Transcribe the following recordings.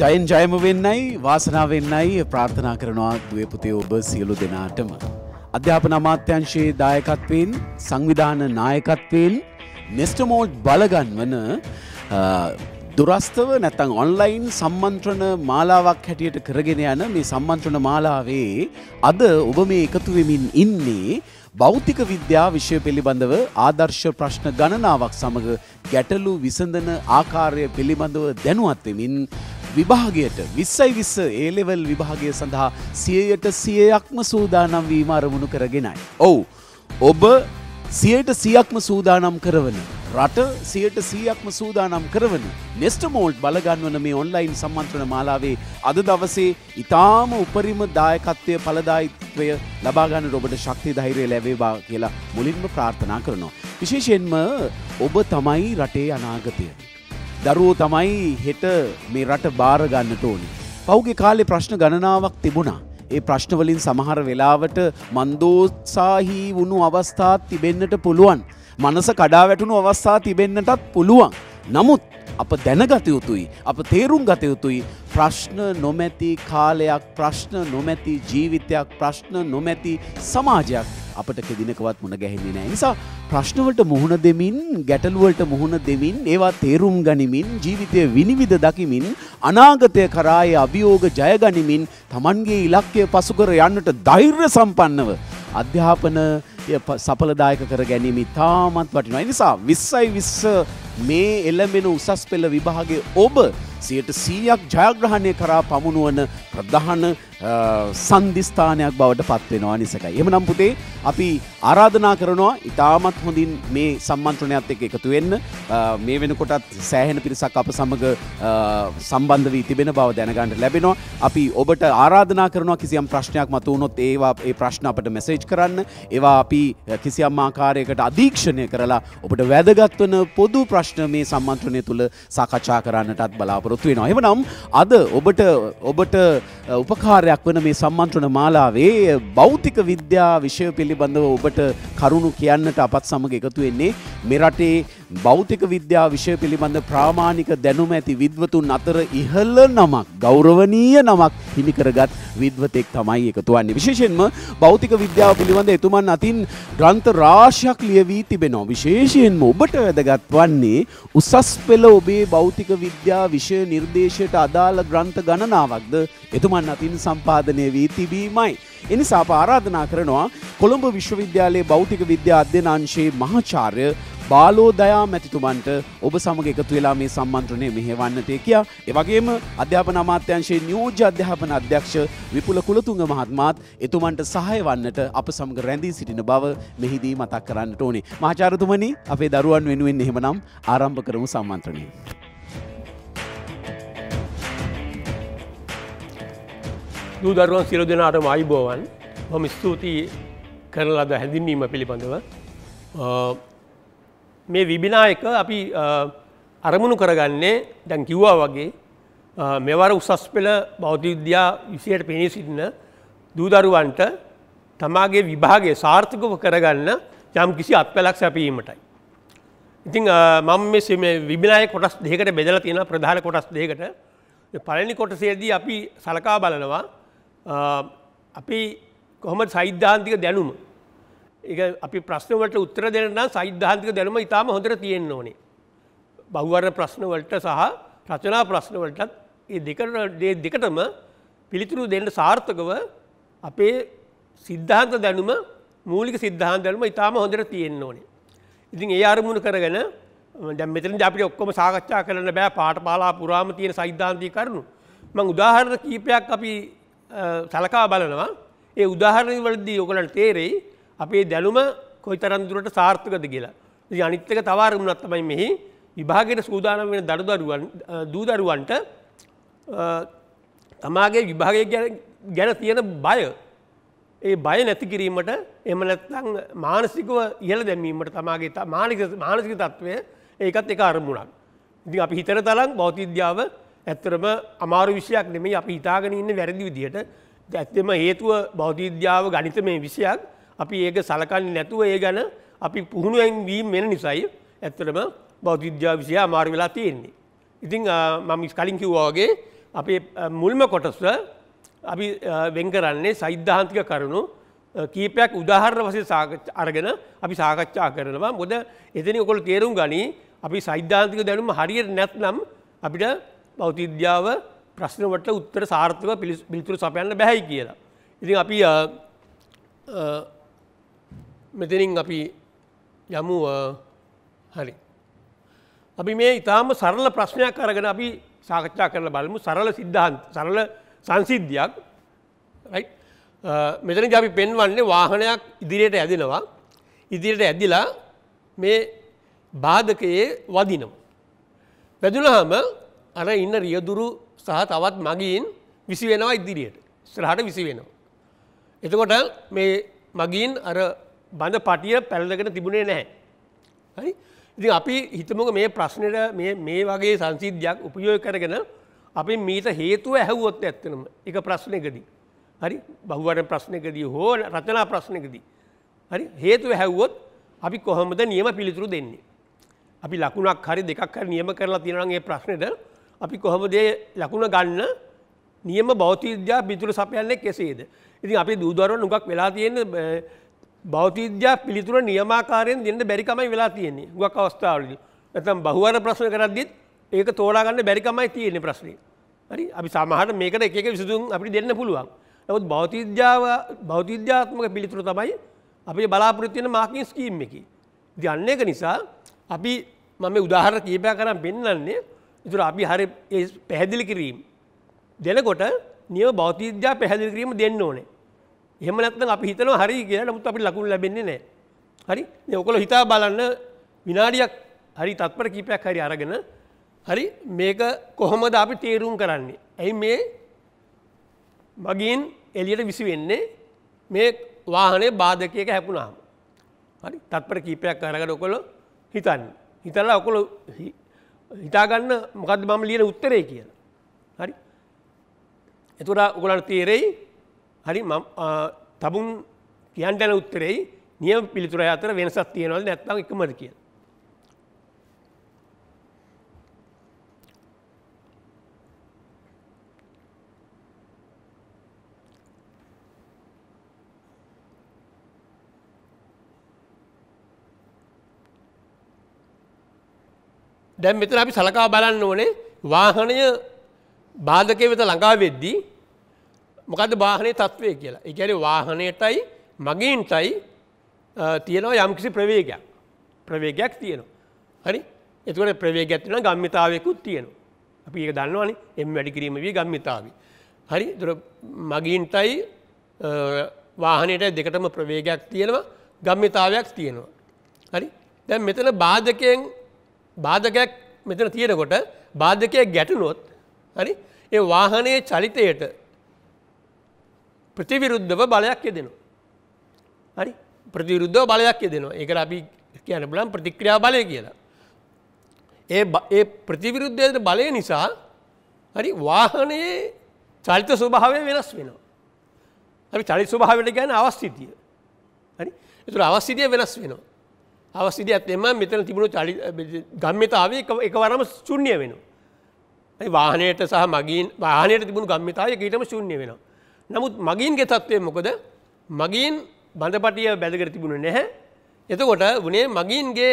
ජයෙන් ජයම වෙන්නයි වාසනාවෙන්නයි ප්‍රාර්ථනා කරනවා දුවපුතේ ඔබ සියලු දෙනාටම. අධ්‍යාපන අමාත්‍යංශයේ දායකත්වයෙන් සංවිධාන නායකත්වයෙන් නෙස්ටමෝඩ් බලගන්වන දුරස්තව නැතන් ඔන්ලයින් සම්මන්ත්‍රණ මාලාවක් හැටියට කරගෙන යන මේ සම්මන්ත්‍රණ මාලාවේ අද ඔබ මේ එකතු වෙමින් ඉන්නේ භෞතික විද්‍යා විෂය පිළිබඳව ආදර්ශ ප්‍රශ්න ගණනාවක් සමඟ ගැටලු විසඳන ආකාරය පිළිබඳව දැනුවත් වෙමින් විභාගයට විස්සයි විස්ස ඒලෙවල් විභාගය සඳහා සියයට සියයක්ම සූදානම් වීම අරමුණු කරගෙනයි. ඔවු ඔබ සියයට සියක්ම සූදානම් කරවන. රට සියයට සියයක්ම සූදානම් කරවන නෙස්ටමෝල්ට් බලගන්වන මේ ඔන්ලයින් සම්මන්ත්‍රණ මාලාවේ අද දවසේ ඉතාම උපරිම දායකත්වය පලදායිත්වය ලබාගන්න ඔබට ශක්ති ධෛරය ලැබේවා කියලා මුලින්ම ප්‍රාර්ථනා කරනවා. විශේෂයෙන්ම ඔබ තමයි රටේ අනාගතය. දරුවෝ තමයි හෙට මේ රට බාරගන්නට ඕනි. පෞගේ කාලෙ ප්‍රශ්න ගණනාවක් තිබුණා. ඒ ප්‍රශ්නවලින් සමහර වෙලාවට මන්දෝත්සාහී වුණු අවස්ථාත් තිබෙන්නට පුළුවන්. මනස කඩා වැටුණු අවස්ථා තිබෙන්නටත් පුළුවන්. නමුත් අප දැනගත යුතුයි අප තේරුම් ගත යුතුයි ප්‍රශ්න නොමැති කාලයක් ප්‍රශ්න නොමැති ජීවිතයක් ප්‍රශ්න නොමැති සමාජයක් අපට කෙදිනකවත් මුණ ගැහෙන්නේ නෑ නිසා ප්‍රශ්නවලට මුහුණ දෙමින් ගැටලුවලට මුහුණ දෙමින් ඒවා තේරුම් ගනිමින් ජීවිතය විනිවිධ දකිමින් අනාගතය කරාය අභියෝග ජයගනිමින් තමන්ගේ ඉලක්කය පසුකර යන්නට දෛර්ය සම්පන්නව අධ්‍යාපන සපලදායක කර ගැනීම තාමත් වටිනවා. නිසා විස්සයි විස්ස මේ එල්ලඹෙන උසස් පෙළ විභාගේ ඔබ සියට සීයක් ජයග්‍රහණය කරා පමුණුවන ප්‍රධාන සන්ධිස්ථානයක් බවට පත්වෙනවා නිසකයි. එමනම් පුතේ අපි ආරාධනා කරනවා ඉතාමත් හොඳින් මේ සම්මන්ත්‍රණයත් එක් එකතු වෙන්න මේ වෙනකොටත් සෑහෙන පිරිසක් අප සමග සම්බන්ධ වී තිබෙන බව දැනගන්නට ලැබෙනවා. අපි ඔබට ආරාධනා කරනවා කිසියම් ප්‍රශ්නයක් මතු වුණොත් ඒවා ඒ ප්‍රශ්න අපට මැසේජ් කරන්න. ඒවා අපි කිසියම් ආකාරයකට අධීක්ෂණය කරලා ඔබට වැදගත් වන පොදු ප්‍රශ්න මේ සම්මන්ත්‍රණය තුළ සාකච්ඡා කරන්නටත් බලාපොරොත්තු වෙනවා. එහෙමනම් අද ඔබට ඔබට උපකාරය වාරයක් වන මේ සම්මන්ත්‍රණ මාලාවේ බෞතික විද්‍යා විෂය පිළිබඳව ඔබට කරුණු කියන්නට අපත් සමග එකතු වෙන්නේ මෙරටේ භෞතික විද්‍යා විෂය පිළිබඳ ප්‍රාමාණික දැනුම ඇති විද්වතුන් අතර ඉහළ නමක් ගෞරවනීය නමක් හිමිකරගත් විද්වතෙක් තමයි එකතුවන්නේ. විශේෂයෙන්ම භෞතික විද්‍යාව පිළිබඳ එතුමන් අතින් ග්‍රන්ථ රාශයක් ලියවී තිබෙනවා. විශේෂයෙන්ම ඔබට වැදගත් වන්නේ උසස් පෙළ ඔබේ භෞතික විද්‍යා විෂය නිර්දේශයට අදාළ ග්‍රන්ථ ගණනාවක්ද එතුමන් අතින් සම්පාදනය වී තිබීමයි. එනිසා පාරාධනා කරනවා කොළඹ විශ්වවිද්‍යාලයේ භෞතික විද්‍යා අධ්‍යනාංශයේ මහාචාර්ය බාලෝදයා මැතිතුමන්ට ඔබ සමග එකතු වෙලා මේ සම්මන්ත්‍රණය මෙහෙවන්නටේ කියා. එවගේම අධ්‍යාපන අමාත්‍යංශයේ නියෝජ්‍ය අධ්‍යාපන අධ්‍යක්ෂ විපුල කුලතුංග මහත්මාත් එතුමන්ට සහය වන්නට අප සමග රැඳී සිටින බව මෙහිදී මතක් කරන්නට ඕනේ. මහාචාර්යතුමනි අපේ දරුවන් වෙනුවෙන් එහෙමනම් ආරම්භ කරමු සම්මන්ත්‍රණය. දූ දරුවන් සියලු දෙනාටම අයිබෝවන් මම ස්තුතියි කරන ලද හැඳින්වීම පිළිබඳව මේ විබිනායක අපි අරමුණු කරගන්නේ දැන් කිව්වා වගේ මෙවර උසස් පෙළ බෞද්ධවිද්‍යා විෂයට පෙනී සිටින දූදරුවන්ට තමාගේ විභාගය සාර්ථකව කරගන්න යම් කිසි අත්පැලක් සැපීමටයි. ඉතිං මම මේ විබිනාය කොටස් දෙකට බෙදල තියෙන ප්‍රධාන කොටස් දෙකට පලනි කොටසේදී අපි සලකා බලනවා අපි කොහොම සෛද්ධාන්තික දැනුම ඒ අපි ප්‍රශ්නවලට උත්තර දෙන්න සෛද්ධාන්තික දැනුම ඉතාම හොඳට තියෙන්න ඕනේ. බහුවර්ණ ප්‍රශ්නවලට සහ රචනා ප්‍රශ්නවලටත් ඒ දෙකට දෙකටම පිළිතුරු දෙන්න සාර්ථකව අපේ සිද්ධාන්ත දැනුම මූලික සිද්ධාන්ත දැනුම ඉතාම හොඳට තියෙන්න ඕනේ. ඉතින් ඒ අරමුණු කරගෙන දැන් මෙතනදී අපිට ඔක්කොම සාකච්ඡා කරන්න බෑ පාඨමාලා පුරාම තියෙන සෛද්ධාන්තික කරුණු. මම උදාහරණ කීපයක් අපි සලකා බලනවා. ඒ උදාහරණ වලදී ඔයගලන්ට තේරෙයි අපේ දැනුම කොයි තරන්දුරට සාර්ථකද කියලා. අනිත්තක තවාරමුණත් තමයි මෙහි විභාගයට සූදානම් වෙන දරුදරුවන් දූදරුවන්ට තමාගේ විභාගය ගැන තියෙන බය ඒ බය නැති කිරීමට එම නැත්තං මානසිකව ඉහල දැමීමට තමාගේ මානක මානසික තත්ත්වය ඒකත් එක අරමුණක්. ඉති අපි හිතර තලන් බෞතිද්‍යාව ඇත්තරම අමාරු විෂයක් නෙමේ අපි හිතාගෙන ඉන්න වැරදි විදිහට ඇත්තම හේතුව බෞතිද්‍යාව ගනිත මේ විෂයක් අපි ඒක සලකන්න නැතුව ඒ ගැන අපි පුහුණුවෙන් වීම වෙන නිසයි ඇත්තටම බෞද්ධවිද්‍යා විෂය අමාරු වෙලා තියෙන්නේ. ඉතින් මම කලින් කිව්වා වගේ අපේ මුල්ම කොටස අපි වෙන් කරන්නේ සෛද්ධාන්තික කරුණු කීපයක් උදාහරණ වශයෙන් අරගෙන අපි සාකච්ඡා කරනවා. මොකද එතනින් ඔයගොල්ලෝ තේරුම් ගනි අපි සෛද්ධාන්තික දැනුම හරියට නැත්නම් අපිට බෞද්ධ විද්‍යාව ප්‍රශ්න වලට උත්තර සාර්ථකව පිළිතුරු සපයන්න බෑයි කියලා. ඉතින් අපි මෙතනින් අපි යමු හරි. අපි මේ ඉතාම සරල ප්‍රශ්නයක් අරගෙන අපි සාකච්ඡා කරල බලමු සරල සිද්ධාන් සරල සංසිද්ධියක් මෙතන අපි පෙන්වන්නේ වාහනයක් ඉදිරියට ඇදිනවා. ඉදිරියට ඇදිලා මේ බාධකයේ වදිනම්. වැදුනහම අර ඉන්න රියදුරු සහ තවත් මගීන් විසි වෙනවා ඉදිරියට ස්රහට විසි වෙනවා. එතකොට මේ මගීන් අර බඳ පටිය පැල්ලගෙන තිබුණේ නැහැ. හරි ඉති අපි හිතමක මේ ප්‍රශ්නයට මේ වගේ සංසිද්ධයක් උපයෝය කරගෙන අපි මීට හේතුව ඇහැවොත් ඇත්තනම එක ප්‍රශ්නයකදී. හරි බහුවට ප්‍රශ්නයකදී හෝ රචනා ප්‍රශ්නයකදී. හරි හේතුව හැව්වොත් අපි කොහොමද නියම පිළිතුරු දෙන්නේ. අපි ලකුණක් හරි දෙකක් හරි නියම කරලා තියෙනගේ ප්‍රශ්නයට අපි කොහොමදේ ලකුණ ගන්න නියම බෞතිද්‍යා බිතුර සපයන්නේ කෙසේද. ඉතින් අපි දූදරුව නුගක් වෙලා තියෙන බෞතිද්‍යා පිළිතුර නියමාකාරයෙන් දෙන්න බැරිකමයි වෙලා තියෙන්නේ ගක් අවස්ථාවලද ඇතම් බහුවර ප්‍රශ්න කරද්දිත් ඒක තෝරාගන්න බැරිකමයි තියෙන්නේ ප්‍රශ්නය හරි අපි සමහට මේකට එක විසඳුම් අපි දෙන්න පුළුවන් නවත් බෞතිද්‍යාව බෞතිද්‍යාත්මක පිළිතුර තමයි අපි බලාපොරොත්තියන මාකින් ස්කීම් එක දන්න එක නිසා අපි මම උදාහර කීපයක් කරම් පෙන්න්නන්නේ ඉතුර අපි හරි පැහැදිලි කිරීම් දෙනකොට නියම බෞතිද්‍යා පැහැදිලි කිරීම දෙන්න ඕනේ හෙමනත්න අපි හිතන හරි කිය නමුත් අපි ලකුණ ලැබෙන්නේ නෑ හරි ඔකොල හිතා බලන්න විනාඩියක් හරි තත්පර කීපයක් හරි අරගෙන හරි මේක කොහොමද අපි තේරුම් කරන්නේ ඇයි මේ මගින් එලියට විසි වෙන්නේ මේ වාහනේ බාධකයක හැපුණාම හරි තත්පර කීපයක් අරගට ඔකොල හිතන්න හිතල්ලා ඔකොල හිතාගන්න මොකද මම ලියන උත්තරේ කියලා හරි එතුරා ඔකොලට තේරෙයි හරි තබුන් කියන්ටැන උත්තරෙයි නියම පිළිතුර අතර වෙනසක් තියෙනවල නැත්තම් එකමද කිය. දැම් මෙතර අපි සලකා බලන්න ඕනේ වාහනය බාධකය වෙත ළඟා වෙද්දී මොකද වාහනය තත්වය කියලා එකැන වාහනයටයි මගින්ටයි තියෙනවා යම්කිසි ප්‍රවේගයක් ප්‍රවේගයක් තියෙනවා හරි එතුවට ප්‍රවේගයක්ත්තින ගම්මිතාවයකුත් තියෙනවා අපි ඒ දන්නවාන එම වැඩි කිරීම වී ගම්මිතාව හරි දුර මගින්ටයි වාහනයට දෙකටම ප්‍රවේගයක් තියෙනවා ගම්මිතාවයක් තියෙනවා හරි දැන් මෙතන බාධකයෙන් බාධකයක් මෙතන තියෙනකොට බාධකය ගැටනොත් හරි ඒ වාහනයේ චලිතයට ප්‍රතිවිරුද්ධව බලයක් යෙදෙනවා. හරි ප්‍රතිවිරුද්ධව බලයක් යෙදෙනවා ඒකට අපි කියන බලන් ප්‍රතික්‍රියා බලය කියලා. ඒ ඒ ප්‍රතිවිරුද්ධයට බලය නිසා හරි වාහනයේ චරිත ස්වභාවය වෙනස් වෙනවා. අපි චරිත ස්වභාවයට ගැන අවස්ථිතිය. හරි එතුර අවස්ථිතිය වෙනස් වෙනවා. අවස්ථිතිය ඇත්තෙම මෙතන තිබුණු චලි ගම්මිතාව එකවරම ශුන්‍ය වෙනවා. වාහනයට සහ මගින් වාහනයට තිබුණු ගම්මිතාව ඊටම ශුන්‍ය වෙනවා. නමුත් මගින්ගේ තත්ත්වය මොකද මගින් බඳපටිය බැදකර තිබුණ නැහැ. එතකොට වනේ මගින්ගේ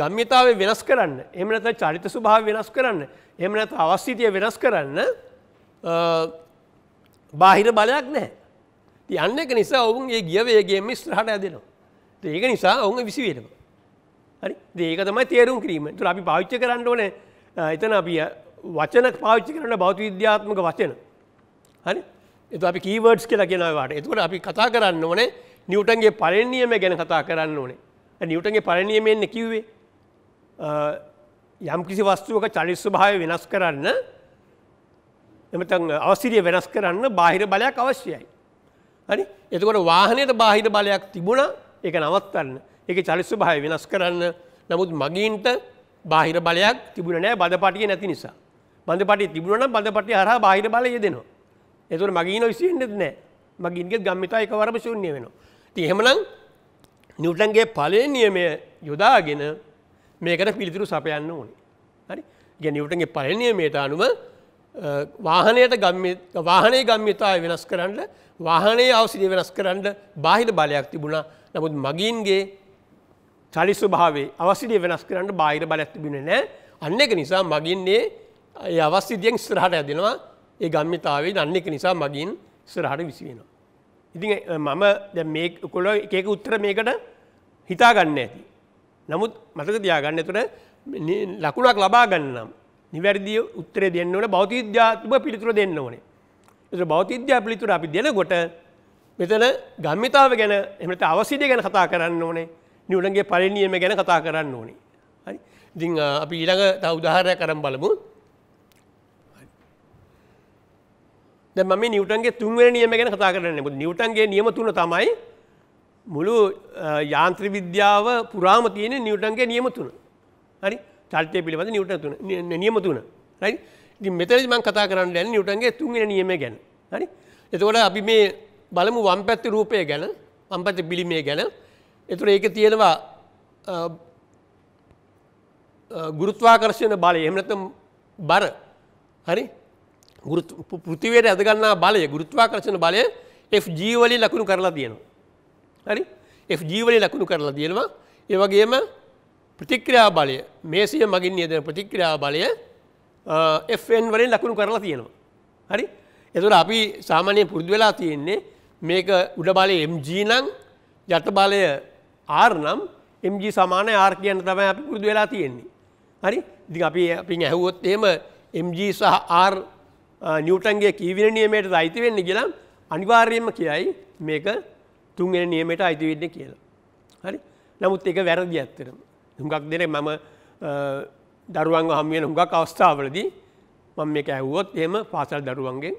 ගම්මිතාව වෙනස් කරන්න එමනත චරිත සුභාව වෙනස් කරන්න එමනත අවස්ථිතිය වෙනස් කරන්න බාහිර බලයක් නෑ. යන්න එක නිසා ඔවුන්ගේ ගියවේගේම ස්ත්‍රහට ඇදෙනවා. ඒක නිසා ඔවුන් විසිවේලම. හරි ඒක තමයි තේරුම් කිරීම තුර අපි පාච්ච කරන්න ඕන එතන අපිය වචන පාච්චි කරන්න බෞති විද්‍යාත්මක වචන. හරි එතු අපි කීවර්ඩ්ස් කියලා ගෙනවාට එතුකට අපි කතා කරන්න ඕනේ නිියවටන්ගේ පලනියම ගැන කතා කරන්න ඕනේ නිියවටන්ගේ පලනියම එන්න කිව්වේ යම් කිසි වස්තුවක චලිස්වභාව වෙනස් කරන්න එමත අවසිරිය වෙනස් කරන්න බාහිර බලයක් අවශ්‍යයි හරි එතකොට වාහනයට බාහිර බලයක් තිබුණ එක නවත්තන්න එක චලිස්වභාව වෙනස් කරන්න නමුත් මගීන්ට බාහිර බලයක් තිබුණ නෑ බදපටිය නැති නිසා බඳ පටි තිබුණන බඳ පටි හර බාහිර බලය දෙනවා එතුර මගීන විසිෙන්ෙත් නෑ මගින්ගේ ගම්මිතා එකවරම ශූන්‍ය වෙනවා. ති එහෙමනම් නිවටන්ගේ පලය නියමය යොදාගෙන මේකට පිළිතුරු සපයන්න ඕනේ. හරි ගැ නිවටන්ගේ පලනියමයට අනුව වාහනයට වාහනේ ගම්මිතා වෙනස් කරන්න වාහනේ අවසිරිය වෙනස් කරන්න බාහිර බලයක් තිබුණා නමුත් මගින්ගේ චලිස්ු භාවේ අවසිරිය වෙනස් කරන්න බාහිර බලයක් තිබුණේ නෑ අන්න එක නිසා මගින්නේ අවස්සිදියෙන් ස්්‍රහට ඇදෙනවා ඒ ගම්මිතාවේ දන්න එක නිසා මගින් ස්රහට විසිවෙනවා. ඉතින් මම මේ කොල එකක උත්තර මේකට හිතාගන්න ඇති. නමුත් මතක තියාගන්න තුර ලකුණක් ලබා ගන්නම් නිවැරදි උත්තර දෙන්නවට බෞතිද්‍යාතුම පිළිතුර දෙන්න ඕනේ. එ බෞතිද්‍යා පිළිතුර අපි දෙනකොට මෙතන ගම්මිතාව ගැන එමට අවසිදය ගැන කතා කරන්න ඕනේ නිවලගේ පරිනියම ගැන කතා කරන්න ඕනේ. ඉතිං අපි ඊළඟ තවදාහරය කරම් බලමු දැන් මම මේ නිව්ටන්ගේ තුන්වෙනි නියම ගැන කතා කරන්නේ. මොකද නිව්ටන්ගේ නියම තුන තමයි මුළු යාන්ත්‍රික විද්‍යාව පුරාම තියෙන නිව්ටන්ගේ නියම තුන. හරි? චලිතය පිළිබඳ නිව්ටන් තුන නියම තුන. හරි? ඉතින් මෙතනදි මම කතා කරන්න යන්නේ නිව්ටන්ගේ තුන්වෙනි නියමය ගැන. හරි? එතකොට අපි මේ බලමු වම් පැත්තේ රූපය ගැන, වම් පැත්තේ පිළිමය ගැන. එතකොට ඒකේ තියෙනවා ගුරුත්වාකර්ෂණ බලය. එහෙම නැත්නම් බර. හරි? පෘතිවයට ඇදගන්නා බලය ගුරුත්වාකර්ශන බලය ජීවලි ලකුණු කරලා තියෙනවා. හරි ජීවලි ලකුණු කරලා තියෙනවා ඒවගේම ප්‍රතික්‍රියා බලය මේසිය මගින් නියදන ප්‍රතික්‍රියා බලය Fන් වලින් ලකුණු කරලා තියෙනවා. හරි එතුට අපි සාමානය පුරුදු වෙලා තියෙන්නේ මේක උඩ බලය MG නං යට බලය ආර් නම් MG සමාන ආර් කියන්න තමයි අපි පුරුදු වෙලා තියෙන්නේ. හරි ඉදි අපි අපි ඇහුවොත් එහෙම MG සහ ආර් නිියවටන්ගේ කීවෙන නියමයට අයිති වෙන්න කියලා අනිවාර්යයෙන්ම කියයි මේක තුන්ගෙන නියමට අයිතිවෙන්න කියලා. හරි නමුත් එක වැරදි ඇත්තට. හුඟක් දෙන මම දරුවන් හම්ුවෙන හුඟක් අවස්ථාවලදී මම මේ ඇහුවොත් එහෙම පාසල් දරුවන්ගෙන්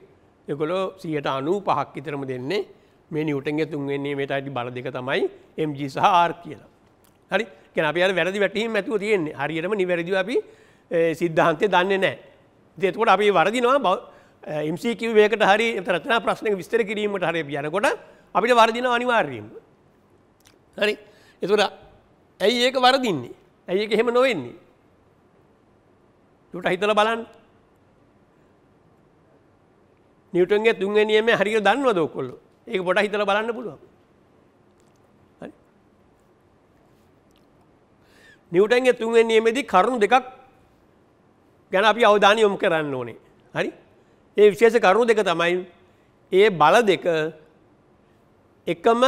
එකොලෝ සියට අනු පහක් ඉතරම දෙන්නේ මේ නිියවටන්ගේ තුන්වෙන්නේ මේට අයිති බල දෙක තමයි MG සහ ආර් කියලා. හරි කෙන අප අර වැරදි වැටීම ඇතුව තියෙන්නේ හරියටම නිවැරදි අපි සිද්ධහන්තය දන්නේ නෑ දෙතකොට අපි වරදිනවා එම්සිකිවේකට හරි තරත්න ප්‍රශ්නය විස්තර කිරීමට හරය යනකොට අපිට වරදින අනිවාර්යීම. හරි එතුට ඇයි ඒක වරදින්නේ ඇයි එක එහෙම නොවෙන්නේ. ට හිතල බලන් නිියටන්ගේ තුන්ග නියම හරි දන්නව දෝකොල්ල ඒක පොට හිතල බලන්න පුළුව. නිියටන්ගේ තුන්ග නියමෙදි කරුණු දෙකක් ගැන අපි අවධානය යොමු කරන්න ඕනේ. හරි ඒ විශේෂ කරුණු දෙක තමයි ඒ බල දෙක එකම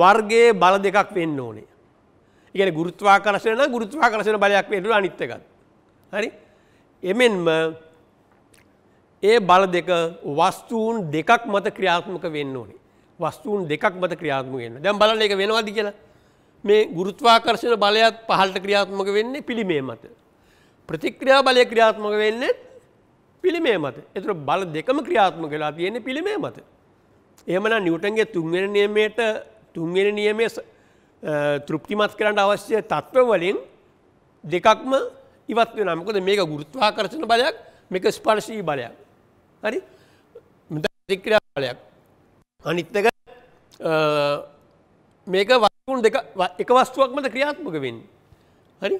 වර්ගයේ බල දෙකක් වෙන්න ඕනේ. ඉගෙන ගුරුත්වාකර්ශන ගුරුත්වාකර්ශන බලයක් වෙන්න අනිත් එකත්. හරි එමෙන්ම ඒ බල දෙක වස්තුූන් දෙකක් මත ක්‍රියාත්මක වෙන්න ඕනේ. වස්තුූන් දෙකක් මත ක්‍රියාත්මක වෙන්න. දැන් බලන්න එක වෙනවද කියලා මේ ගුරුත්වාකර්ශන බලයත් පහළට ක්‍රියාත්මක වෙන්නේ පිළිමේ මත. ප්‍රතික්‍රියා බලය ක්‍රියාත්මක වෙන්නේ පිළිමේ මත. ඒතර බල දෙකම ක්‍රියාත්මක වෙලා තියෙන්නේ පිළිමේ මත. එහෙමනම් නිව්ටන්ගේ තුන්වෙනි නියමයට තුන්වෙනි නියමයේ තෘප්තිමත් කරන්න අවශ්‍ය තත්ත්ව වලින් දෙකක්ම ඉවත් වෙනවා. මොකද මේක ගුරුත්වාකර්ෂණ බලයක්, මේක ස්පර්ශී බලයක්. හරි? මෙතන ප්‍රතික්‍රියා බලයක්. අනිත් එක මේක වස්තුන් දෙක එක වස්තුවක් මත ක්‍රියාත්මක වෙන්නේ. හරි?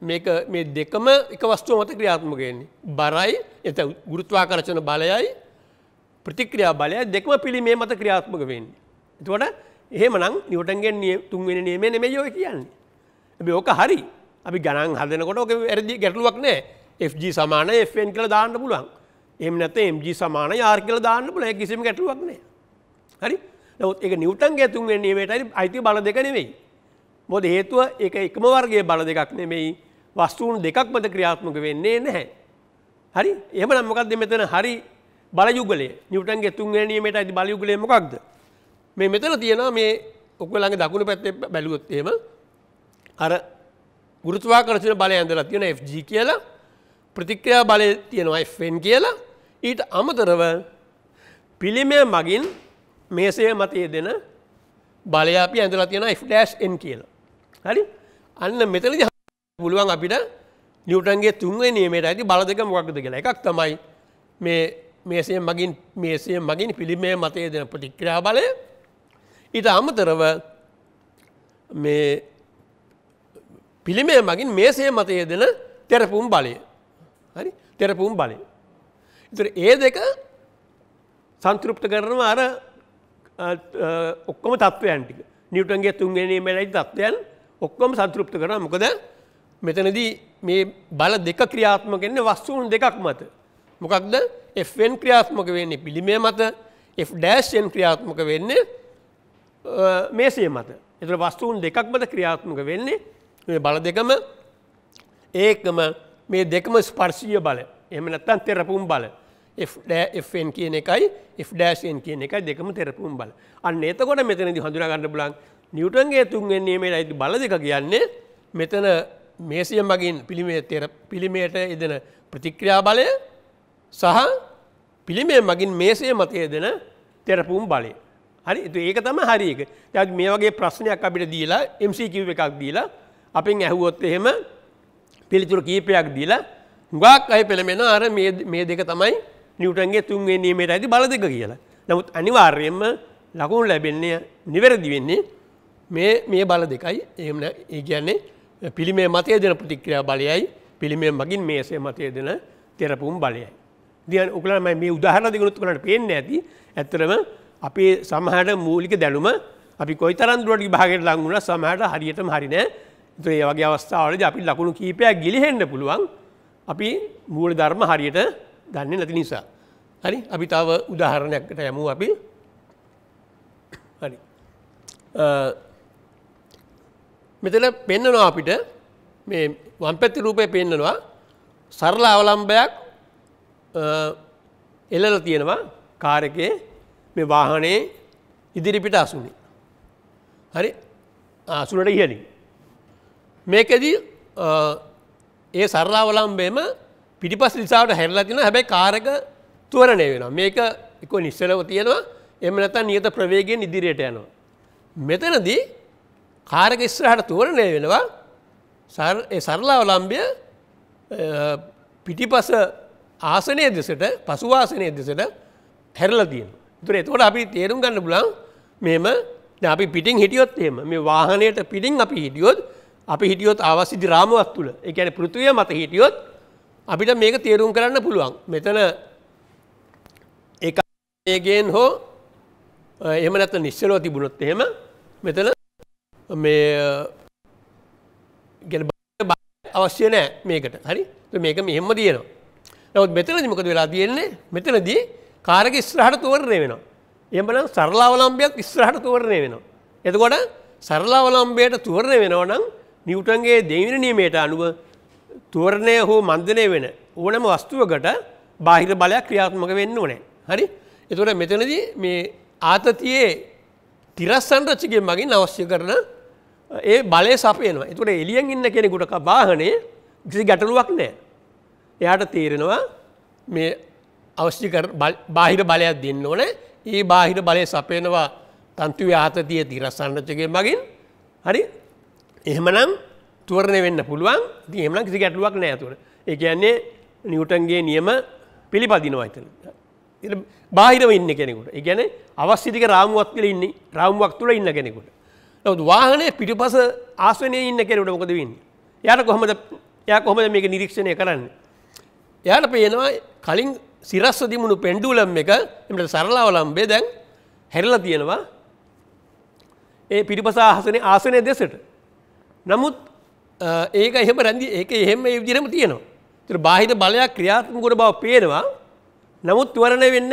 මේක මේ දෙකම එක වස්තුව මත ක්‍රියාත්මකයන්නේ. බරයි එත ගුරුත්වා කරචන බලයයි ප්‍රතික්‍රියා බලය දෙකම පිළි මේ මත ක්‍රියාත්මක වෙන්න. එතුවට එහෙම නම් නිවටන්ගෙන් නිය තුන්වෙන නියමේ නෙම යෝ කියන්නේ. ඇබි ඕක හරි අපි ගණන් හදනකොට ඕක වැරදි ගැටලුවක් නෑ FG සමාන Fන් කළ දාන්න පුළුවන් එම නැත MG සමාන යාර් කළ දාන්න පුළ කිසිම ගැටලුවක් නෑ. හරි නවත් එක නිවටන්ගේ තුන්වෙන් නියමේටයි අයිති බල දෙක නෙවෙයි මොද හේතුව එක එකම වර්ගේ බල දෙකක් නෙමෙයි වස්තුූන් දෙකක් මත ක්‍රියාත්මක වෙන්නේ නැහැ. හරි එම නම්මකක්ද මෙතන හරි බලයුගලේ නිියටන්ගේ තුන්ගැනීමට ඇති බලයුගලේ මොකක්ද. මේ මෙතන තියෙන මේ ඔක්වලගේ දකුණු පැත්තේ බැලුවොත්තේම අර ගුරුතුවා කරසින බලය ඇඳලා තියෙන FG කියලා ප්‍රතික්‍රියා බලය තියෙනවා Fන් කියලා ඊට අමතරව පිළිමය මගින් මේසය මතයේ දෙන බලය අපි ඇඳලා තියෙන F-N කියලා. හරි අන්න මෙතන පුළුවන් අපිට නිියවටන්ගේ තුන්ගේ නියමට ඇති බල දෙක මොක්ද කියලා එකක් තමයි මේ මේසය මගින් මේසය මගින් පිළිමය මතය දෙන ප්‍රතික්‍රියා බලය ඊට අමතරව මේ පිළිමය මගින් මේසය මතය දෙන තෙරපුම් බලය හරි තෙරපුම් බලය ඉතුර ඒ දෙක සංතෘප්ත කරනම අර ඔක්කොම තත්ත්වයන්ටික නිියවටන්ගේ තුන්ගෙනීමට ඇති තත්වයන් ඔක්කොම සතෘප්ත කරන මොකද මෙතනදී මේ බල දෙක ක්‍රියාත්මකෙන්න වස්තුූන් දෙකක් මත. මොකක්ද Fන් ක්‍රියාත්මක වෙන්නේ පිළිමේ මත F'න් ක්‍රියාත්මක වෙන්නේ මේසේ මත. එතුළ වස්තුූන් දෙකක් මත ක්‍රියාත්මක වෙන්නේ මේ බල දෙකම ඒකම මේ දෙකම ස්පර්ශීය බල එම නැත්තන් තෙරපුම් බල Fන් කියන එකයි F'න් කියන එකයි දෙකම තෙරපුම් බල අන්න එතකොට මෙතනදි හඳුරගන්න බලන් නිියුටන්ගේ තුන්ෙන් නියමේ ඇති බල දෙක කියන්නේ මෙතන මේසියම් මගින් පිළිමේතර පිළිමයට එදෙන ප්‍රතික්‍රියා බලය සහ පිළිමේ මගින් මේසය මතය දෙන තෙරපුම් බලය. හරි ඒක තම හරික යත් මේ වගේ ප්‍රශ්නයක් අපිට දීලා MCකිව එකක් දීලා අපින් ඇහුවොත් එහෙම පිළිතුර කීපයක් දීලා හුඟක් අය පෙළමෙන අර මේ දෙක තමයි නිියුටන්ගේ තුන්ගේ නීමේට ඇති බල දෙක කියලා. නමුත් අනිවාර්යෙන්ම ලකුණු ලැබෙන්නේ නිවැරදි වෙන්නේ මේ මේ බල දෙකයි එම ඒ කියන්නේ පිළිමේ මතය දෙන ප්‍රතික්‍රියා බලයයි පිළිමේ මගින් මේසේ මතය දෙන තෙරපුම් බලයයි. දියන් උකලම මේ උදාහරණ දෙකුණුත් කලට පේන්න ඇති ඇත්තරම අපේ සමහට මූලික දැනුම අපි කොයි තරන්දුරට භාගයට ලංගුණ සමහට හරියටම හරිනෑ තුේ වගේ අවස්ථාවලද අපි ලකුණු කීපයක් ගිලිහෙන්න පුළුවන් අපි මූල ධර්ම හරියට දන්නේ නැති නිසා. හරි අපි තව උදාහරණයක්ට යමු අපි හරි. මෙතන පෙන්නනවා අපිට මේ වම්පැත්ති රූපය පෙන්නනවා සරල අවලම්බයක් එලල තියෙනවා කාරකයේ මේ වාහනේ ඉදිරිපිට අසුනි. හරි අසුනට ඉහලින්. මේකදී ඒ සරලාවලම්බේම පිටිපස් දිසාාවට හැරලා තින හැබැයි කාරක තුවරණය වෙන මේක එක නිස්සලව තියෙනවා එම නැත නියත ප්‍රවේගෙන් ඉදිරියට යනවා. මෙතනදී කාරක ඉස්රහට තුවරණය වෙනවා සරලාවලම්භය පිටිපස ආසනය දෙසට පසුවාසනය දෙසට හැරලතියෙන් තුර එතකොට අපි තේරුම් ගන්න පුලන් මෙම අපි පිටින් හිටියොත් එම මේ වාහනයට පිටින් අපි හිටියොත් අපි හිටියොත් අවසිදි රාමුවක් තුළ එකන පෘතිවය මත හිටියොත් අපිට මේක තේරුම් කරන්න පුළුවන් මෙතන ඒගෙන් හෝ එම නැත නිශ්චලෝ තිබුණොත් එහෙම මෙතන මේ ගැන අවශ්‍ය නෑ මේකට හරි මේක මෙහෙම තියනවා. නවත් මෙතනද මොකද වෙලා තියෙන්නේ මෙතනදී කාරක ස්්‍රහට තුවරණය වෙනවා. එමන සරලාවලම්බයක් ස්්‍රහට තුවරණය වෙනවා. එතකොට සරලාවලම්බයට තුවරණය වෙනවා නම් නිවටන්ගේ දෙවින නීමයට අනුව තුවරණය හෝ මන්දනය වෙන ඕනම වස්තුවකට බාහිර බලයක් ක්‍රියාත්මක වෙන්න ඕනෑ. හරි එතුට මෙතනද මේ ආතතියේ තිරස්සන්රච්චිකෙන් මගින් අවශ්‍ය කරන ඒ බලය සපයනවා එතුට එලියෙන් ඉන්න කෙනෙකුට වාහනේ කිසි ගැටලුවක් නෑ. එයාට තේරෙනවා මේ අවශ්‍ය බාහිර බලයක් දෙන්න ඕන ඒ බාහිර බලය සපයනවා තන්තු ්‍යාතතිය තිරස්සන්නච්චගේ මගින් හරි එහෙමනම් තුවරණය වෙන්න පුළුවන් දහමන කිසි ගැටලුවක් නෑතුර ඒ කියන්නේ නිියවටන්ගේ නියම පිළිපදිනවා ඇතන. බාහිරව ඉන්න කෙනෙකුට ඒ ගැන අවස්්‍යතික රාමුවක් කල ඉන්න රාමුවක් තුළ ඉන්න කෙනෙකුට නවත් වාහනේ පිටිපස ආස්වනය ඉන්න කෙනට මොකදවන්න. යට කොහොමද යා කොහොමද මේක නිරීක්ෂණය කරන්න. යාට පේනවා කලින් සිරස්ස දිමුණු පෙන්ඩුලම් එක එමට සරලාව ලම්බේ දැන් හැරල තියෙනවා ඒ පිරිපස ආහසනය ආසනය දෙසට. නමුත් ඒක එහෙම රැදි ඒක එහෙම ඒ විදිරම තියෙනවා. තුර බාහිත බලයක් ක්‍රියාත්මකොට බව පේනවා නමුත් තුවරණය වෙන්න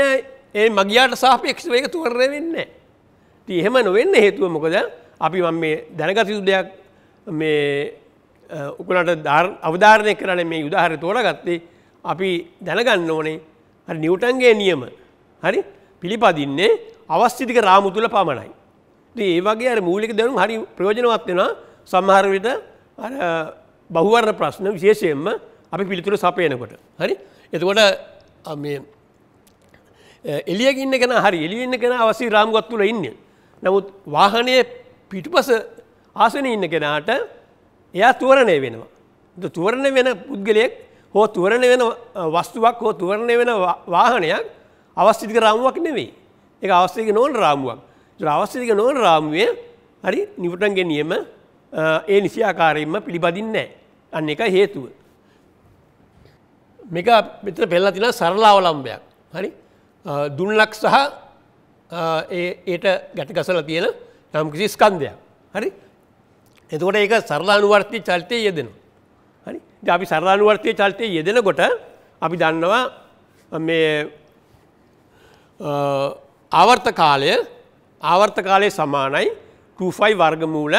ඒ මගයාට සාපේක්ෂ ඒක තුවරණය වෙන්න. තියහෙම නොවෙන්න හේතුව මොකද අපි මම මේ දැනගත යුතු දෙයක් මේ උකුලට අවධාරණය කරන මේ උදාහර තෝරගත්තේ අපි දැනගන්න ඕනේ හරි නිවටන්ගේ නියම හරි පිළිපදින්නේ අවස්ථිතික රාමු තුළ පමණයි. ඒ වගේ අර මූලික දැනුම් හරි ප්‍රයෝජනවත් වෙනවා සමහර විට බහුවර්ණ ප්‍රශ්න විශේෂයෙන්ම අපි පිළිතුර සපයනකොට. හරි එතකොට එලියගන්න කෙන හරි එලියන්න කෙන අවසි රාමුගත් තුළ ඉන්න. නමුත් වාහනය පිටුපස ආසන ඉන්න කෙනාට එයා තුවරණය වෙනවා. තුවරණ වෙන පුද්ගලයෙක් හෝ තුවරණ වෙන වස්තුවක් හෝ තුවරණය වෙන වාහනයක් අවස්ථිතික රාමුවක් නෙවෙයි. එක අවස්ථික නෝන් රාමුවක්. අවස්ථික නෝන් රාමුවය හරි නිවටන් ගෙනියම ඒ නිසියාකාරයෙන්ම පිළිබඳින්නේ අන්න එක හේතුව. මේක මෙතන පෙල්ලා තින සරලාවලම්භයක් හරි දුන්නක් සහ ඒට ගැටගසල තියෙන නම් කිසි ස්කන්දයක් හරි එතකොට ඒක සරලානුවර්තය චල්තය යෙදෙනවා හරි අපි සරලානුවර්තය චල්තය යෙදෙනකොට අපි දන්නවා මේ ආවර්ත කාලය ආවර්ත කාලය සමානයි 2ෆයි වර්ගමූල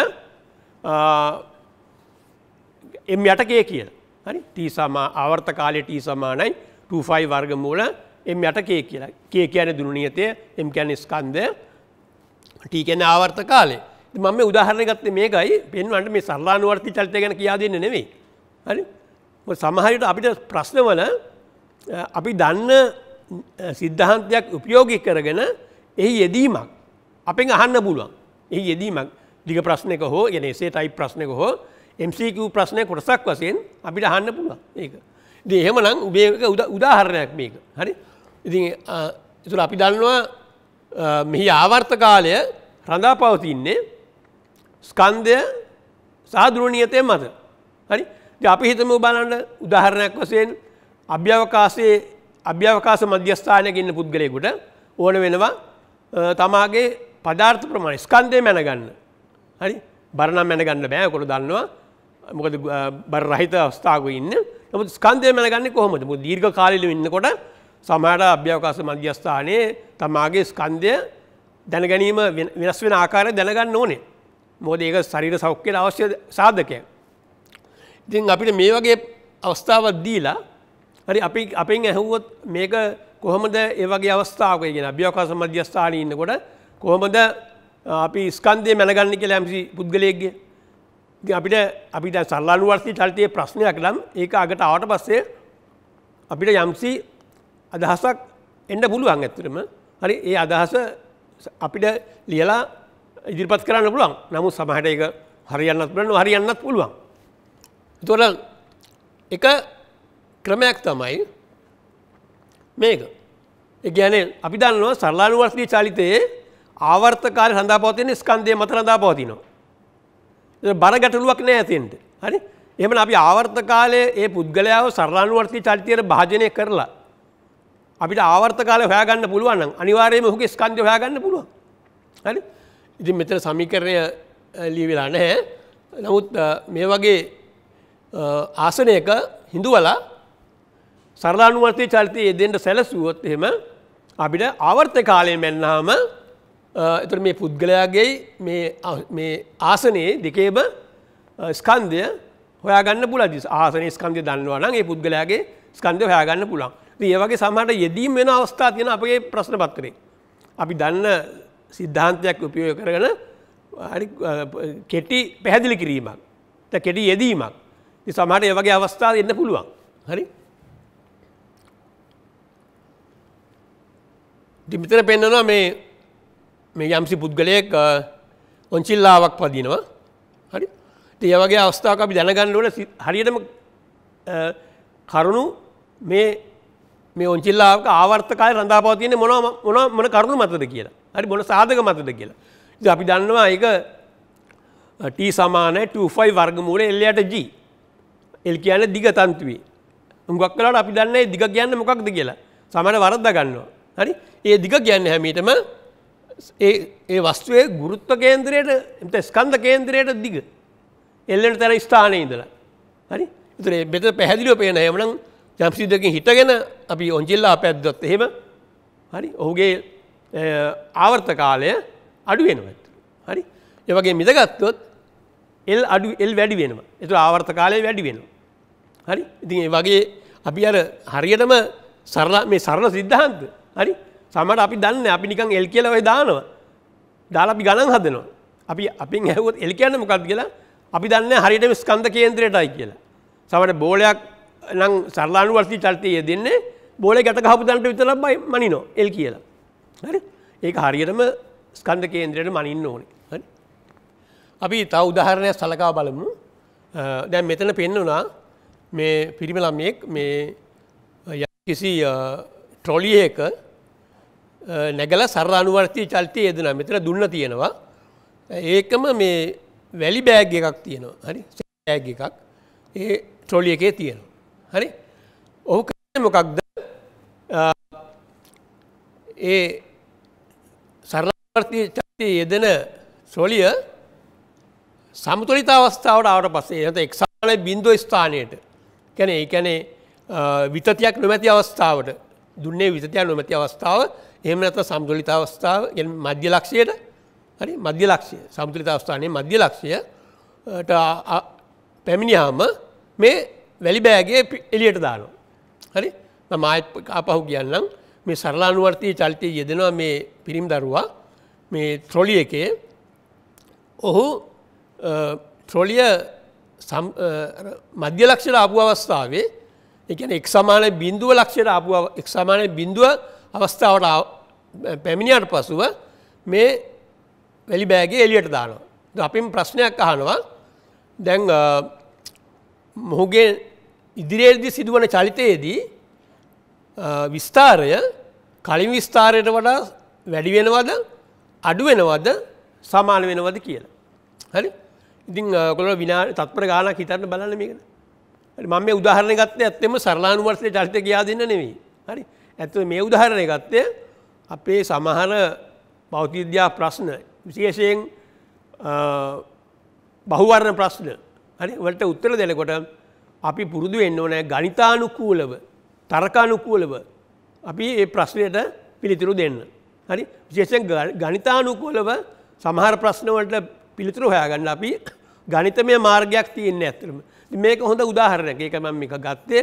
එම් යටකය කියල හරි ටීසමා ආවර්ත කාලය ටී සමානයි 2ෆයි වර්ගමූල එම් යටකේ කියලා කිය කියන දුනුනියතය එම් කියැන ස්කන්දය ටීකෙන් ආවර්ත කාලේ මම උදාහරණ ගත්ත මේකයි පෙන්වන්ට මේ සල්ලානුවර්ති චල්තය ගැන කියා දෙන්න නෙවෙයි හරි සමහරිට අපිට ප්‍රශ්නවල අපි දන්න සිද්ධහන්තයක් උපයෝගි කරගෙන එහි යෙදීමක් අපෙන් අහන්න පුළුවන් එහි යෙදීමක් දිග ප්‍රශ්නක හෝ ගෙන එසේ ටයි ප්‍රශ්නක හෝ MCQ ප්‍රශ්නය කොටසක් වසයෙන් අපිට අහන්න පුළුවන් ඒක දේ එහෙමනම් උබේක උදාහරණයක් මේක හරි ඉති තුළ අපි දන්නවා මෙහි ආවර්ථ කාලය රඳා පවතින්නේ ස්කන්දය සාදුරණියතය මත හරි අපි හිතම බලන්න උදාහරණයක් වසයෙන් අභ්‍යවකාසේ අභ්‍යවකාස මධ්‍යස්ථානයක ඉන්න පුද්ගලයකුට ඕන වෙනවා තමාගේ පදාර්ථ ප්‍රමාණ ස්කන්දය මැනගන්න හරි බරනම් මැනගන්න බෑකොට දන්නවා මොකද බර රහිත අවස්ථාව ඉන්න නමුත් ස්කන්දය මැනගන්න කොහොමද දීර්ඝ කාලිල ඉන්නකොට සමහට අභ්‍යවකාශ මධ්‍යස්ථානයේ තමාගේ ස්කන්දය දැනගැනීම වෙනස් වෙන ආකාරය දැනගන්න ඕනේ මොද ඒක සරිර සෞඛ්‍යයට අවශ්‍ය සාධකය. ඉතින් අපිට මේ වගේ අවස්ථාවත් දීලා හරි අපි අපෙන් ඇහුවොත් මේක කොහොමද ඒවගේ අවස්ථාවක ගෙන අභ්‍යවකාශ මධ්‍යස්ථාන ඉන්නකොට කොහොමද අපි ස්කන්දය මැනගන්න කියලා ඇමසි පුද්ගලයක්ගේ අපිට අපිට සල්ලානුවර්සි චරිතය ප්‍රශ්නයක් නම් ඒක අගට ආවට පස්සේ අපිට යම්සි අදහසක් එන්න පුළුවන් ඇත්තරම හරි ඒ අදහස අපිට ලියලා ඉදිරිපත් කරන්න පුළුවන් නමුත් සමහට එක හරියන්නත් බලන්න හරියන්නත් පුළුවන්. තොර එක ක්‍රමයක් තමයි මේක එකගැන අපි දන්නවා සරලානුවර්ශී චාලිතයේ ආවර්තකාල සඳාපවතින ස්කන්දය මත රඳා පවතිනවා. බර ගැටලුවක් නෑ ඇතින්ට හරි එම අපි ආවර්තකාලයේ ඒ පුද්ගලයාව සරලානුවර්ශී චරිතයට භාජනය කරලා අපිට ආවර්ත කාල හොයාගන්න පුළුවන් අනිවාර්යම හුගේ ස්කන්ධ හයාගන්න පුළුව හරි ඉතින් මෙතර සමීකරණය ලියවෙලා නැහැ නමුත් මේ වගේ ආසනයක හිඳුවලා සරලානුවර්තය චරිතය යෙදෙන්ට සැලසුවොත් එහෙම අපිට ආවර්ත කාලය මැන්නාම එතුර මේ පුද්ගලයාගේ මේ ආසනයේ දෙකේම ස්කන්දය හොයාගන්න පුල ආසන ස්කන්ධය දන්නවනම් ඒ පුද්ගලයාගේ ස්කන්ධය හයාගන්න පුළන් ඒවගේ සමහට යෙදීම් වෙන අවස්ථා තියෙන අපගේ ප්‍රශ්න පත්තරේ. අපි දන්න සිද්ධාන්තයක් උපයෝය කරගන කෙටි පැහැදිලි කිරීමක් කෙටි යෙදීමක් සමහට ඒවගේ අවස්ථාව එන්න පුළුවන් හරි ඩිමිතර පෙන්න්නනවා මේ මේ යම්සි පුද්ගලයෙක් ඔංචිල්ලාවක් පදිනවා හරි ඒයවගේ අවස්ථාව අපි දැනගන්න ඕන හරියටම කරුණු මේ මේ ඔංචිල්ලාක ආවර්තකාය රඳාපවතියන මොන මොන මොන කරුණු මතද කියලා හරි මොන සාධක මතද කියලා අපි දන්නවා එක ට සමාන 25 වර්ගමූල එල්ලයට ජී එල් කියන දිග තන්තුවේ උඟක් කලාට අපි දන්නේ දිග කියන්න මොකක්ද කියලා සමන වරද්ද ගන්නවා හරි ඒ දිග කියන්න හැමීටම ඒ වස්තුවේ ගුරුත්ව කේන්ද්‍රයට එත ස්කන්ධ කේන්ද්‍රයට දිග එල්ලට තැන ස්ථානය ඉඳලා හරි තුරේ බෙත පැහැදිලිව පේන එමනම් ජම්සිදකින් හිටගෙන අපි ඔංචිල්ලා පැද්දොත් එහෙම හරි ඔහුගේ ආවර්ත කාලය අඩු වෙනවත් හරි ඒවගේ මිදගත්තොත් එල් අඩු එල් වැඩි වෙනවා එතු ආවර්ත කාලය වැඩි වෙනවා හරි ඉතින් ඒ වගේ අපි අර හරියටම සරල මේ සරණ සිද්ධහන්ත හරි සමට අපි දන්න අපි නිකං එල් කියලව දානවා දාලා අපි ගණන් හදනවා අපි අපින් ඇහුවත් එල් කියන්න මොකක්ද කියලා අපි දන්න හරියටම ස්කන්ධ කේන්ද්‍රයටයි කියලා සමට බෝලයක් නම් සරලානු වර්ති චර්තය දෙන්නේ බෝල ගැට කහපු තන්ට විතර බයි මනිනෝ එල් කියලා. හරි ඒක හරියටම ස්කන්ධ කේන්ද්‍රයට මනින්න ඕනේ. අපි තව උදාහරණයක් සලකා බලමු. දැන් මෙතන පෙන්වුණා මේ පිරිමි ළමයෙක් මේ කිසි ට්‍රොලියක නැගලා සරල අනුවර්තී චල්තිය යෙදෙනවා. මෙතන දුන්න තියෙනවා. ඒකම මේ වැලි බෑග් එකක් තියෙනවා. හරි. බෑග් එකක් ඒ ට්‍රොලි එකේ තියෙනවා. හරි ඔහු මොකක්ද ඒ සරලවර්ති චක්තිය යෙදෙන සොලිය සමුතුලිත අවස්ථාවට ආවට පස්සේ එත එක්සාලය බින්දු ස්ථානයට කැන ඒ කැනේ විතතියක් නොමැති අවස්ථාවට දුන්නේ විතතියක් නොමැති අවස්ථාව එහම ඇත සම්තුලිත අවස්ථාව මධ්‍ය ලක්ෂයට හරි මධ්‍ය ලක්ෂය සම්තුලිත අවස්ථානය මධ්‍ය ලක්ෂයට පැමිණියාම මේ වැලිබෑගේ එලියට දානවා. හරි මායත් අපහු කියන්නම් මේ සරලානුවර්තය චල්තය යෙදෙනවා මේ පිරිම් දරුවා මේ ත්‍රොලිය එකේ ඔහු ත්‍රොලිය මධ්‍ය ලක්ෂයට ආපු අවස්ථාවේ එකන එක් සමානය බින්දුව ලක්ෂයට ආපු එක් සමානය බින්දුව අවස්ථාවට පැමිණියට පසුව මේ වැලි බෑගේ එලියට දානවා. අපින් ප්‍රශ්නයක් අහනවා දැන් මොහුගේ ඉදිරියේදී සිදුවන චලිතයේදී විස්ථාරය කලින් විස්ථාරයට වඩා වැඩි වෙනවද අඩු වෙනවද සමාන වෙනවද කියලා. හරි ඉතින් කොළ විනා තත්පර ගානක් හිතන්න බලන්න මේකන මම උදාහරණ ගත්තය ඇත්තෙම සරලානුවර්සය චරිත ගයා දෙන්න නෙවෙයි හරි ඇත්ත මේ උදාහරණය ගත්තය අපේ සමහර බෞතිද්‍යා ප්‍රශ්න විශේෂයෙන් බහුවරණ ප්‍රශ්න හරි වලට උත්තර දෙනකොට අපි පුරුදු වෙන්න ඕනෑ ගනිතානුකූලව තරකානුකූලව අපි ඒ ප්‍රශ්නයට පිළිතුරු දෙන්න. හරි විශේෂෙන් ගනිතානුකූලව සමහර ප්‍රශ්නවලට පිළිතුරු හොයාගන්න අපි ගනිතමය මාර්ගයක් තියන්න ඇතරම මේක හොඳ උදාහරණක එක මම එක ගත්තේ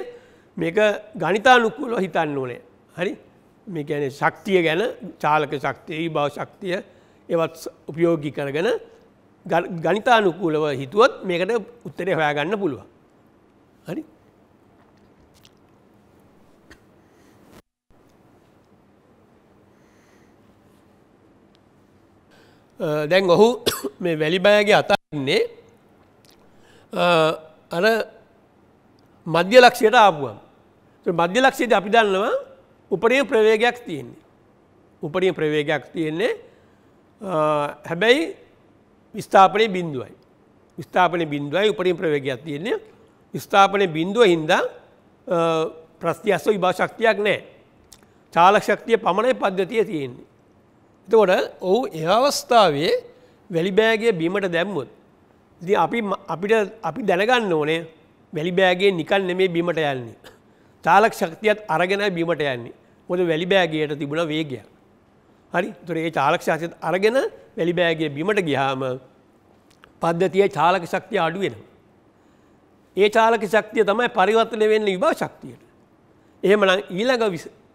මේක ගනිතානුකූලව හිතන්න ඕනේ හරි මේකැන ශක්තිය ගැන චාලක ශක්තිය බව ශක්තිය ඒවත් උපයෝගි කරගෙන ගනිතානුකූලව හිතුවත් මේකට උත්තරේ හොයාගන්න පුළුවන්. හරි දැන් ඔහු මේ වැලිබෑගේ අතන්නේ අර මධ්‍ය ලක්ෂයට ආපුුවම් මධ්‍ය ලක්ෂයට අපි දන්නවා උපරිය ප්‍රවේගයක් තියෙන්නේ උපරිය ප්‍රවේගයක් තියෙන්නේ හැබැයි විස්ථාපනය බින්දුවයි විස්ථාපන බින්දුවයි උපරින් ප්‍රවේගයක් තියන්නේ ස්ථාපනය බින්දුව හින්දා ප්‍රස්තියස්ව විභා ශක්තියක් නෑ. චාලක් ශක්තිය පමණයි පද්ධතිය තියෙන්නේ. එතකොට ඔහු එ අවස්ථාවේ වැලිබෑගේ බීමට දැම්මුත්. ඉති අපි අපිට අපි දැනගන්න ඕනේ වැලිබෑගේ නිකන් නෙමේ බීමට යන්නේ. චාලක් ශක්තියත් අරගෙන බීමට යන්නේ මොද වැලිබෑගේයට තිබුණ වේගයක්. හරි තුරේ චාලක් ශක්තියත් අරගෙන වැලිබෑගේ බිමට ගියාම පද්ධතිය චාලක ශක්තිය අඩුවෙනවා. ඒ චාලක ශක්තිය තමයි පරිවර්තනය වෙන්න විභව ශක්තියට. එහෙම ඊළඟ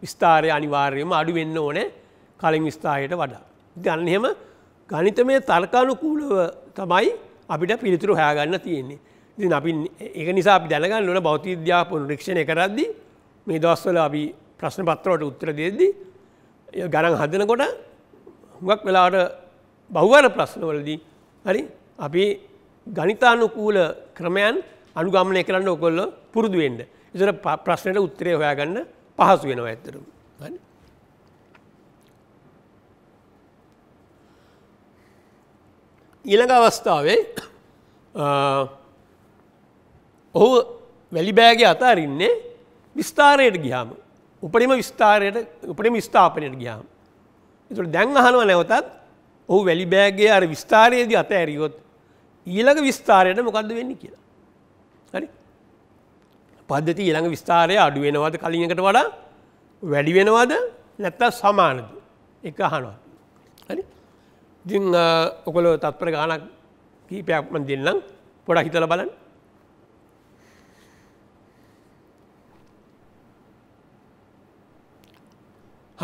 විස්ථාරය අනිවාර්යම අඩුවෙන්න ඕනෑ කලින් විස්ථායට වඩා. ගන්න එහෙම ගනිතමය තර්කානුකූලව තමයි අපිට පිළිතුරු හයාගන්න තියෙන්නේ. ඉතින් අපි එක නිසා අපි දැනගන්න ඕන බෞති විද්‍යාපන රීක්ෂණය කරද්දී මේ දවස්වල අපි ප්‍රශ්න පත්‍රවලට උත්තර දෙද්දී ගණන් හදනකොට හුඟක් වෙලාවට බහුවන ප්‍රශ්නවලදී හරි අපි ගණිතානුකූල ක්‍රමයන් අනුගමනය කරන්න ඔකොල්ල පුරුදු වෙන්ඩ. ඉතර ප්‍රශ්නයට උත්තරය හොයාගන්න පහසු වෙනවා ඇත්තරම්. ඊළඟ අවස්ථාවේ ඔහු වැලිබෑගේ අතාරන්නේ විස්ථාරයට ගිහාම උපරිම විස්ථාරයට උපරිම ස්ථාපනයට ගියාම. එතුට දැන් අහනුව නැවතත් ඔහු වැලිබෑගේ අර විස්ථාරයේදී අත ඇරියොත් ඊළඟ විස්ථාරයට මොකක්ද වෙන්න කියලා. හරි පද්ධති ඊළඟ විස්ථාරය අඩුවෙනවද කලින්කට වඩා වැඩිවෙනවාද නැත්තා සමානද එක අහනවා හරි ඉ ඔකොල තත්පර ගානක් කීපයක්ම දෙන්නම් පොඩක් හිතල බලන්න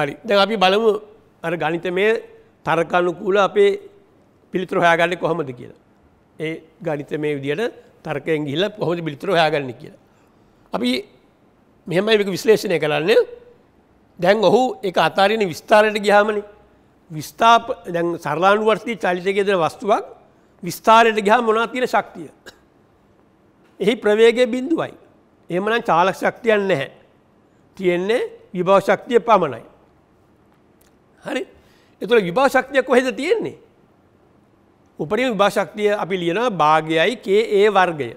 හරි දැ අපි බලමු අර ගනිත මේ තර්කනුකූල අපේ පිළිතුර හයාගන්න කොහොමද කියලා ඒ ගනිත මේ විදියට තර්කයෙන් ගිල්ල හොඳ බිල්තර හයාගන්න කියලා. අපි මෙහමයි එක විශ්ලේෂණය කරන්න දැන් ඔහු එක අතාරයන විස්ථාරයට ගිහාමන විස්ථාප දැන් සරලානුවර්තී චලිතකෙදන වස්තුවක් විස්ථාරයට ගහා මොනා තියෙන ශක්තිය. එහි ප්‍රවේගය බින්දුවයි. එහමනම් චාලක් ශක්තියන් නැහැ. තියෙන්නේ විභව ශක්තිය පමණයි. හරි එතුළ විභාශක්තියක් කොහෙද තියෙන්නේ උපරි විභාශක්තිය අපි ලියනවා භාගයයි කේ ඒ වර්ගය.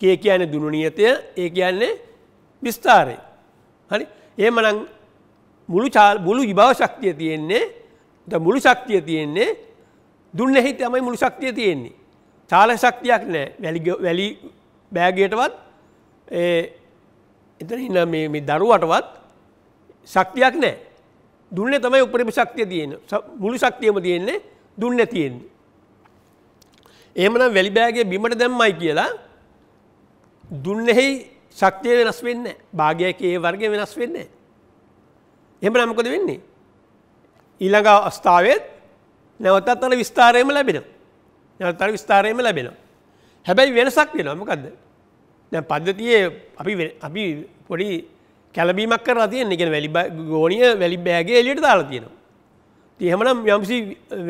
කේ කියන්නේ දුනු නියතය ඒ කියන්නේ විස්ථාරය. හරි ඒමනං මුළු චාල් මුළු විභව ශක්තිය තියෙන්නේ මුළු ශක්තිය තියෙන්නේ දුන්න හිත තමයි මුළු ශක්තිය තියෙන්නේ. චාල ශක්තියක් නෑ වැලි වැලි බෑගයටවත් එතන හින්න මේ දරුවටවත් ශක්තියක් නෑ දුන්න තමයි උපරිම ශක්තිය තියෙන මුළු ශක්තියම තියෙන්නේ දුන්න තියෙන්නේ. එහමනම් වැලිබෑගේ බිමට දැම්මයි කියලා දුන්නෙහි ශක්තිය වෙනස් වෙන්න භාගයක ඒ වර්ගය වෙනස් වෙන්නේ. එහම නමකොද වෙන්නේ. ඊළඟ අස්ථාවත් නැවතත් අන විස්ථාරයම ලැබෙන නැවතර විස්ථාරයම ලැබෙන. හැබැයි වෙනසක් වෙන මොකක්ද. නැ පද්ධතියේ අපි අපි පොඩි කැලබීමක් කර තියෙන් එකෙන වැලි ගෝනිය වැලි බෑගේ එලියට දාලා තියෙනවා. තියහමනම් යම්සි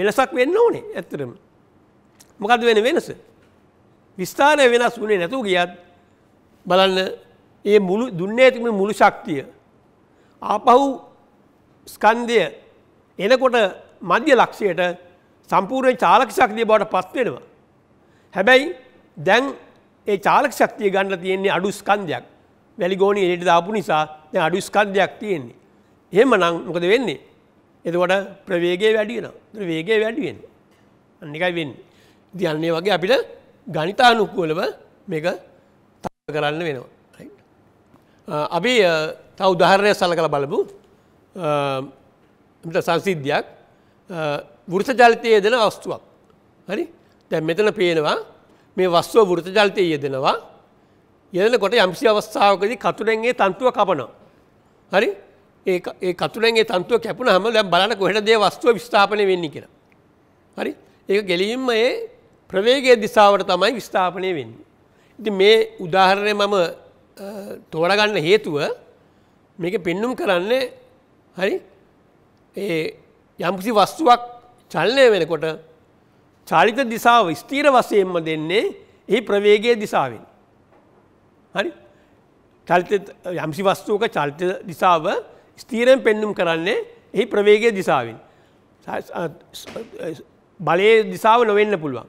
වෙනසක් වෙන්න ඕනේ ඇත්තරම. මොකද වෙන වෙනස. විස්ථානය වෙනස් වුණේ නැතු ගියත් බලන්න ඒ මුළු දුන්නේ ඇතිම මුළු ශක්තිය. ආපහු ස්කන්දය එනකොට මධ්‍ය ලක්ෂයට සම්පූර්ණය චාලක ශක්තිය බවට පත්වෙනවා. හැබැයි දැන් ඒ චාලක ශක්තිය ගන්න තියෙන්නේ අඩු ස්කන්ධයක් වැලිගෝනි එයට දාපු නිසා දැ අඩු ස්කන්ධයක් තියෙන්නේ. එහෙම නං මොකද වෙන්නේ. එතකොට ප්‍රවේගේ වැඩියෙන වේගේ වැඩියෙන් අන්නකයි වෙන්නේ. තියන්නේ වගේ අපිට ගනිතානුකූලව මේක කරන්න වෙනවා. අපි තව උදාහරණය සලකලා බලමු. අපිට සංසිද්ධියක් වෘත ජලිතයේ යෙදෙන වස්තුවක්. හරි? දැන් මෙතන පේනවා මේ වස්තුව වෘත ජලිතයේ යෙදෙනවා. යෙදෙනකොට යම්සි අවස්ථාවකදී කතුරෙන් ඒ තන්තුව කපනවා. හරි? ඒ ඒ කතුරෙන් ඒ තන්තුව කැපුණාම දැන් බලන්න කොහෙද ඒ වස්තුව විස්ථාපනය වෙන්නේ කියලා. හරි? ඒක ගෙලින්ම ඒ ප්‍රවේගය දිසාවට තමයි විස්ථාපනය වෙන්න. ඉති මේ උදාහරණය මම තෝරගන්න හේතුව මේක පෙන්නුම් කරන්නේ හරි ඒ යම්කිසි වස්තුවක් චලනය වෙනකොට චාලිත දිසාව ස්තීර වසයෙන්ම දෙන්නේ එහි ප්‍රවේගය දිසාවෙන්. හරි යම්සි වස්තුවක චල්ත දිසාව ස්තීරෙන් පෙන්නුම් කරන්නේ එහි ප්‍රවේගය දිසාවෙන්. බලය දිසාව නොවෙන්න පුළුවන්.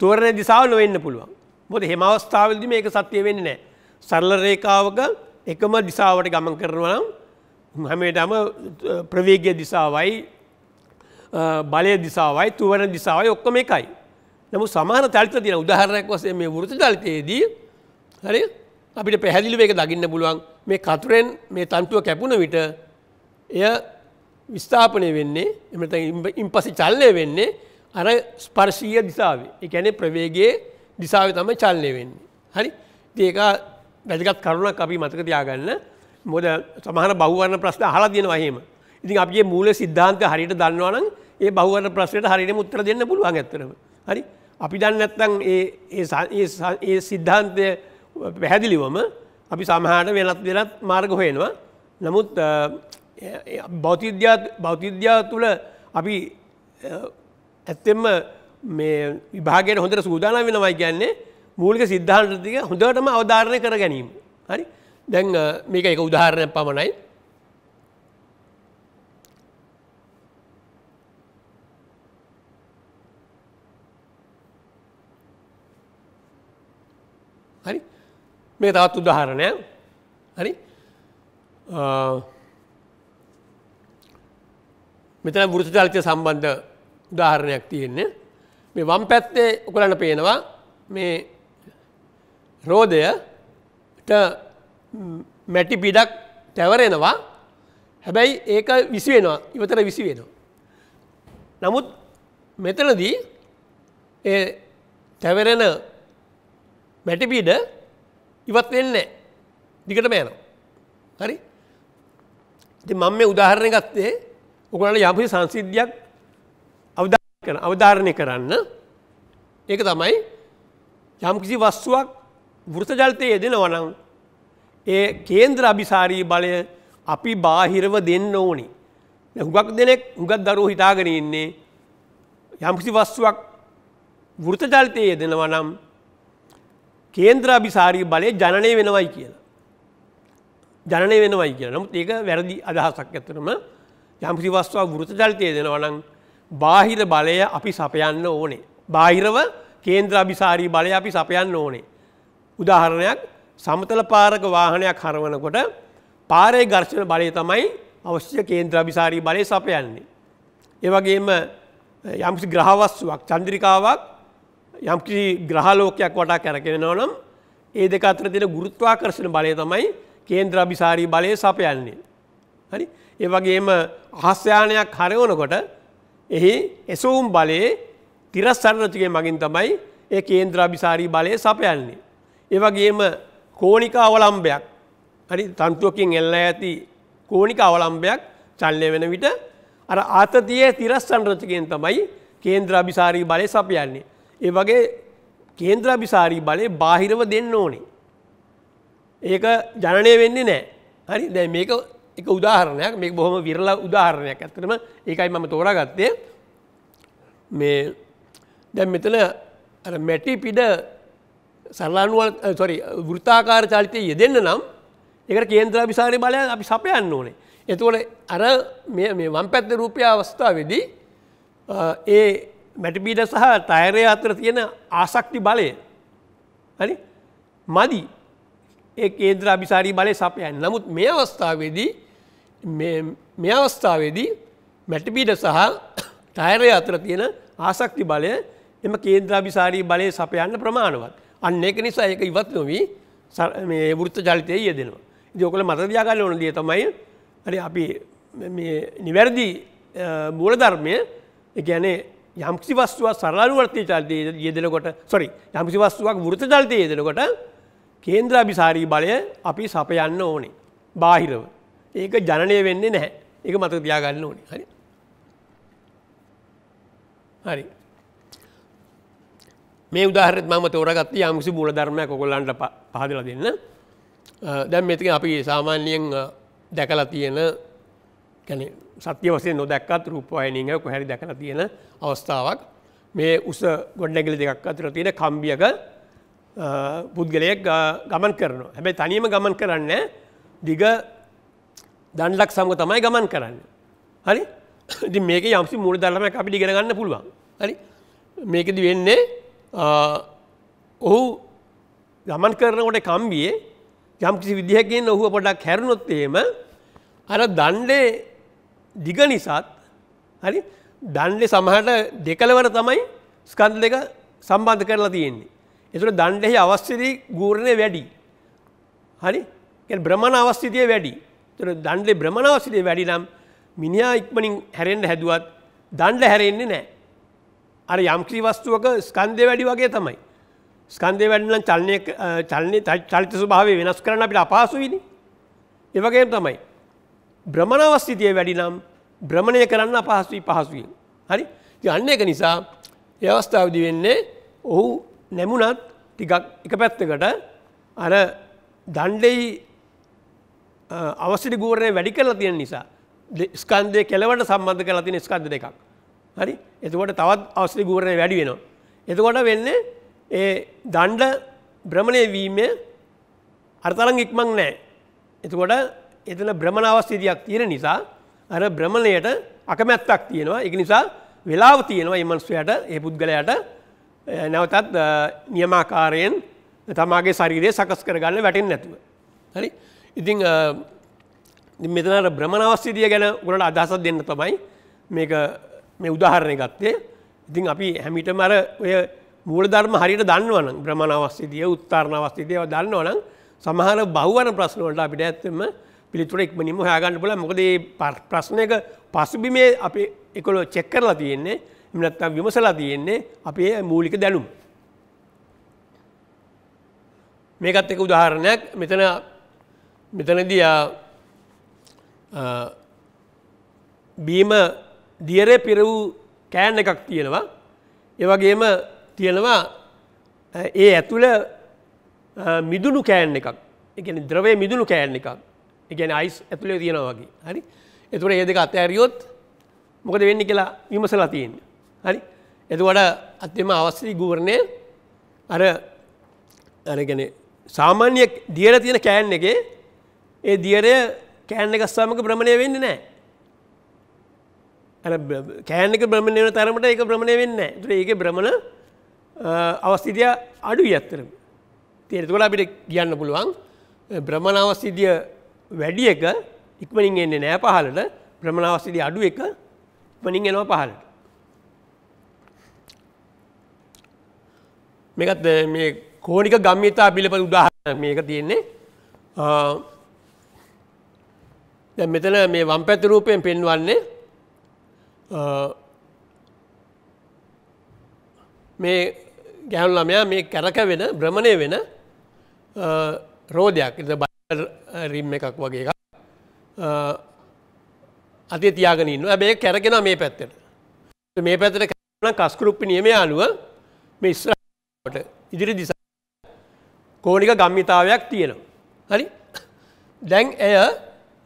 තෝරණ දිසාාව නොවෙන්න පුළුවන් බොද හෙම අවස්ථාවලද මේක සත්‍යය වෙන්න නෑ සරල රේකාවක එකම දිසාවට ගමන් කරනවනම් හමටම ප්‍රවේගය දිසාවයි බලය දිසාවයි තුවන දිසාවයි ඔක්කොම එකයි නමු සමාන තල්ත තින උදාහරණයක් වසේ මේ වෘති චල්තයේදී හරි අපිට පැහැදිලිව එක දකින්න පුළුවන් මේ කතුරෙන් මේ තන්තුව කැපුණ විට එය විස්ථාපනය වෙන්නේ එමට ඉම්පසි චල්ලය වෙන්නේ අර ස්පර්ශීය දිසාාව එකැනෙ ප්‍රවේගේ දිසාාව තම චල්ලය වෙන්නේ. හරි ඒක වැදගත් කරුණක් අපි මතක තියාගන්න මොද සමහර බහුවරණ ප්‍රශ්න හලා දෙන වහම ඉතින් අපගේ මූල සිද්ධාන්ත හරිට දන්නවනම් ඒ බහුවරණ ප්‍රශ්නයට හරියට මුත්තර දෙන්න පුළුවන් ඇත්තරම හරි අපි දන්න නැත්තං ඒ සිද්ධාන්තය පැහැදිලිවම අපි සමහට වෙනත් වෙනත් මාර්ග හොයෙනවා නමුත් බෞතිද්‍යා තුළ අපි ඇත්තෙම මේ විභාගයට හොඳට සූදානම් වෙනවා කියන්නේ මූලික සිද්ධාන්ත ටික හොඳටම අවධාරණය කර ගැනීම. හරි? දැන් මේක එක උදාහරණයක් පමණයි. හරි? මේ තවත් උදාහරණයක්. හරි? මෙතන වෘත්ත චලිතය සම්බන්ධ උදාහරණයක් තියෙන්නේ මේ වම් පැත්තේ උකලට පේනවා මේ රෝධයට මැටි පිඩක් තැවරෙනවා හැබැයි ඒක විසි වෙනවා ඉවතර විසි වෙනවා. නමුත් මෙතනදී ඒ තැවරෙන මැටිපීඩ ඉවත් වෙන්න දිගටම යනවා. හරි ඉති මං මේ උදාහරණය ගත්තේ උකලට යම්පි සංසිද්ධියක් කර අවධාරණය කරන්න ඒක තමයි යම්කිසි වස්සුවක් වෘතජල්තය යෙදෙනවනම් ඒ කේන්ද්‍ර අභිසාරී බලය අපි බාහිරව දෙන්න ඕනි. හුගක් දෙනෙක් හුගත් දරුව හිතාගෙන ඉන්නේ යම්කිසි වස්සුවක් වෘතජල්තය යෙදෙනවා නම් කේන්ද්‍ර අභිසාරී බලය ජනනය වෙනවයි කියලා. ජනනය වෙනවයි කියලා නමුත් ඒක වැරදි අදහසක් ඇතරම යම්කිසි වස්සුවක් වෘතජල්තය දෙනවා නම් බාහිර බලය අපි සපයන්න ඕනේ. බාහිරව කේන්ද්‍ර අභිසාරී බලය අපි සපයන්න ඕනේ. උදාහරණයක් සමතල පාරක වාහනයක් හරවනකොට පාරය ගර්ශන බලය තමයි අවශ්‍ය කේන්ද්‍ර අභිසාරී බලය සපයන්නේ. ඒවගේම යම්සි ග්‍රහවස්සුවක් චන්ද්‍රිකාවක් යම්කිසි ග්‍රහලෝකයක් වටා කැරකෙනනව නම් ඒ දෙක අතර තියෙන ගුරුත්වාකර්ශන බලය තමයි කේන්ද්‍ර අභිසාරී බලය සපයන්නේ. හරි ඒවගේම අහස්්‍යයානයක් හරවනකොට එහි එසවුම් බලයේ තිරස්සරනතිගේ මගින් තමයි ඒ කේන්ද්‍රාභිසාරී බලය සපයන්නේ. ඒවගේම කෝනික අවලම්භයක් හරි තන්තුවකින් එල්ල ඇති කෝනික අවලම්භයක් චල්ලය වෙන විට අර ආතතියේ තිරස්සන්රචකයෙන් තමයි කේන්ද්‍රාභිසාරී බලය සපයන්නේ. ඒ වගේ කේන්ද්‍රාභිසාරී බලය බාහිරව දෙන්න ඕනේ. ඒක ජනනය වෙන්නේ නෑ හරි දැ මේක එක උදාහරණයක් මේ බොහොම විරල උදාහරණයක් ඇත්තටම ඒකයි මම තෝරා ගත්තේ මේ දැන් මෙතන මැටි පිඩ සරලානුවල් සොරි වෘතාකාර චාලිතය යෙදෙන්න නම් එකට කේන්ද්‍රාභිසාරය බලය අපි සපයන්න ඕනේ. එතුවට අර වම් පැත්ත රූපය අවස්ථාවේදී ඒ මැටිපීඩ සහ තයරය අතර තියෙන ආසක්ටි බලය හරි මදි ඒ කේන්ද්‍රාභිසාරී බලය සපයන්න නමුත් මේ අවස්ථාවේදී මේ අවස්ථාවේදී මැටිබීඩ සහ ටයරය අතර තියෙන ආසක්ති බලය එම කේන්ද්‍රාභිසාරී බලය සපයන්න ප්‍රමාණවත්. අන්න ඒක නිසා ඒක ඉවත් නොවී වෘත්ත චලිතය යෙදෙනවා. දෝකල මතදයාගල ඕන දිය තමයි හරි අපි නිවැරදි මූලධර්මය ගැනේ යම්කිසි වස්තුවක් සරල වර්තය චල්තය යෙදෙනකොට සොරි යම්සි වස්තුවක් වෘත චල්තය යෙදෙනකොට කේන්ද්‍රාභිසාරී බලය අපි සපයන්න ඕනේ. බාහිරව. ඒක ජනනය වෙන්නේ නැහැ එක මතක තියාගන්න ඕනි හරි හරි මේ උදාහරත් මම තෝරගත් යමුසි මූල ධර්මයක් කොල්ලන්ට පහදල දෙන්න දැන් මෙතික අපි සාමාන්‍යයෙන් දැකලා තියෙන කැන සත්‍ය වසය නොදැක්කත් රූපවායනීය කොහැරි දැකලා තියෙන අවස්ථාවක් මේ උස ගොඩ්ඩැගිල දෙකක් අතර තියෙන කම්බියක පුද්ගලයක් ගමන් කරනවා හැබැයි තනියම ගමන් කරන්න දිග දණ්ඩලක් සමග තමයි ගමන් කරන්න. හරි ඉති මේක යම්සි මුණ දල්ලම අපිට ගෙනගන්න පුළුවන් හරි මේකද වෙන්නේ ඔහු ගමන් කරනකොට කම්බියේ යම්කිසි විදිහකෙන් ඔහුව පොඩක් හැරුණොත්තේම අර දණ්ඩේ දිග නිසාත් හරි දණ්ඩෙ සමහට දෙකලවට තමයි ස්කන්ධ දෙක සම්බන්ධ කරලා තියෙන්නේ. එතුට දණ්ඩෙහි අවස්්‍යදී ගූරණය වැඩි. හරි බ්‍රමණ අවස්ථිතිය වැඩි තොර දණ්ඩලේ බ්‍රමණාවසිරය වැඩිනම් මිනිා ඉක්මනින් හැරෙන්ට හැදුවත් දණ්ඩ හැරෙන්නේ නෑ. අර යම්ක්‍රී වස්තුවක ස්කන්දය වැඩි වගේ තමයි. ස්කන්දය වැඩිලන් චල්නය චල්නය චලිත ස්භාව වෙනස් කරන අපිට අපාසුවිනි. ඒවගේ තමයි. බ්‍රමණවස්ථිතිය වැඩිනම් බ්‍රමණය කරන්න අපහසුවී පහසුවෙන්. හරි යන්න එක නිසා යවස්ථාවදි වෙන්නේ ඔහු නැමුණත් ටිකක් එක පැත්තකට අර දණ්ඩෙයි අවසිරි ගෝරණය වැඩි කරලා තියෙන නිසා ස්කන්දය කෙලවට සම්බන්ධ කරලා තියෙන ස්කන්ධ දෙකක් හරි එතකොට තවත් අවසිරි ගෝරණය වැඩි වෙනවා. එතකොට වෙන්න ඒ දණ්ඩ භ්‍රමණය වීම අරතරං ඉක්මක් නෑ. එතකොට එතන බ්‍රමණ අවස්ථිතියක් තියෙන නිසා අර බ්‍රමණයට අකමැත්තක් තියෙනවා එක නිසා වෙලාව තියෙනවා එමන්ස්වයට ඒ පුද්ගලයට නැවතත් නියමාකාරයෙන් තමාගේ ශරීරය සකස් කරගන්න වැටෙන් නැතුව. හරි ඉතිං මෙතනට බ්‍රමණවස්්‍යතිය ගැන ගොලට අදහසත් දෙන්න තමයි මේක මේ උදාහරණය ගත්තේ ඉතිං අපි හැමිට මර ඔය මූලධර්ම හරිට දන්නවන බ්‍රමණවස්්‍යතිය උත්තාරණ අවස්ථතියව දන්නවනම් සමහර බහුවන ප්‍රශ්නවලට අපිට ඇත්තම පිළිතුර එක්මනිම හයාගන්න පුල මොකද ප්‍රශ්නයක පසුබිමේ අපි එකොලො චෙක්කරලා තියෙන්නේ එමනත්තම් විමසලා තියෙන්නේ අපේ මූලික දැනුම්. මේකත් එක උදාහරණයක් මෙතන මෙතනදී බීම දියරේ පිර වූ කෑන් එකක් තියෙනවා ඒවගේම තියෙනවා ඒ ඇතුළ මිදුණු කෑන් එකක් එකන ද්‍රවය මිදුණු කෑන් එකක් එකන අයිස් ඇතුළේ තියෙනවා වගේ හරි එතුට ඒ දෙක අතඇරියොත් මොකද වෙන්න කියලා විමසලා තියෙන හරි එතුවට අත්තෙම අවස්සී ගූරණය අර අරගැන සාමාන්‍ය දියර තියෙන කෑන් එකේ ඒ දියරය කෑන් එක ස්වාමක බ්‍රමණය වෙන්න නෑ කෑනක බ්‍රමණය වන තරමට එක බ්‍රමණය වෙන්න තුර ඒක බ්‍රමණ අවස්ථිතිය අඩු ඇත්තරම තේරතුකල අපිට කියන්න පුළුවන් බ්‍රමණ අවස්ථිතිය වැඩි එක ඉක්මනින් එන්නේ නෑ පහලට ප්‍රමණ අවස්ථිතිය අඩු එක ඉක්මනින් එනවා පහලට මේකත් මේ කෝනික ගම්මිතා පිළිබඳ උදාහරණ මේක තියෙන්නේ දැ මෙතන මේ වම් පැතිරූපයෙන් පෙන්වන්නේ මේ ගැහුන් ළමයා මේ කැරක වෙන බ්‍රමණය වෙන රෝධයක් එත බ රිම් එකක් වගේ එකක් අති තියාගෙනන්න ඇබේ කැරගෙන මේ පැත්තට මේ පැතට කැන කස්කරුප්පි නියම අනුව මේ ඉස්රට ඉදිරි දිස කෝනික ගම්මිතාවයක් තියෙනවා හරි දැන් එය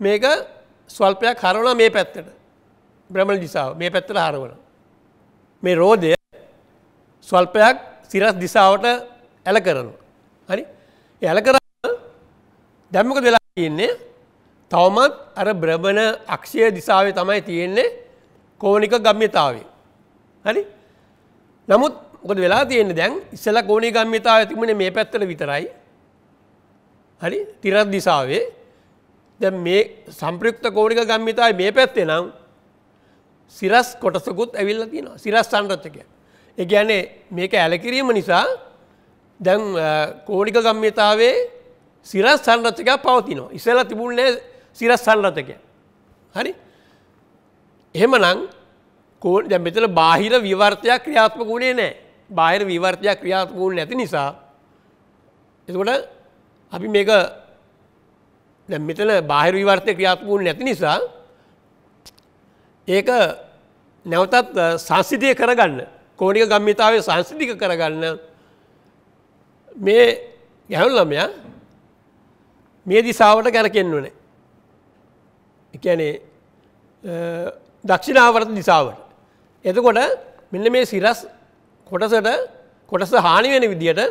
මේක ස්වල්පයක් හරවන මේ පැත්තට බ්‍රමල් දිසාාව මේ පැත්තට හරවන. මේ රෝධය ස්වල්පයක් සිරස් දිසාවට ඇල කරනු. හරි ඇල කර දැම්මක දෙලා තියන්නේ තවමත් අර බ්‍රභණ අක්ෂය දිසාවේ තමයි තියෙන්නේ කෝනික ගම්්‍යතාවේ. හරි නමුත් ගොද වෙලා තියෙන දැන් ඉස්සල කෝනි ගම්්‍යතාව තිබුණ මේ පැත්තල විතරයි හරි තිරත් දිසාවේ දැන් මේ සම්ප්‍රයුක්ත කෝණික ගම්මිතාවේ මේ පැත්තේ නම් සිරස් කොටසකුත් ඇවිල්ලා තියෙනවා. සිරස් සංරචකය. ඒ කියන්නේ මේක ඇලකිරීම නිසා දැන් කෝණික ගම්මිතාවේ සිරස් සංරචකයක් පවතිනවා. ඉස්සෙල්ලා තිබුණේ සිරස් සංරචකය. හරි? එහෙමනම් කෝණ දැන් මෙතන බාහිර විවර්තයක් ක්‍රියාත්මක වුණේ නැහැ. බාහිර විවර්තයක් ක්‍රියාත්මක වුණේ නැති නිසා එතකොට අපි මේක දැ මෙතන බාහිර විවර්තය ක්‍රියාත්මූල නැති නිසා ඒක නැවතත් සංස්සිතිය කරගන්න කෝනික ගම්මිතාව සංස්තිික කරගන්න මේ ගැහුල් ළමයා මේ දිසාවට කැරකෙන්වනේ එකනේ දක්ෂිනාවරත දිසාවට එතකොට මෙන්න මේ සිරස් කොටසට කොටස හානිවෙන විදියට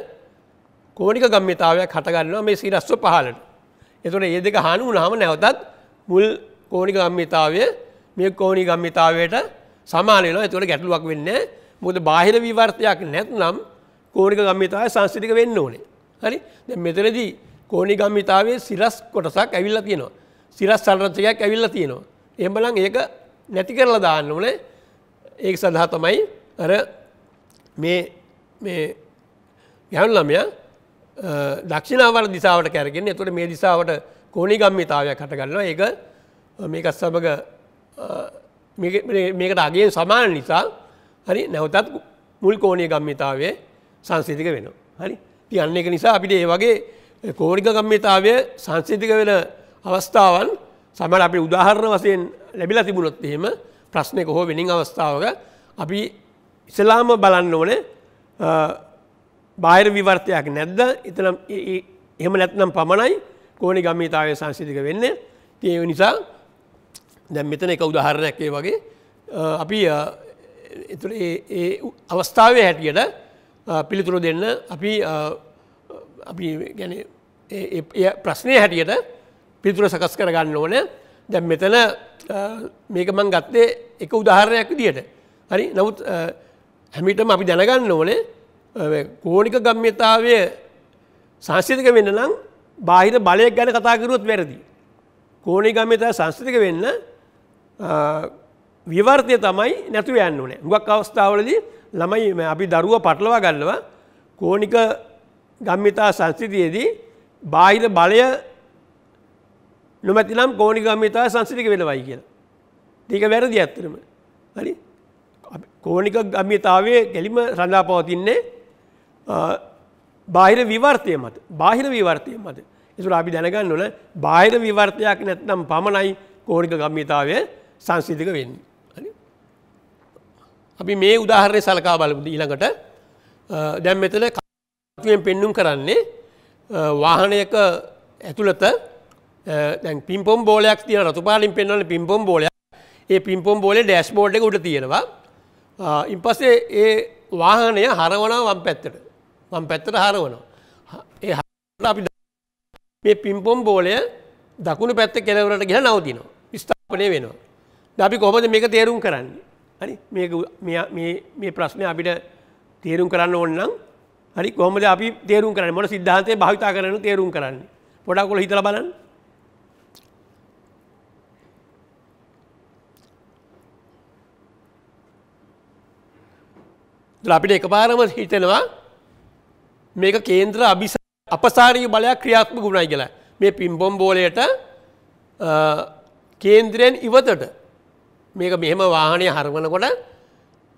කෝනික ගම්මිතාවයක් හටගන්නවා මේ සිරස්ව පහලට එතුොට ඒ දෙක හනු වුණහම නැවතත් මුල් කෝණි ගම්මිතාවය මේ කෝණි ගම්මිතාවයට සමානල ඇතුවට ගැටලුවක් වෙන්න මුද බාහිර විවර්තයක් නැත්නම් කෝණික ගම්මිතාව සංස්තිික වෙන්න ඕනේ. හරි මෙතනදී කෝණි ගම්මිතාවේ සිරස් කොටසක් ඇවිල්ල තියෙනවා. සිරස් සල්රචකයක් ඇවිල්ල තියෙනවා. එම්බලං ඒක නැති කරලා දාන්න ඕනේ ඒක සඳහා තමයි අර මේ ගැවුල්ලමයා දක්ෂිනාවර දිසාාවට කැරගෙන තුට මේ දිසාාවට කෝනිගම්මිතාවයක් හටගන්නවා ඒක මේකත් සමඟ මේකට අගේෙන් සමාන නිසා හරි නැවතත් මුල් කෝනය ගම්මිතාවේ සංසිතික වෙනවා. හරි තියන්න එක නිසා අපිට ඒ වගේ කෝනික ගම්මිතාවය සංසිතික වෙන අවස්ථාවන් සමට අපි උදාහරණ වසයෙන් ලැබිලා තිබුණොත් එහෙම ප්‍රශ්නය කොහෝ වෙනින් අවස්ථාවක අපි ඉසලාම බලන්න ඕනේ බාහිර විවර්තයක් නැද්ද එතනම් එහෙම නැත්නම් පමණයි කෝනි ගම්මිතාවය සංසිතික වෙන්න තිය නිසා දැම් මෙතන එක උදාහරණයක් ඒ වගේ අපි ඒ අවස්ථාවේ හැටියට පිළිතුරු දෙන්න අපි අපි ගැන ප්‍රශ්නය හැටියට පිතුර සකස් කරගන්න ඕන දැම් මෙතන මේක මං ගත්තේ එක උදාහරණයක් විදියට හරි නවත් හැමිටම අපි දැනගන්න ඕනේ කෝනික ගම්්‍යතාවය සංස්කෘතික වෙන්න නම් බාහිර බලයක් ගැන කතාකරුවත් වැරදි. කෝනි ගම්්‍යතා සංස්කෘතික වෙන්න විවර්තය තමයි නැතු යන්න ඕනේ ගක් අවස්ථාවලදී ළමයි අපි දරුව පටලවා ගන්නවා කෝනික ගම්මිතා සංස්කෘතියේදී බාහිර බලය නොමැතිනම් කෝනි ගම්මිතා සංස්කෘතික වෙනවයි කියලා. ඒක වැරදි ඇත්තරම හරි කෝනික ගම්මිතාවේ ගැලිම රඳා පවතින්නේ බාහිර විවර්තය මත බාහිර විවර්තය මත එතුර අපි දැනගන්න ඕන බාහිර විවර්තයක් නැත්නම් පමණයි කෝනික ගම්මිතාවය සංසිධක වෙන්න. අපි මේ උදාහරණය සලකා බලපුද ඊළඟට දැම් මෙතන කෙන් පෙන්නුම් කරන්නේ වාහනයක ඇතුළත පිම්පොම් බෝලයක් තිය රතුපාලින් පෙන්වල පිම්පොම් බෝලයක් ඒ පිම්පොම් බෝලේ ඩැස් බෝඩ් එක උට තියෙනවා ඉන් පස්සේ ඒ වාහනය හරවනා වම් පැත්තට මං පැත්තට හරවනවා. ඒ අපි මේ පිම්පොම් බෝලය දකුණු පැත්ත කෙලවරට ගෙන නවතිනවා. ස්ථාපනය වෙනවා. අපි කොහොමද මේක තේරුම් කරන්න. හරි මේ ප්‍රශ්නය අපිට තේරුම් කරන්න ඔන්නම් හරි කොහමද අපි තේරුම් කරන්න මොට සිද්ධාන්තය භාවිතා කරන තේරුම් කරන්න. පොඩක් කොල හිතල බලන්න. අපිට එකපාරම හිතෙනවා මේක කේන්ද්‍ර අභිස අපසාරී බලයක් ක්‍රියාත්ම ගුණයි කියලා මේ පිම්බොම් බෝලයට කේන්ද්‍රයෙන් ඉවතට මේක මෙහෙම වාහනය හරවනකොට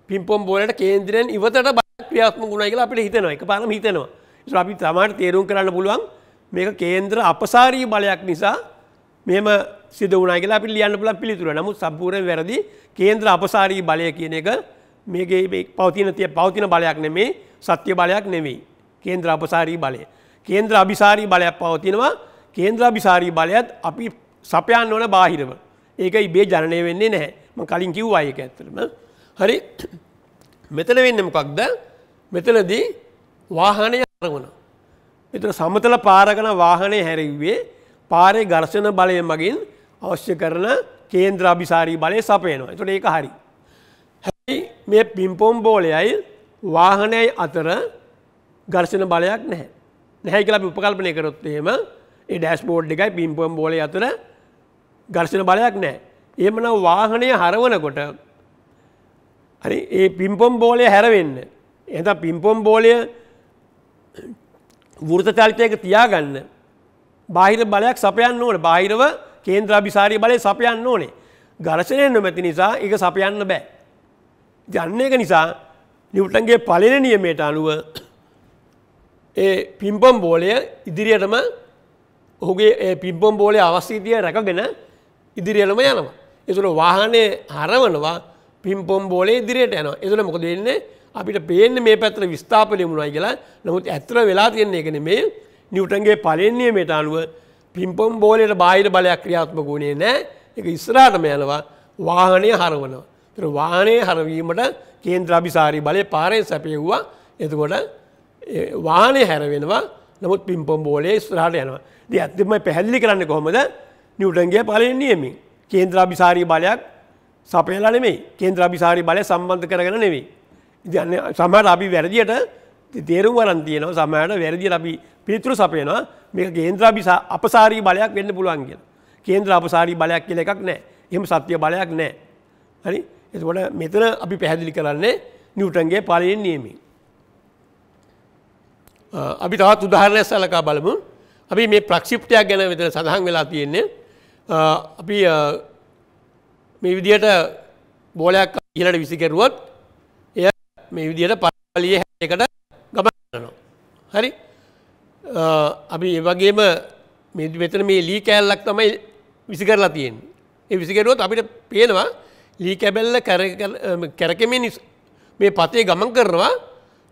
පිම්පොම් බෝලට කේන්ද්‍රයෙන් ඉවතට ක්‍රියාත්ම ගුණයි කියලා අපිට හිතනවා එක පානම හිතනවා අපි තමාට තේරුම් කරන්න පුළුවන් මේක කේන්ද්‍ර අපසාරී බලයක් නිසා මෙම සිද වුණනා කියලා අපි ලියන්න පුළන් පිළිතුර නමුත් සම්පූර්ණ වැරදි කේන්ද්‍ර අපසාරී බලය කියන එක මේගේ පවතින තිය පවතින බලයක් නෙමේ සත්‍ය බලයක් නෙවෙයි කේන්ද්‍ර අපසාරී බලය. කේන්ද්‍ර අභිසාරී බලයක් පවතිනවා කේන්ද්‍ර අභිසාරී බලයත් අපි සපයන් ඕන බාහිරව. ඒක ඉබේ ජනය වෙන්නේ නැහැම කලින් කිව් අයක ඇත්තරම. හරි මෙතන වෙන්න මොකක්ද මෙතනදී වාහනය අරගුණ. මෙතන සමතල පාරගන වාහනය හැරව්වේ පාරය ගර්ශන බලය මගින් අවශ්‍ය කරන කේන්ද්‍ර අභිසාරී බලය සපයනවා. එතුට ඒක හරි. හැයි මේ පිම්පොම් බෝලයයි වාහනයයි අතර ගර්ශන බලයක් නැහැ නැහැ කියලා උපකල්පනය කරොත් එහෙම ඒ ඩෑස් බෝඩ් එකයි පිම්පම් බෝල අතර ගර්ශන බලයක් නෑ. එමන වාහනය හරවනකොට හරි ඒ පිම්පොම් බෝලය හැරවෙන්න. එත පිම්පොම් බෝලය වෘතචලිතයක තියාගන්න බාහිර බලයක් සපයන්න ඕන බාහිරව කේන්ද්‍ර අභිසාරී බලය සපයන්න ඕනේ ගර්ශනය නොමැති නිසා එක සපයන්න බෑ. ජන්න එක නිසා නිවටන්ගේ පලෙන නියමයට අනුව ඒ පිම්පම් බෝලය ඉදිරියටම ඔහුගේ පිම්පම් බෝලය අවස්ථීතිය රැකගෙන ඉදිරියලම යනවා. එතුළ වාහනය හරවනවා පිම්පොම් බෝලේ ඉදිරියට යනවා එතුළ මොකද වෙන්නේ අපිට පේන්න මේ පැත්තර විස්ථාපනයමුණයි කියලා නමුත් ඇත්තර වෙලා තියන්නේ එකන මේ නිවටන්ගේ පලෙන්න්නේ මේට අනුව පිම්පොම් බෝලයට බාහිර බලයක් ක්‍රියාත්මක වුණේ නෑ එක ඉස්රාටම යනවා වාහනය හරවනවා. වාහනය හරවීමට කේන්ද්‍ර අභිසාරී බලය පාරය සැපයව්වා එතුකොට වානය හැරවෙනවා නමුත් පිම්පොම් බෝලේ ස්රහට යනවා ද ඇත්තම පැහැදිලි කරන්න කොහොමද නිියවටන්ගේ පලෙන් නියමින් කේන්ද්‍රාභිසාරී බලයක් සපයලා නෙමේ කේන්ද්‍රාභිසාරී බලය සම්බන්ධ කරගෙන නෙවෙයි. ඉතින්න සමහට අපි වැරදියට තේරුම් වරන්තියනවා සමහට වැරදි අපි පිළිතුරු සපයනවා මේ කේන්ද්‍රාභිසා අපසාරී බලයක් වෙන්න පුළුවන් කියෙන. කේන්ද්‍ර අපසාරී බලයක් කියල එකක් නෑ එම සත්‍යය බලයක් නෑ. හරි එතකොට මෙතන අපි පැහැදිලි කරන්නේ නිියවටන්ගේ පලයෙන් නියමින්. අපි තවත් උදාහරණය සලකා බලමු අපි මේ ප්‍රක්ෂිප්ටයක් ගැන විතර සඳහන් වෙලා තියෙන්නේ අපි මේ විදියට බෝලයක් ඉහලට විසිකරුවොත් එය මේ විදියට පලිය හැකට ගමනවා හරි අපි ඒවගේම මෙතන මේ ලී කෑල්ලක් තමයි විසිකරලා තියෙන් ඒ විසිකරුවත් අපිට පේනවා ලී කැබැල්ල කැරකමින් මේ පතේ ගමන් කරනවා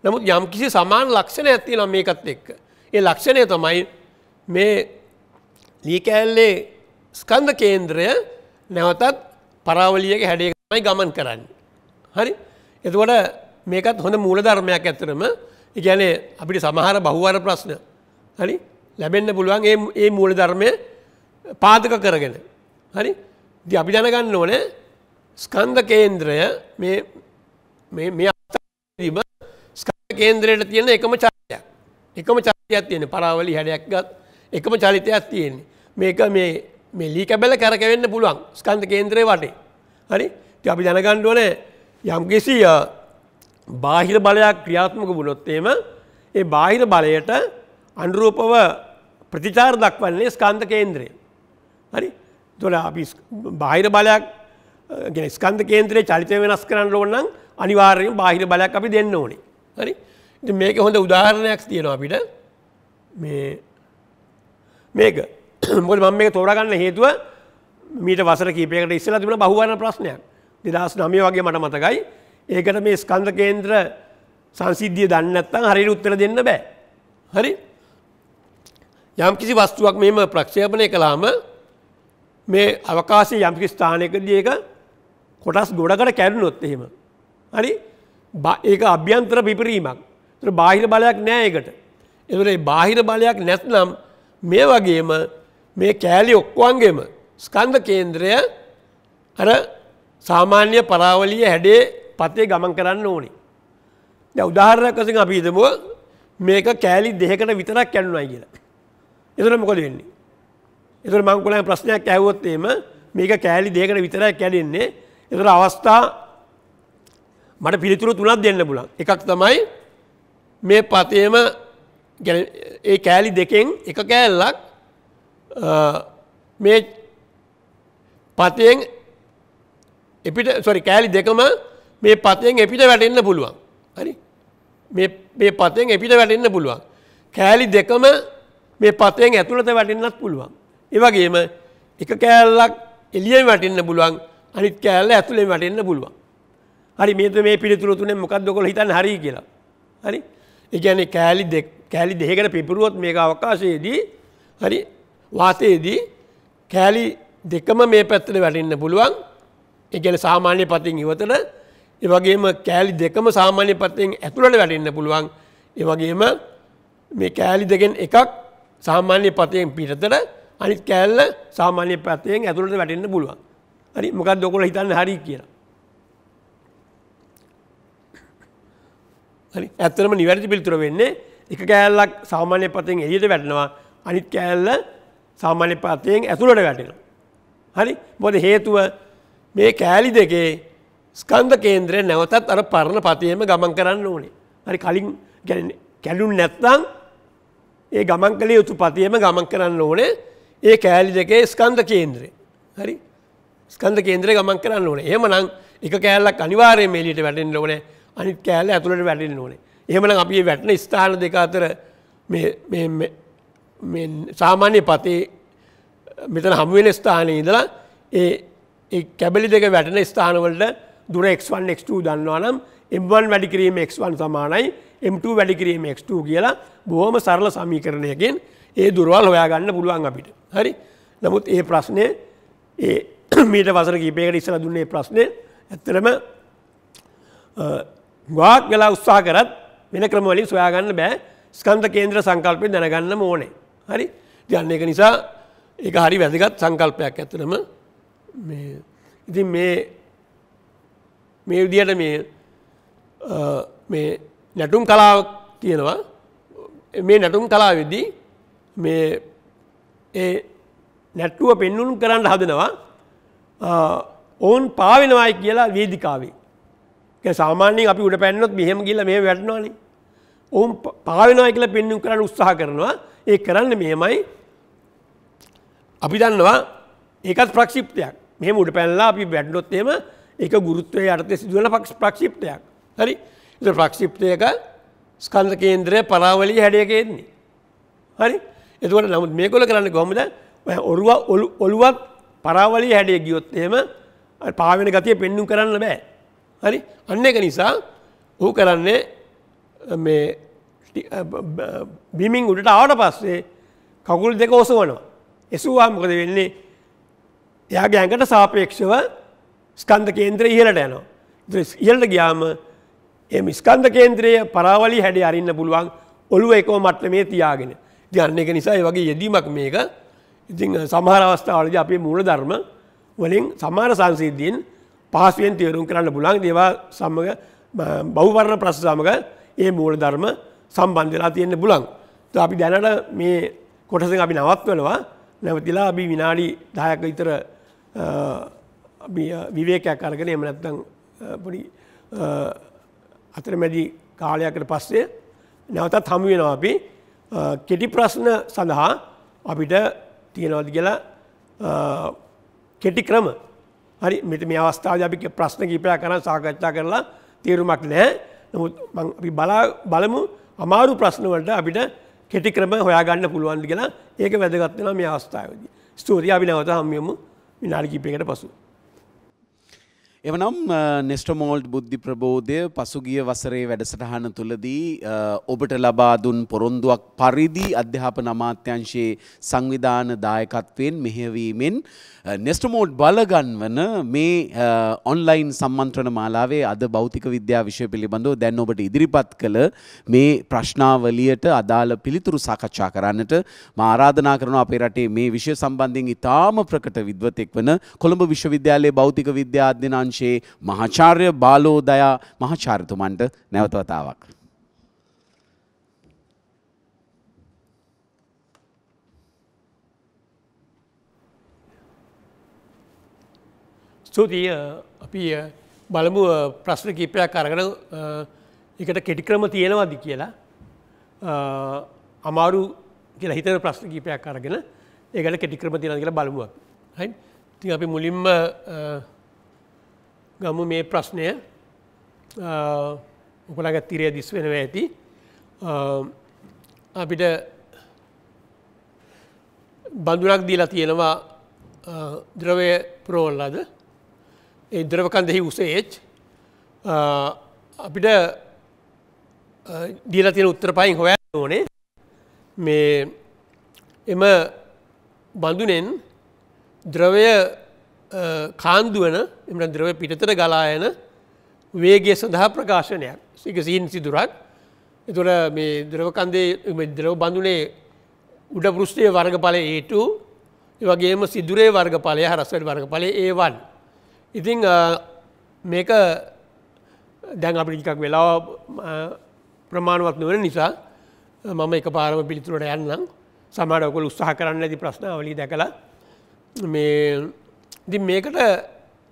නමුත් යම් කිසි සමාන ලක්ෂණයක් තියෙන මේකත් එක්ක. ඒ ලක්ෂණය තමයි මේ ලීකෑල්ලේ ස්කන්ධ කේන්ද්‍රය නැවතත් පරාවලියක හැඩේ තමයි ගමන් කරන්න. හරි එතුවට මේකත් හොඳ මූල ධර්මයක් ඇතරම ඉගැනේ අපිට සමහර බහුවර ප්‍රශ්න හරි ලැබෙන්න්න පුළුවන් ඒ මූල ධර්මය පාදක කරගෙන. හරි දි අපි දැනගන්න ඕන ස්කන්ධ කේන්ද්‍රය මේ අතීම කේන්ද්‍රයට තියෙන එකම චරිතයක්. එකම චරිතයක් තියෙන පරාවලි හැඩයක් ගත් එකම චරිතයක් තියෙන්නේ. මේක මේ මේ ලී කැබැල කරකවෙන්න පුළුවන් ස්කන්ධ කේන්ද්‍රයේ වටේ. හරි? ඉතින් අපි දැනගන්න ඕනේ යම්කිසි බාහිර බලයක් ක්‍රියාත්මක වුණොත් එම ඒ බාහිර බලයට අනුරූපව ප්‍රතිචාර දක්වන්නේ ස්කන්ධ කේන්ද්‍රය. හරි? එතකොට අපි බාහිර බලයක් කියන්නේ ස්කන්ධ කේන්ද්‍රයේ චලිතය වෙනස් කරන්න ඕන නම් අනිවාර්යයෙන් බාහිර බලයක් අපි දෙන්න ඕනේ. හරි මේක හොඳ උදාහරණයක් තියෙනවා අපිට මේක මොල් මම මේ තෝරගන්න හේතුව මීට වසර කීපයකට ඉස්සලා තිබුණ බහුවන ප්‍රශ්නයක් දෙදස් නමය වගේ මට මතකයි ඒකට මේ ස්කන්ධ කේන්ද්‍ර සංසිද්ධිය දන්නත්තන් හරි උත්තර දෙන්න බෑ හරි යම් කිසි වස්තුවක් මෙම ප්‍රක්ෂේපනය කළාම මේ අවකාශය යම්කි ස්ථානයකදී ඒක කොටස් ගොඩකට කැරුණොත් එහෙම හරි ඒක අභ්‍යන්තර පිපරීමක් තුර බාහිර බලයක් නෑයකට. එතුරේ බාහිර බලයක් නැත්නම් මේ වගේම මේ කෑලි ඔක්කවන්ගේම ස්කන්ධ කේන්ද්‍රය අර සාමාන්‍ය පරාවලිය හැඩේ පතේ ගමන් කරන්න ඕනි. ද උදාහරණකසින් අපිදමුව මේක කෑලි දෙහකට විතරක් කැන්නුවයි කියලා. එතුර මොකද වෙන්නේ. එතුර මංකුලයි ප්‍රශ්නයක් ඇවොත්තේම මේක කෑලි දෙකට විතරක් කැඩෙන්නේ එතුර අවස්ථා මට පිළිතුරු තුනක් දෙන්න පුලන් එකක් තමයි මේ පතයම ඒ කෑලි දෙකෙන් එක කෑල්ලක් මේ පතයෙන් එපිට සොරි කෑලි දෙකම මේ පතයෙන් එපිට වැටෙන්න පුළුවන් හරි මේ පතයෙන් එපිට වැටෙන්න පුළුවන් කෑලි දෙකම මේ පතයෙන් ඇතුළත වැටෙන්න්නත් පුළුවන් ඒවගේම එක කෑල්ලක් එලියෙන් වැටෙන්න්න පුළුවන් අනිත් කෑල්ල ඇතුළේ වැටෙන්න්න පුළුවන් හරි මේත මේ පිළිතුර තුනේ මොකක්ද ඔයගොල්ලෝ හිතන්නේ හරි කියලා. හරි? ඒ කියන්නේ කෑලි දෙක කෑලි දෙකකට පිපිරුවොත් මේක අවකාශයේදී හරි වාතයේදී කෑලි දෙකම මේ පැත්තට වැටෙන්න පුළුවන්. ඒ කියන්නේ සාමාන්‍ය පතින් ඉවතට ඒ වගේම කෑලි දෙකම සාමාන්‍ය පතින් ඇතුළට වැටෙන්න පුළුවන්. ඒ වගේම මේ කෑලි දෙකෙන් එකක් සාමාන්‍ය පතයෙන් පිටතට අනිත් කෑල්ල සාමාන්‍ය පැත්තයෙන් ඇතුළට වැටෙන්න පුළුවන්. හරි මොකක්ද ඔයගොල්ලෝ හිතන්නේ හරි කියලා. ඇත්තරම නිවැරදි පිල්තුර වෙන්නේ එක කෑල්ලක් සාමාන්‍ය පතයෙන් එයට වැටනවා අනිත් කෑල්ල සාමාන්‍ය පාතයෙන් ඇතුළට වැටෙන. හරි බොද හේතුව මේ කෑලි දෙකේ ස්කන්ධ කේන්ද්‍රය නැවතත් අර පරණ පතියම ගමන් කරන්න ඕනේ. හරි කලින් කැලුන් නැත්තං ඒ ගමන් කළේ යුතු පතියම ගමන් කරන්න ඕනේ ඒ කෑලි දෙකේ ස්කන්ධ කේන්ද්‍රය. හරි ස්කන්ධ කේන්ද්‍රය ගමන් කරන්න ඕනේ. එහෙමනම් එක කෑල්ලක් අනිවාර්යයෙන් එළියට වැටෙන්න ඕනේ. අනිත් කෑල්ල ඇතුළට වැටෙන් ඕනේ එහෙමන අපි වැටන ස්ථාන දෙක අතර සාමාන්‍ය පතේ මෙතන හමුවෙන ස්ථානය ඉදලා ඒ කැබලි දෙක වැටන ස්ථානවලට දුර එක්වන් එක් දන්නවා නම් එම්වන් වැඩිකිරීම එක්වන් සමානයි එම්2 වැඩිකිරීම එක්2 කියලා බොහොම සරල සමීකරණයගෙන් ඒ දුරවල් හොයාගන්න පුළුවන් අපිට හරි නමුත් ඒ ප්‍රශ්නය ඒ මීට වසර කීපයකට ඉස්සල දුන්නේ ප්‍රශ්නය ඇත්තරම ගාක් වෙලා උත්සා කරත් වෙන ක්‍රමවලින් සොයාගන්න බෑ ස්කන්ධ කේන්ද්‍ර සංකල්පය දැනගන්න ඕනේ හරි තියන්න එක නිසා ඒ හරි වැදගත් සංකල්පයක් ඇතනම ඉතින් මේ මේ විදියට මේ මේ නැටුම් කලාව තියෙනවා මේ නැටුම් කලාවෙද්දී මේ ඒ නැට්ටුව පෙන්නුම් කරන්න හදනවා ඔවුන් පාවෙනවායි කියලා වේදිකාවේ සාමාන්‍යෙන් අපි උඩ පැන්නොත් මෙහෙම ගිල්ල මේ වැටනවාන ඔවුන් පාවෙනවා කියල පෙන්නුම් කරන්න උත්සාහ කරනවා ඒ කරන්න මෙහෙමයි අපි දන්නවා ඒකත් ප්‍රක්ෂිප්තයක් මෙම උඩ පැල්ලා අපි බැඩ්ඩොත්තේම එක ගුරුත්වය අර්ථය සිදුවන පක්ෂ ප්‍රක්ෂිප්තයක් හරි ප්‍රක්ෂිප්තයක ස්කන්ධ කේන්ද්‍රය පරාවලී හැඩයකෙන්නේ හරි එතුවට නමුත් මේකොල කරන්න ගොමද ඔරුව ඔලුවත් පරාවලී හැඩය ගියොත්තේම පාවෙන ගතිය පෙන්නුම් කරන්න බෑ හරි අන්න එක නිසා ඔහු කරන්නේ මේ බිමින් උඩට ආවට පස්සේ කකුල් දෙක ඔසවනවා. එසුවා මොකද වෙන්නේ එයාගේ ඇඟට සාපේක්ෂව ස්කන්ධ කේන්ද්‍රය ඉහළට යනවා. ඉහළට ගියාම එම ස්කන්ධ කේන්ද්‍රය පරාවලි හැඩේ අරින්න පුළුවන් ඔළුව එකම මට්ටමේ තියාගෙන. ගන්න එක නිසා ඒ වගේ යෙදීමක් මේක. ඉතින් සමහර අවස්ථාවලදී අපේ මූලධර්ම වලින් සමහර සංසිද්ධීන් පහසුවෙන් තේරුම් කරන්න පුළන් දේවා සමඟ බෞවරණ ප්‍රශ් සමඟ ඒ මූල ධර්ම සම්බන්ධලා තියෙන්න්න පුලන් ත අපි දැනට මේ කොටසෙන් අපි නවත්වනවා නැවතිලා අපි විනාඩි දායක ඉතර විවේකයක් අරගෙන එම නැත්තං පොඩි අතරමැදි කාලයකට පස්සේ නැවතත් හමුවෙනවා අපි කෙටි ප්‍රශ්න සඳහා අපිට තියෙනවද කියලා කෙටි ක්‍රම හරි මෙට මේ අවස්ථාව අපි ප්‍රශ්න කීපයක් කරන සාකච්ඡා කරලා තේරුමක් නෑ නමුත් බලා බලමු අමාරු ප්‍රශ්නවලට අපිට කෙටික්‍රම හොයාගන්න පුළුවන්දි කියලා ඒක වැදගත්වෙන මේ අවස්ථාවදී. ස්තුතියි අපි නැවත හම්මියමු විනාඩිකිපයකට පසු. එවනම් නෙස්ටමෝල්ඩ් බුද්ධි ප්‍රබෝධය පසුගිය වසරේ වැඩසටහන තුළදී ඔබට ලබා දුන් පොරොන්දුවක් පරිදි අධ්‍යාපන අමාත්‍යංශයේ සංවිධාන දායකත්වයෙන් මෙහෙවීමෙන් නෙස්ටමෝඩ් බලගන්වන මේ ඔන්ලයින් සම්මන්ත්‍රණ මාලාවේ අද භෞතික විද්‍යා විෂය පිළිබඳව දැන් ඔබට ඉදිරිපත් කළ මේ ප්‍රශ්නාවලියට අදාළ පිළිතුරු සාකච්ඡා කරන්නට මා ආරාධනා කරනවා අපේ රටේ මේ විෂය සම්බන්ධයෙන් ඉතාම ප්‍රකට විද්වතෙක් වන කොළඹ විශ්වවිද්‍යාලයේ භෞතික විද්‍යා අධ්‍යනාංශයේ මහාචාර්ය බාලෝදයා මහාචාර්යතුමන්ට නැවත වතාවක් ස්තුතියි අපි බලමු ප්‍රශ්න කීපයක් අරගෙන එකට කෙටික්‍රම තියෙනවද කියලා අමාරු කියලා හිතන ප්‍රශ්න කීපයක් අරගෙන ඒකට කෙටික්‍රම තියෙනද කියලා බලමු අපි. හරි. ඉතින් අපි මුලින්ම ගමු මේ ප්‍රශ්නය ඔබලඟ තිරය දිස් වෙනවා ඇති. අපිට බඳුනක් දීලා තියෙනවා ද්‍රවය පුරවල්ලාද ඒ දරවකන්දෙහි උසේච් අපිට දීලා තියෙන උත්තර පයින් හොය ඕනේ මේ එම බඳුනෙන් ද්‍රවය කාන්දුවන එම ද්‍රව පිටතර ගලායන වේගේ සඳහා ප්‍රකාශනයක් සික සීන් සිදුරක් එතුොට මේ ද්‍රවකන්දේ ද්‍රව බඳුනේ උඩ පෘෂ්ටය වර්ගඵලය ඒටු වගේම සිදුරේ වර්ගඵලය හරස්වට වර්ගඵලය ඒවන් ඉතිං මේක දැන් අපි ටිකක් වෙලා ප්‍රමාණවත් නොවන නිසා මම එක පාරම පිළිතුරට යන්නම් සමාරකොල් උත්සාහ කරන්න ඇති ප්‍රශ්නාවලි දැකලා මේ ඉති මේකට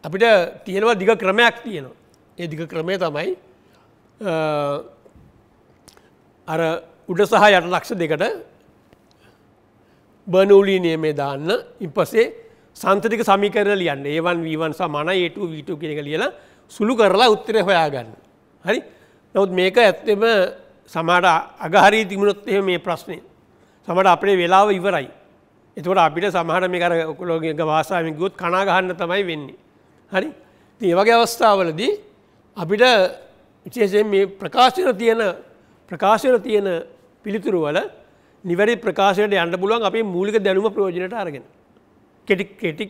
අපිට තියෙනවා දිග ක්‍රමයක් තියෙනවා ඒ දිග ක්‍රමය තමයි අර උඩ සහ යට ලක්ෂ දෙකට බනූලී නියමේ දාන්න ඉපසේ සන්තතික සමිකරන ලියන්න ඒවන් වීවන්සා මන ඒටු වීටු කෙනෙක ලියලා සුළු කරලා උත්තර හොයාගන්න. හරි නොත් මේක ඇත්තෙම සමාට අගහරී තිමුණොත් එහ මේ ප්‍රශ්නය. සමට අපේ වෙලාව ඉවරයි. එතුවට අපිට සමහට මේ කර ඔකුලෝගේ වාසාමි ගුත් කනාගහන්න තමයි වෙන්නේ. හරි ඒවගේ අවස්ථාවලදී අපිට විශේෂයෙන් මේ ප්‍රකාශන තියෙන ප්‍රකාශන තියෙන පිළිතුරු වල නිවැරි ප්‍රකාශයට යන්න පුළුවන් අපේ මූලික දැනුම ප්‍රයෝජනයට අරගෙන. කෙටි කෙටි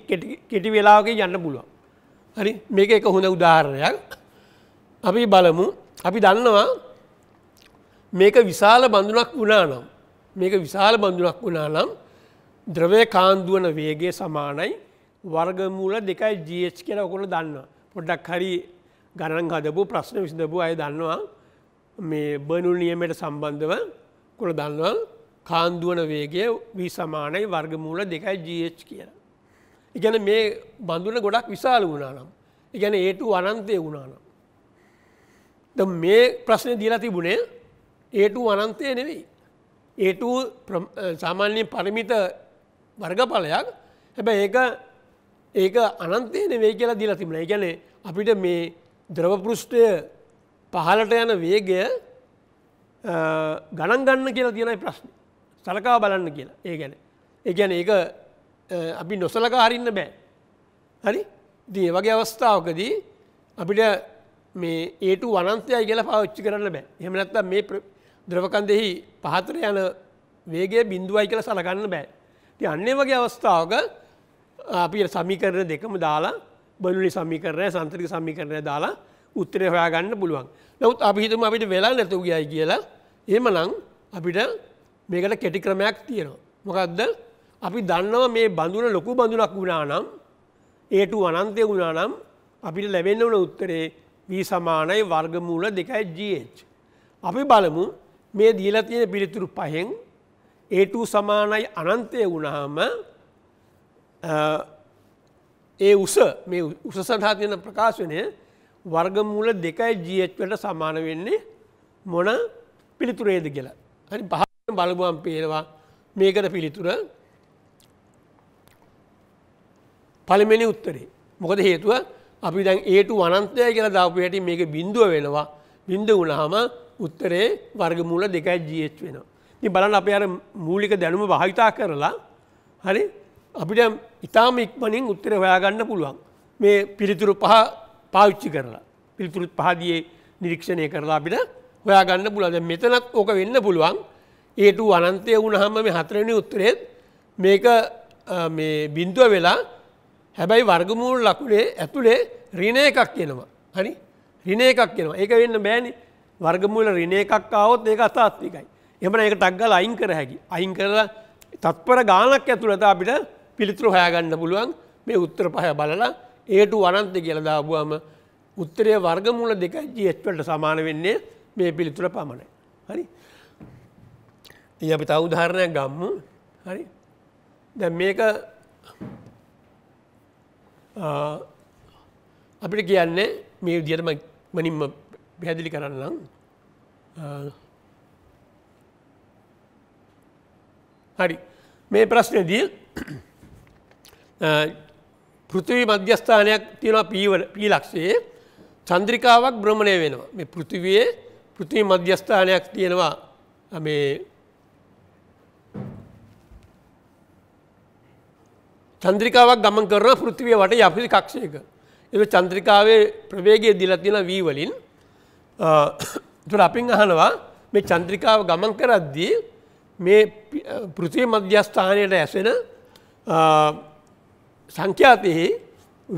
කෙටි වෙලාගේ යන්න පුළුවන්. හරි මේක එක හොඳ උදාහරණයක් අපි බලමු අපි දන්නවා මේක විශාල බඳුනක් වුණා නම් මේක විශාල බඳුනක් වුණා නම් ද්‍රවය කාන්දුවන වේගේ සමානයි වර්ගමූල දෙකයි ජH කියලා ඔකොට දන්නවා. පොඩ්ඩක් හරි ගණන් හදපු ප්‍රශ්න විසිඳපු අය දන්නවා මේ බනුල් නියමයට සම්බන්ධව කොළ දන්නවා කාන්දුවන වේගේ වී සමානයි වර්ගමූල දෙකයි ජH කියලා. ඉගැන මේ බඳුන ගොඩක් විශාල වුණනම්. ඉගැන ඒටු අනන්තය වුණානම්. ද මේ ප්‍රශ්නය දීලා තිබුණේ ඒටු අනන්තය නෙවෙයි. ඒට සාමාන්‍යයෙන් පරිමිත වර්ගඵලයක් හැබැ ඒක ඒක අනන්තයන වේ කියලා දිලා තිබුණ ගැන අපිට මේ ද්‍රවපෘෂ්ටය පහලට යන වේගය ගණන් ගන්න කියලා තියෙනයි ප්‍රශ්න සලකා බලන්න කියලා ඒ ගැන ඒ ගැන ඒ අපි නොසලකා හරින්න බෑ. හරි දිය වගේ අවස්ථාවකදී අපිට මේ ඒට වනන්තය කියලා පාච්චි කරන්න බෑ හෙමනැත්ත මේ ද්‍රවකන්දෙහි පහතර යන වේගේ බින්දුවයි කියලා සලගන්න බෑ. ති අන්නේ වගේ අවස්ථාවක අපි සමිකරන දෙකම දාලා බලුලි සමිකරණය සන්තරික සමිකරණය දාලා උත්තරය හොයාගන්න පුළුවන්. නවත් අපිහිතම අපිට වෙලා නැතුව ගියයි කියලා එහමනං අපිට මේකට කෙටි ක්‍රමයක් තියෙනවා. මොකක්ද අපි දන්නවා මේ බඳුන ලොකු බඳුනක් වුණානම් ඒට වනන්තය වුණානම් අපිට ලැබෙන්න වන උත්තරේ වී සමානයි වර්ගමූල දෙකයි GH. අපි බලමු මේ දීලා තියෙන පිළිතුරු පහෙන් A2 සමානයි අනන්තය වුණාම ඒ උස මේ උස සඳහා තියෙන ප්‍රකාශනය වර්ගමූල දෙකයි GH වලට සමාන වෙන්නේ මොන පිළිතුරේද කියලා. හරි පහෙන් බලපුවම් පේනවා මේකට පිළිතුර පළමෙනි උත්තරේ. මොකද හේතුව අපි දැන් ඒට වනන්තය කියලා දාපුයට මේක බිඳුව වෙනවා බින්ද වුණහම උත්තරේ වර්ගමූල දෙකයි ජීච් වෙනවා. ති බලන් අප අර මූලික දැනුම භාවිතා කරලා හරි අපිට ඉතාම ඉක්මනින් උත්තර හොයාගන්න පුළුවන් මේ පිළිතුරු පහ පාවිච්චි කරලා පිළිතුරුත් පහදියේ නිරීක්ෂණය කරලා අපිට හොයාගන්න පුළද මෙතනත් ඕක වෙන්න පුළුවන් ඒට අනන්තය වුණහම මේ හතරණය උත්තරයත් මේක බින්දුව වෙලා හැබැයි වර්ගමූල් ලකුණේ ඇතුළේ රින එකක් කියනවා. හනි රින එකක් කියෙනවා ඒක වෙන්න බෑනි වර්ගමූල රින එකක් අවත් ඒක අතාත්තිකයි. එමන ඒක ටක්ගල අයින් කර හැකි. අයින් කරලා තත්පර ගානක් ඇතුළත අපිට පිළිතුරු හයගන්න පුළුවන් මේ උත්තර පහය බලලා ඒට වනන්ත කියලදාබුවම උත්තරය වර්ගමූල දෙක ජීච්වලට සමාන වෙන්නේ මේ පිළිතුර පමණයි. හරි ඒ අපි තවුදාරණයක් ගම්ම හරි දැ මේක අපිට කියන්න මේ විදිහටම මනින්ම පැහැදිලි කරන්නම් හරි මේ ප්‍රශ්නයදී පෘතිවී මධ්‍යස්ථානයක් තියෙනවා පීවර පීලක්ෂයේ චන්ද්‍රිකාවක් බ්‍රමණය වෙනවා මේ පෘතිවයේ පෘතිවී මධ්‍යස්ථානයක් තියෙනවා මේ චන්ද්‍රිකාවක් ගමන් කරන පෘතිවය වට යපිසි කක්ෂයක. එ චන්ද්‍රිකාවේ ප්‍රවේගේ දිලතින වීවලින් තුර අපින් අහනවා මේ චන්ද්‍රිකාව ගමන් කරද්දී මේ පෘතිය මධ්‍යස්ථානයට ඇසෙන සංඛ්‍යාතයෙහි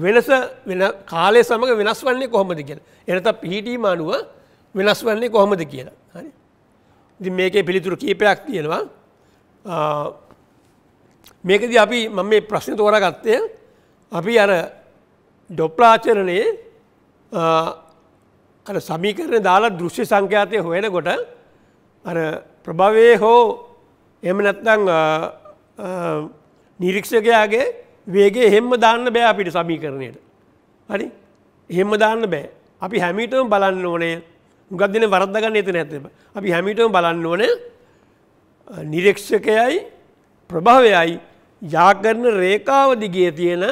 වෙනස වෙන කාලය සමඟ වෙනස් වන්නේ කොහොමද කියලා. එනත පිහිටීම අනුව වෙනස් වන්නේ කොහොමද කියලා. හරි. ඉතින් මේකේ පිළිතුරු කීපයක් තියෙනවා. මේකද අපි මම මේ ප්‍රශ්න තෝර ගත්තය අපි අර ඩොප්ලාචරණයේ අර සමීකරණ දාලා දෘෂ්‍ය සංඛ්‍යාතය හොයන කොට අර ප්‍රභවය හෝ එම නැත්නං නිරීක්ෂකයාගේ වේගේ හෙම්ම දාන්න බෑ අපිට සමීකරණයට හරි එහෙම දාන්න බෑ අපි හැමිටම බලන්න ඕනේ උගත් දෙන වරද්දගන්න එතන ඇතම අපි හැමිටම බලන්න ඕනේ නිරක්ෂකයයි ප්‍රභාවයයි යාකරන රේකාව දිගේ තියෙන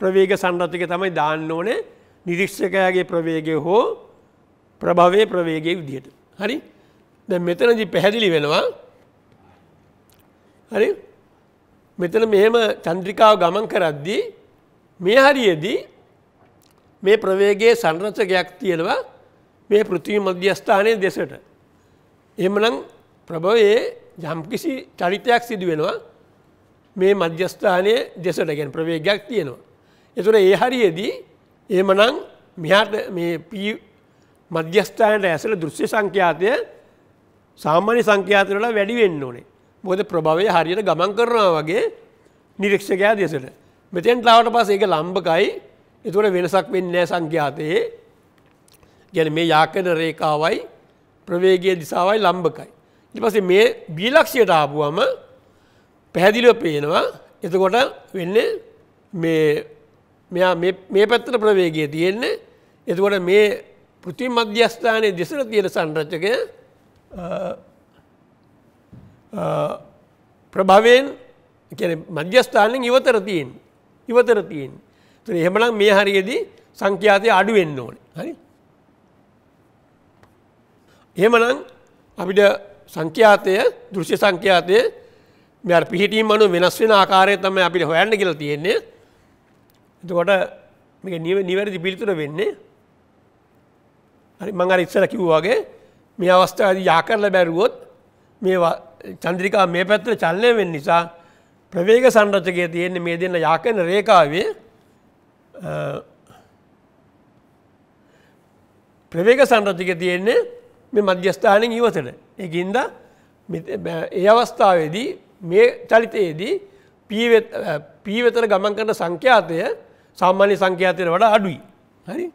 ප්‍රවේග සංරතික තමයි දාන්න ඕනේ නිරීක්ෂකයාගේ ප්‍රවේගය හෝ ප්‍රභවය ප්‍රවේගය විදිහට. හරි දැ මෙතනදි පැහැදිලි වෙනවා හරි මෙතන මෙහෙම චන්ද්‍රිකාව ගමන් කරද්දී මේ හරියේදී මේ ප්‍රවේගයේ සංරචකයක් තියෙනවා මේ පෘතිවි මධ්‍යස්ථානය දෙසට. එහමනම් ප්‍රභවයේ යම්කිසි චරිතයක් සිදුවෙනවා මේ මධ්‍යස්ථානය දෙසට ගැන ප්‍රවේගයක් තියෙනවා. එතුර ඒ හරියේදී ඒමනං මෙහාට මේ මධ්‍යස්ථානයට ඇසල දෘෂ්‍ය සංඛ්‍යාතය සාමාන්‍ය සංඛ්‍යාතරල වැඩි වෙන්න ඕනේ. බොද ප්‍රභවය හරියට ගමන් කරනවා වගේ නිරක්ෂකයා දෙසට. මෙතෙන් ලාවට පස ඒක ලම්බකයි එතුර වෙනසක් වෙන්නෑ සංඛ්‍යාතයේ ගැන මේ යාකන රේකාවයි ප්‍රවේගය දිසාවයි ලම්බකයි. ඉපසේ මේ බීලක්ෂයට ආපුුවම පැහැදිලිව පේනවා එතකොට වෙන්නේ මේ මෙයා මේ පැත්තට ප්‍රවේගය තියෙන්නේ එතුකොට මේ පෘති මධ්‍යස්ථානය දෙසට තියෙන සංරච්චකය ප්‍රභවෙන් මධ්‍යස්ථානෙන් ඉවතර තියෙන් ඉවතර තියෙන් තුර එහෙමනම් මේ හරියේදී සංඛ්‍යාතය අඩුවෙන්න ඕන හරි එහෙමනම් අපිට සංඛ්‍යාතය දෘෂ්‍ය සංඛ්‍යාතය මෙ පිහිටීම් අනු වෙනස් වෙන ආකාරය තම අපිට හොයන්න කියලා තියෙන්නේ එතකොට මේ නිව නිවැරදි පිළිතුර වෙන්නේ හරි මං අර ඉස්සර කිව්වාගේ මේ අවස්ථාවේදී යා කරලා බැරුවොත් මේ චන්ද්‍රිකා මේ පැත්තට චලනය වෙන්න නිසා ප්‍රවේග සංරචකය තියෙන්නේ මේ දෙන්න යා කරන රේඛාවේ ප්‍රවේග සංරතික තියෙන්නේ මේ මධ්‍යස්ථානෙන් ඉවතට. ඒකින්ද ඒ අවස්ථාවේදී මේ චරිතයේදී පීවෙතර ගමන් කරන සංඛ්‍යාතය සාමාන්‍ය සංඛ්‍යාතයට වඩා අඩුයි හරි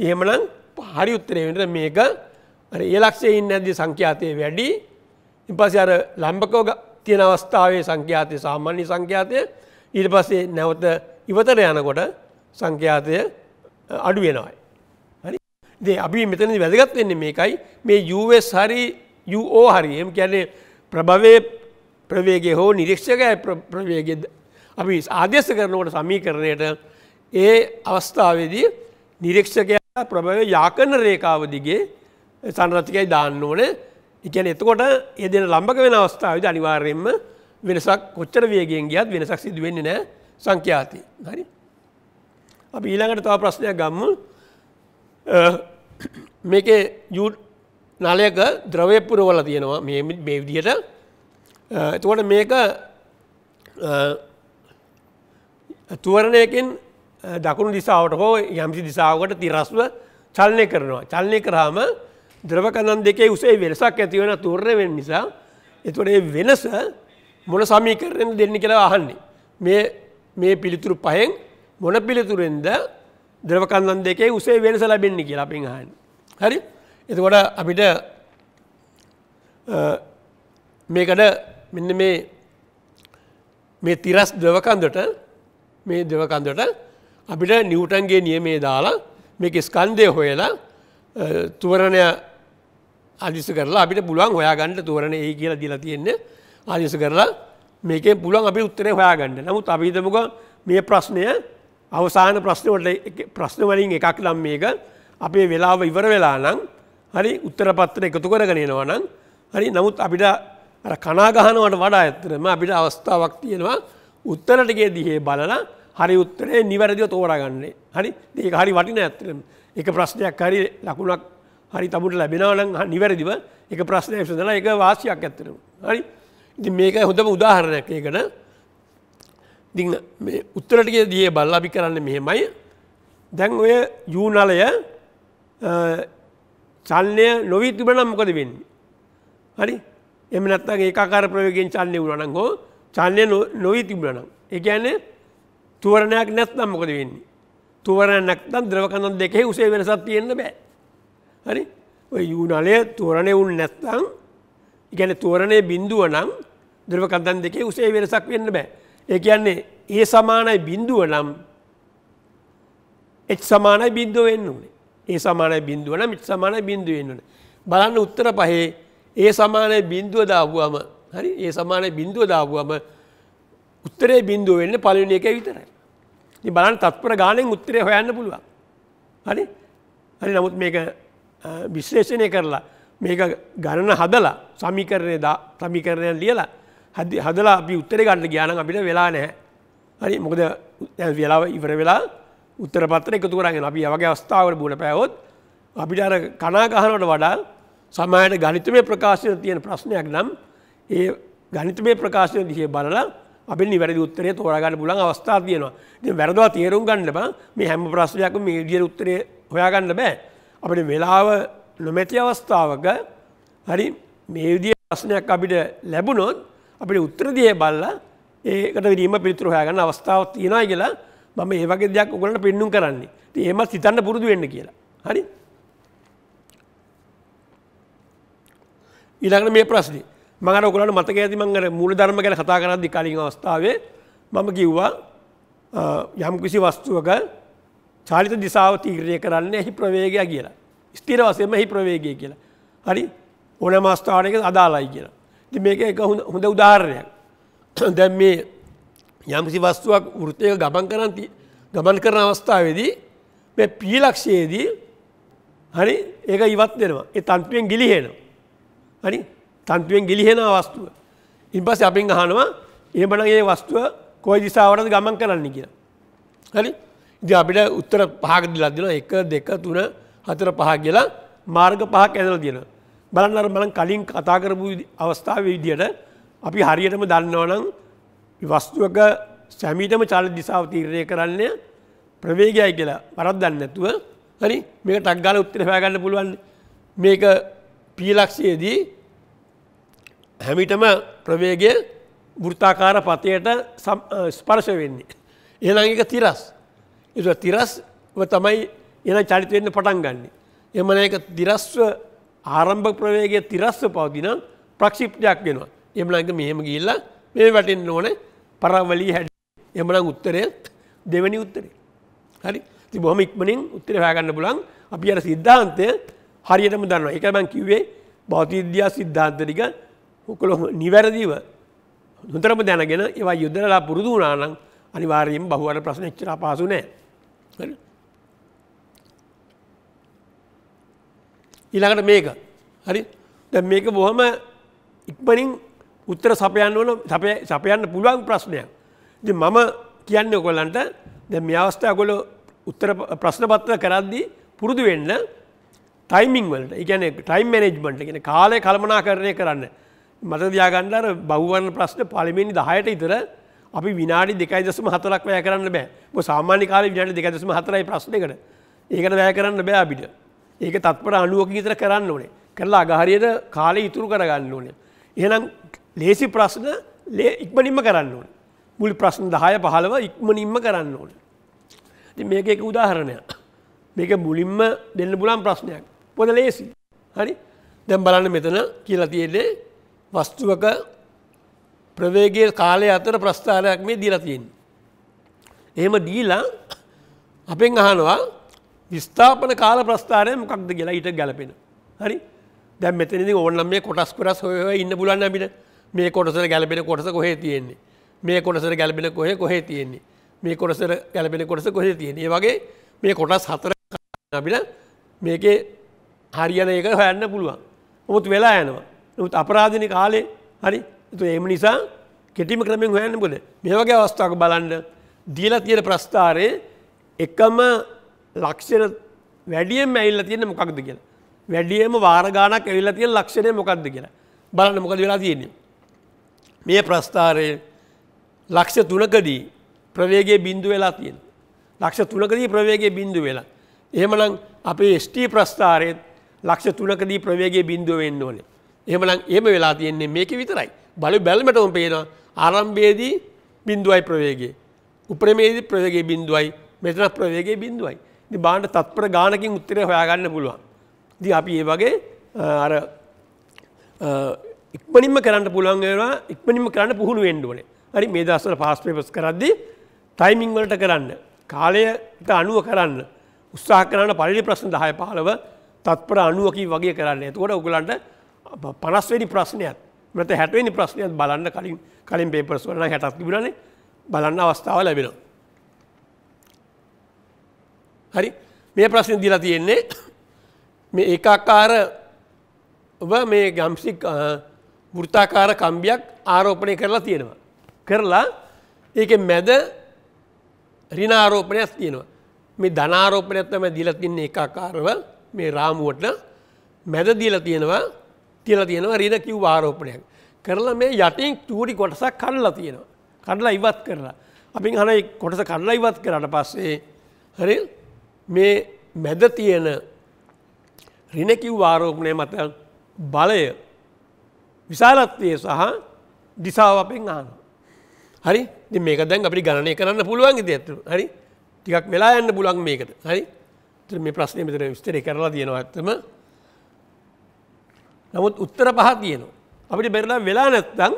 තියමනම් පහරි උත්තරය වෙනට මේක ඒ ලක්ෂේ ඉන්න ඇදි සංඛ්‍යාතය වැඩි ඉපස අර ලම්බකෝ තියෙන අවස්ථාවේ සංඛ්‍යාතය සාමාන්‍ය සංඛ්‍යාතය ඊට පස්සේ නැවත ඉවතර යනකොට සංඛ්‍යාතය අඩු වෙනවායි. හරි දේ අපි මෙතනදි වැදගත් වෙන්නේ මේකයි මේ US හරි UO හරි එම් කියන්නේ ප්‍රභවයේ ප්‍රවේගය හෝ නිරීක්ෂක ප්‍රවේග අපි ආදේශ කරනකොට සමීකරණයට ඒ අවස්ථාවේදී නිරීක්ෂකයා ප්‍රභව යාකන රේකාව දිගේ සංරතිකයි දාන්න ඕන එකන එතකොට එදෙන ලම්බක වෙන අවස්ථාවද අනිවාර්යෙන්ම වෙනසක් කොච්චර වේගෙන් ගියත් වෙනසක් සිදුවෙන්නේ නෑ සංඛ්‍යාති හරි අප ඊළඟට තව ප්‍රශ්නයක් ගම්ම මේකේ යුට් නලයක ද්‍රවය පුරවල තියෙනවා මේ විදියට Uh, එතුවට මේක uh, තුවරණයකින් uh, දකුණු දිසාාවට හෝ යම්සි දිසාාවට තිරස්ව චලනය කරනවා. චලනය කරාම ද්‍රවකණන් දෙකේ උසේ වෙනසක් ඇතිවන තුරණය වෙන් නිසා එතුවට ඒ වෙනස මොන සමීකරණය දෙන්න කියලා අහන්නේ. මේ මේ පිළිතුරු පහෙන් මොන පිළිතුරෙන්ද ද්‍රවකන්දන් දෙකේ උසේ වෙනස ලැබෙන්නේ කියලා අපින් අහන්න. හරි එතකොට අපිට මේකට මෙන්න මේ මේ තිරස් දෙවකන්දට මේ දෙවකන්දට අපිට නිවටන්ගේ නියමේ දාලා මේක ස්කන්දය හොයලා තුවරණය අදිස කරලා අපිට පුළුවන් හොයාගන්නට තුවරණ ඒ කියලා දිලා තියෙන්නේ ආදිස කරලා මේක පුළුවන් අපි උත්තරේ හොයාගන්න නමුත් අපිතමක මේ ප්‍රශ්නය අවසාන ප්‍රශ්නවට ප්‍රශ්නවලින් එකක් නම් මේක අපේ වෙලාව ඉවර වෙලා නම් හරි උත්තර පත්තර එකතු කරගෙනනවා නම් හරි නමුත් අපිට අර කනාගහනවට වඩා ඇත්තරම අපිට අවස්ථාවක් තියෙනවා උත්තරටගේ දිහේ බලලා හරි උත්තරේ නිවැරදිව තෝරාගන්නේ හරි ඒක හරි වටින ඇත්තරම් එක ප්‍රශ්නයක් හරි ලකුණක් හරි තමුට ලැබෙනවන නිවැරදිව එක ප්‍රශ්නය විසඳලා එක වාසියක් ඇත්තරම් හරි ඉති මේක හොඳම උදාහරණයක් ඒකට දි උත්තරටගේ දිය බල්ල අපි කරන්න මෙහෙමයි දැන් ඔය යූනලය චල්නය නොවී තිබෙනම් මොකද වෙන්නේ හරි එමනත්තාගේ ඒකාර ප්‍රයෝගෙන් චල්ලය වුණනං හෝ චල්ලය නොවී තිබුණනම්. එකයන තුවරණයක් නැත්නම් මොකද වෙන්නේ. තුවරණක් තම් ද්‍රවකඳන් දෙකෙහි උසේ වෙනසත් තියෙන්න්න බෑ. හරි යුනලය තුවරණය උන් නැත්තං ඉගැන තුවරණය බින්දුව නම් ද්‍රවකදන් දෙකේ උසේ වෙනසක් වෙන්න බෑ. ඒ කියන්නේ ඒ සමානයි බින්දුව නම් එච් සමානයි බින්දුව වෙන්න ඕනේ ඒ සමානයි බින්දුව නම් ඉච් සමානයි බින්දුව වෙන්න ඕන. බලන්න උත්තර පහේ ඒ සමානය බින්දුව දාපුුවම හරි ඒ සමානය බින්දුව දාපුුවම උත්තරේ බින්දුව වෙන්න පලන එක විතරයි බලන් තත්පර ගානෙන් උත්තරේ හොයන්න පුළුවන් හරි හරි නමුත් මේක විශ්ලේෂණය කරලා මේක ගණන හදලා සමිකරණය සමිකරණය ලියලා හදි හදලා අපි උත්තර ගන්න ගාන අපිට වෙලා නැහැ හරි මොකද වෙලාව ඉවර වෙලා උත්තර පත්‍ර එකතු කරගෙන අපි වගේ අවස්ථාවට බුණ පැවොත් අපිට අර කනා ගහනට වඩා සමයට ගනිතමය ප්‍රකාශය තියෙන ප්‍රශ්නයක් නම් ඒ ගනිතමය ප්‍රකාශය දිහේ බලලා අපි නිවැරදි උත්තරේ තෝරගන්න පුලන් අවස්ථා තියෙනවා ඉතින් වැරදවා තේරුම් ගන්න බෑ මේ හැම ප්‍රශ්නයක්ම මේ විදියට උත්තරේ හොයාගන්න බෑ අපිට වෙලාව නොමැති අවස්ථාවක හරි මේ විදිය ප්‍රශ්නයක් අපිට ලැබුණොත් අපිට උත්තර දිහේ බලලා ඒකට විරීම පිළිතුරු හොයාගන්න අවස්ථාවක් තියෙනවා කියලා මම ඒ වගේ දෙයක් උගලට පෙන්නුම් කරන්නේ. ඉතින් එහෙමත් හිතන්න පුරුදු වෙන්න කියලා. හරි? ඉළඟට මේ ප්‍රශ්නේ මඟට ඔකුලට මතක ඇති මංගට මුල ධර්ම ගැන කතා කරදදි කලින් අවස්ථාවේ මම කිව්වා යම්කිසි වස්තුවක චාලිත දිසාව තීරණය කරන්න එහි ප්‍රවේගය කියලා. ස්තිර වසයම හි ප්‍රවේගය කියලා. හරි ඕන මස්ථානක අදාලායි කියලා. ති මේක එක හොඳ උදාහරණයක්. දැන් මේ යම්සි වස්තුවක් වෘතයක ගමන් කරන්ති ගමන් කරන අවස්ථාවේදී මේ පීලක්ෂයේදී හරි ඒක ඉවත් වෙනවා ඒ තන්පයෙන් ගිලිහෙනවා. අනි තන්තුවෙන් ගිලිහෙන වස්තුව. ඉන් පස් අපින් අහනවා ඒමන ඒ වස්තුව කොයි දිසාවරද ගමන් කරන්න කිය. හරි ඉති අපිට උත්තර පහග දිලදින එක දෙක තුන හතර පහ කියලා මාර්ග පහක් ඇදල තියෙන. බලන්නර බලන් කලින් කතා කරපු අවස්ථාව විදියට අපි හරියටම දන්නවනම් වස්තුවක සැමීටම චල දිසාව තීරණය කරන්නේ ප්‍රවේගයයි කියලා වරත් දන්නඇතුව හරි මේක ටක්ගාල උත්තර පෑගන්න පුළුවන් මේක පීලක්ෂයේදී හැමිටම ප්‍රවේගය බෘතාකාර පතයට ස්පර්ශ වෙන්නේ. එනඟක තිරස්. එ තිරස්ව තමයි එන චරිතවෙන්න පටන් ගන්න. එමන එක තිරස්ව ආරම්භ ප්‍රවේගය තිරස්ව පවතින ප්‍රක්ෂිප්ටයක් වෙනවා. එමනඟ මෙහෙම ගිල්ල මේ වැටෙන් ඕන පරවලී හැඩ එමන උත්තරය දෙවැනි උත්තරේ. හරි ති බොහම ඉක්මනින් උත්තර හයගන්න පුලන් අපි අර සිද්ධාන්තය හරියටම දන්නවා එක මං කිව්වේ බෞතිද්‍යා සිද්ධාන්තරික හොකොළොම නිවැරදිව හොතරම දැනගෙන ඒවා යුද්ධලා පුරුදු වනානම් අනිවාර්යෙන් බහුවට ප්‍රශ්නච්චර පාසු නෑ ඊළඟට මේක හරි දැ මේක බොහොම ඉක්මනින් උත්තර සපයන්න වන සපයන්න පුළුවන් ප්‍රශ්නයක් ති මම කියන්න කොල්ලන්ට දැ මේ අවස්ථා කොල උත්තර ප්‍රශ්න පත්ව කරද්දී පුරුදු වෙන්න ටයිමිං වලට එකන ටයිම් මනෙජ්මට එකෙන කාලය කළමනා කරණය කරන්න මත දයාගණ්ඩර බෞවන් ප්‍රශ්න පලිමෙන්ි දහයට ඉතර අපි විනාඩි දෙකයි දසම හතරක් වැය කරන්න බෑ සාමාන්‍ය කාල විට දෙකදසම හතරයි ප්‍රශ්නකට ඒකට වැය කරන්න බෑ අපිට ඒක තත්පට අනුවක ඉතර කරන්න ඕනේ කරලා අගහරියට කාලය ඉතුරු කරගන්න ඕනේ. එහෙනම් ලේසි ප්‍රශ්න ඉක්මනින්ම කරන්න ඕන මුල් ප්‍රශ්න දහය පහලව ඉක්මනින්ම කරන්න ඕන. මේක එක උදාහරණයක් මේක මුලින්ම දෙන්න පුලන් ප්‍රශ්නයක් පොද ලේසි හරි දැම් බලන්න මෙතන කියලා තියෙන්නේ වස්තුවක ප්‍රවේගේ කාලය අතර ප්‍රස්ථාරයක් මේ දීලා තියෙන්. එහෙම දීලා අපෙන් අහනවා විස්ථාපන කාල ප්‍රස්ථාරය මොකක්ද කියලා ඊට ගැලපෙන. හරි දැම් මෙතනදි ඕන්න මේ කොටස් කොරස් හොය ඉන්න පුලන්න අපිට මේ කොටසර ගැලපෙන කොටස කොහේ තියෙන්නේ මේ කොටසර ගැලපෙන කොහේ කොහේ තියෙන්නේ මේ කොටසර ගැලපෙන කොටස කොහේ තියෙන ඒ වගේ මේ කොටස් හතර අපිට මේකේ හරියන එක හොයන්න පුළුවන් ඔමුත් වෙලා යනවා නොත් අපරාධන කාලේ හරි තු එම නිසා කෙටිම ක්‍රමෙන් හොයන්න පුොද මේවගේ අවස්ථාවක බලන්ඩ දීලා තියෙන ප්‍රස්ථාරය එකම ලක්ෂණ වැඩියම් ඇල්ල තියෙන මොකක්ද කියලා වැඩියම වාරගානක් ඇවිල්ලා තියෙන ලක්ෂණය මොකක්ද කියලා බලන්න මොකද වෙලා තියෙන්නේ මේ ප්‍රස්ථාරය ලක්ෂ තුනකදී ප්‍රවේගේ බින්දු වෙලා තියෙන ලක්ෂ තුනකදී ප්‍රවේගේ බින්දු වෙලා එහෙමනම් අපේ ස්ටී ප්‍රස්ථාරයත් ලක්ෂ තුනකදී ප්‍රවේගේ බින්දුව වෙන්න ඕනේ. එහෙමනම් එහෙම වෙලා තියෙන්නේ මේක විතරයි. බලු බැලමටම පේනවා ආරම්භයේදී බින්දුවයි ප්‍රවේගේ. උපරිමයේදී ප්‍රවේගේ බින්දුවයි මෙතන ප්‍රවේගේ බින්දුවයි. ඉතින් බාහන්න තත්පර ගානකින් උත්තරය හොයාගන්න පුළුවන්. ඉතින් අපි ඒ වගේ අර ඉක්මනින්ම කරන්න පුළුවන් වෙනවා ඉක්මනින්ම කරන්න පුහුණු වෙන්න ඕනේ. හරි මේ දවස්වල පාස් පේපර්ස් කරද්දී ටයිමින් වලට කරන්න කාලයට අනුව කරන්න උත්සාහ කරන්න පළවෙනි ප්‍රශ්න 10 15 තත්පර අනුවකි වගේ කරන්න ඇතුකොට උගලන්ට පනස්වැනි ප්‍රශ්නයක් මත හැටවනි ප්‍රශ්නයක් බලන්න කලින් කලින් පේපර්ස් වන හැටත් තිබුණන බලන්න අවස්ථාව ලැබෙනවා. හරි මේ ප්‍රශ්න දිලා තියෙන්නේ මේ ඒකාකාර ඔබ මේ ගම්සි වෘතාකාර කම්බියක් ආරෝපණය කරලා තියෙනවා. කරලා ඒක මැද රිනාරෝපණයක් තියෙනවා. මේ ධනාරෝපණයක්තම දිලතින්නේ ඒකාකාරව මේ රාමුවට මැද දීල තියෙනවා තියල තියෙනවා රීන කිව් ආරෝපණයක් කරලා මේ යටින් චූටි කොටසක් කඩලා තියෙනවා. කඩලා ඉවත් කරලා. අපින් හනයි කොටස කඩලා ඉවත් කරට පස්සේ හරි මේ මැද තියෙන රිනකිව් ආරෝපණය මත බලය විශාලත්වය සහ දිසාව අපෙන් ආන. හරි මේක දැන් අපි ගණනය කරන්න පුළුවන් ඉති ඇතු හරි ටිකක් වෙලා යන්න පුලන් මේකට හරි මේ ප්‍රශ්නය මෙතර විස්තරය කරලා තියෙනවා ඇත්තම නමුත් උත්තර පහ තියනවා. අපිට බැරලා වෙලා නැත්තං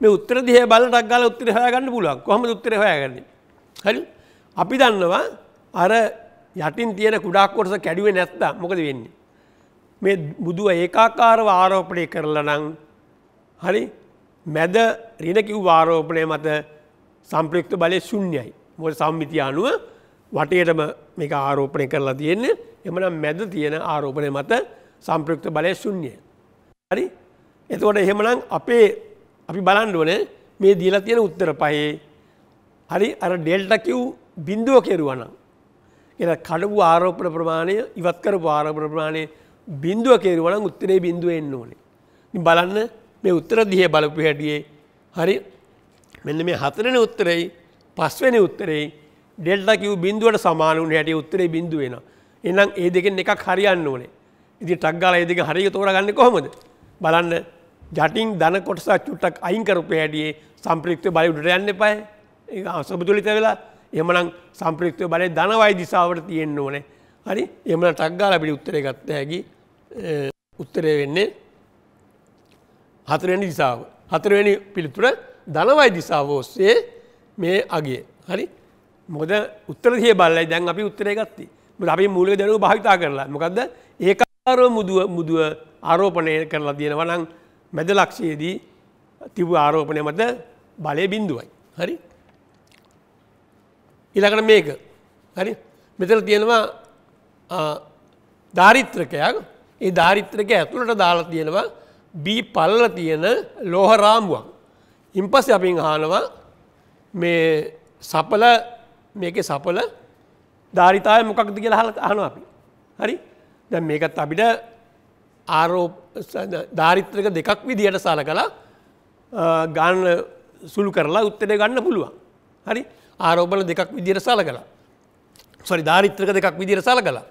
මේ උත්තර දිහ බලටක් ගල උත්තර හයාගන්න පුළුවන් කොහම උත්තර හයාගන්න. හරි අපි දන්නවා අර යටින් තියෙන කුඩක් කොටස කැඩුවේ නැත්තා මොකද වෙන්නේ. මේ බුදුව ඒකාකාරව ආරෝපණය කරලා නං හරි මැද රිනකිව් ආරෝපණය මත සම්ප්‍රයුක්ත බලය ශුන්්‍යයි මොට සම්මිතිය අනුව වටයටම මේක ආරෝපණය කරලා තියෙන්නේ එමනම් මැද තියෙන ආරෝපණය මත සම්ප්‍රයුක්ත බලය ශුන්්‍ය. හරි එතකොට එහෙමනම් අපේ අපි බලන්ඩුවනේ මේ දීලා තියෙන උත්තර පහේ හරි අර ඩෙල්ට කිව් බින්දුව කෙරුවනම් එ කඩපු ආරෝපණ ප්‍රමාණය ඉවත් කරපු ආරෝපණ ප්‍රමාණය බින්දුව කෙරුවනම් උත්තරේ බින්දුව එන්න ඕනේ. බලන්න මේ උත්තර දිහ බලපු හැටියේ හරි මෙන්න මේ හතරන උත්තරෙයි පස්වෙන උත්තරෙයි ඩෙල්ට කිව් බින්දුවට සමානුන් හැට උත්තරේ බිඳුව වෙන එන්නම් ඒ දෙකෙන් එකක් හරියන්න ඕනේ ඉති ටක්ගාල ඒ දෙක හරිය තෝරගන්න කොහොමද බලන්න ජටින් දන කොටසා චුට්ටක් අයිංකරපය හැටියේ සම්ප්‍රික්ත බල උඩට යන්න පය ඒ අසබතුලිත වෙලා එමනම් සම්ප්‍රික්තව බලය දනවයි දිසාවට තියෙන්න්න ඕනේ හරි එමන ටක්ගාල පිළි උත්තරය ගත්ත හැකි උත්තරය වෙන්නේ හතරවැනි දිසාාව හතරවැනි පිළිතුර දනවයි දිසාාව ඔස්සේ මේ අගේ හරි මොද උත්තර තිය බල්ලයි දැන් අපි උත්තරය ගත්ති අපි මූලක දැනු භාවිතා කරලා මොකක්ද ඒකාරෝ මුදුව මුදුව ආරෝපණය කරලා තියෙන වනං මැද ලක්ෂයේදී තිබු ආරෝපනය මත බලය බින්දුවයි හරි ඉලකට මේක හරි මෙතර තියෙනවා ධාරිත්‍රකයක් ඒ ධාරිත්‍රක ඇතුළට දාලා තියෙනවා බී පල්ල තියෙන ලෝහරාමුවක් ඉම්පස් අපින් හානවා මේ සපල මේක සපල ධාරිතාය මොකක්ද කියලා හල අහන අපි හරි දැ මේකත් අපිට ආරෝ ධාරිත්‍රක දෙකක් විදිහට සාල කලා ගාන්න සුළු කරලා උත්තරේ ගන්න පුළුවන් හරි ආරෝපල දෙකක් විදිර සාල කලා සොරි ධාරිත්‍රක දෙකක් විදිර සාල කලා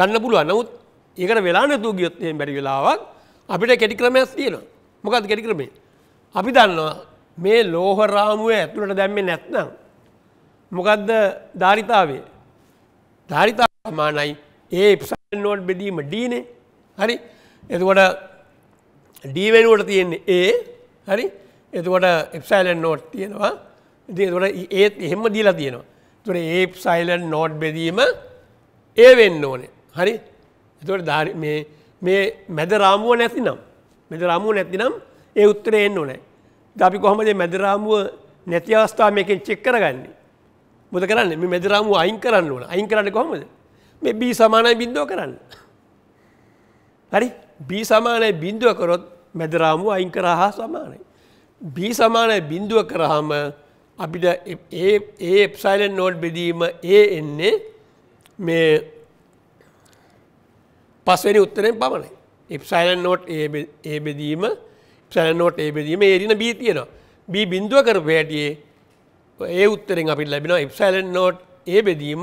ගන්න පුළුවන් නමුත් ඒකට වෙලා නැතුූ ගියොත්තයෙන් බැරි වෙලාවක් අපිට කෙටි ක්‍රමයක් තියෙන මොකද කෙටි ක්‍රමේ අපි දන්නවා මේ ලෝහරාමුව ඇතුළට දැම්මේ නැත්නම් මොකදද ධාරිතාවේ ධාරිතා සමානයි ඒ එප්සනෝට් බෙදීම ඩීනේ හරි එතුකොට ඩීවෙනුවට තියෙන්නේ ඒ හරි එතුකොට එප්සයිලන් නෝට් තියෙනවා දතුට ඒත් එහෙම දීලා තියෙනවා තුර ඒ සයිලන් නෝට් බෙදීම ඒ වෙන්න ඕනේ හරි එතුවට ධාරි මේ මැද රාමුව නැතිනම් මෙද රාමුව නැතිනම් ඒ උත්තර එන්න ඕනෑ අපි කොහමද මැද රාමුව නැති අවස්ථාව මේකින් චෙක් කරගන්නේ මොද කරන්න මේ මැදිරාමුව අයින් කරන්න ඕන අයින් කරන්න කොහොමද මේ බී සමානයි බින්දුව කරන්න හරි බී සමානය බින්දුව කරොත් මැදරාමුව අයින් කරා හා සමානයි බී සමානය බින්දුව කරහම අපිට ඒ එප්සයිලෙන් නෝඩ් බෙදීම ඒ එන්නේ මේ පස්වැනි උත්තරෙන් පමණයි එප්සයිලන් නෝට් ඒ බෙදීම සැලනෝට් ඒ බෙදීම ඒරින බී තියෙනවා බී බින්දුව කර පැටියේ ඒ උත්තරෙන් අපි ලැබෙනවා එප්සයිලන් නෝට් ඒ බෙදීම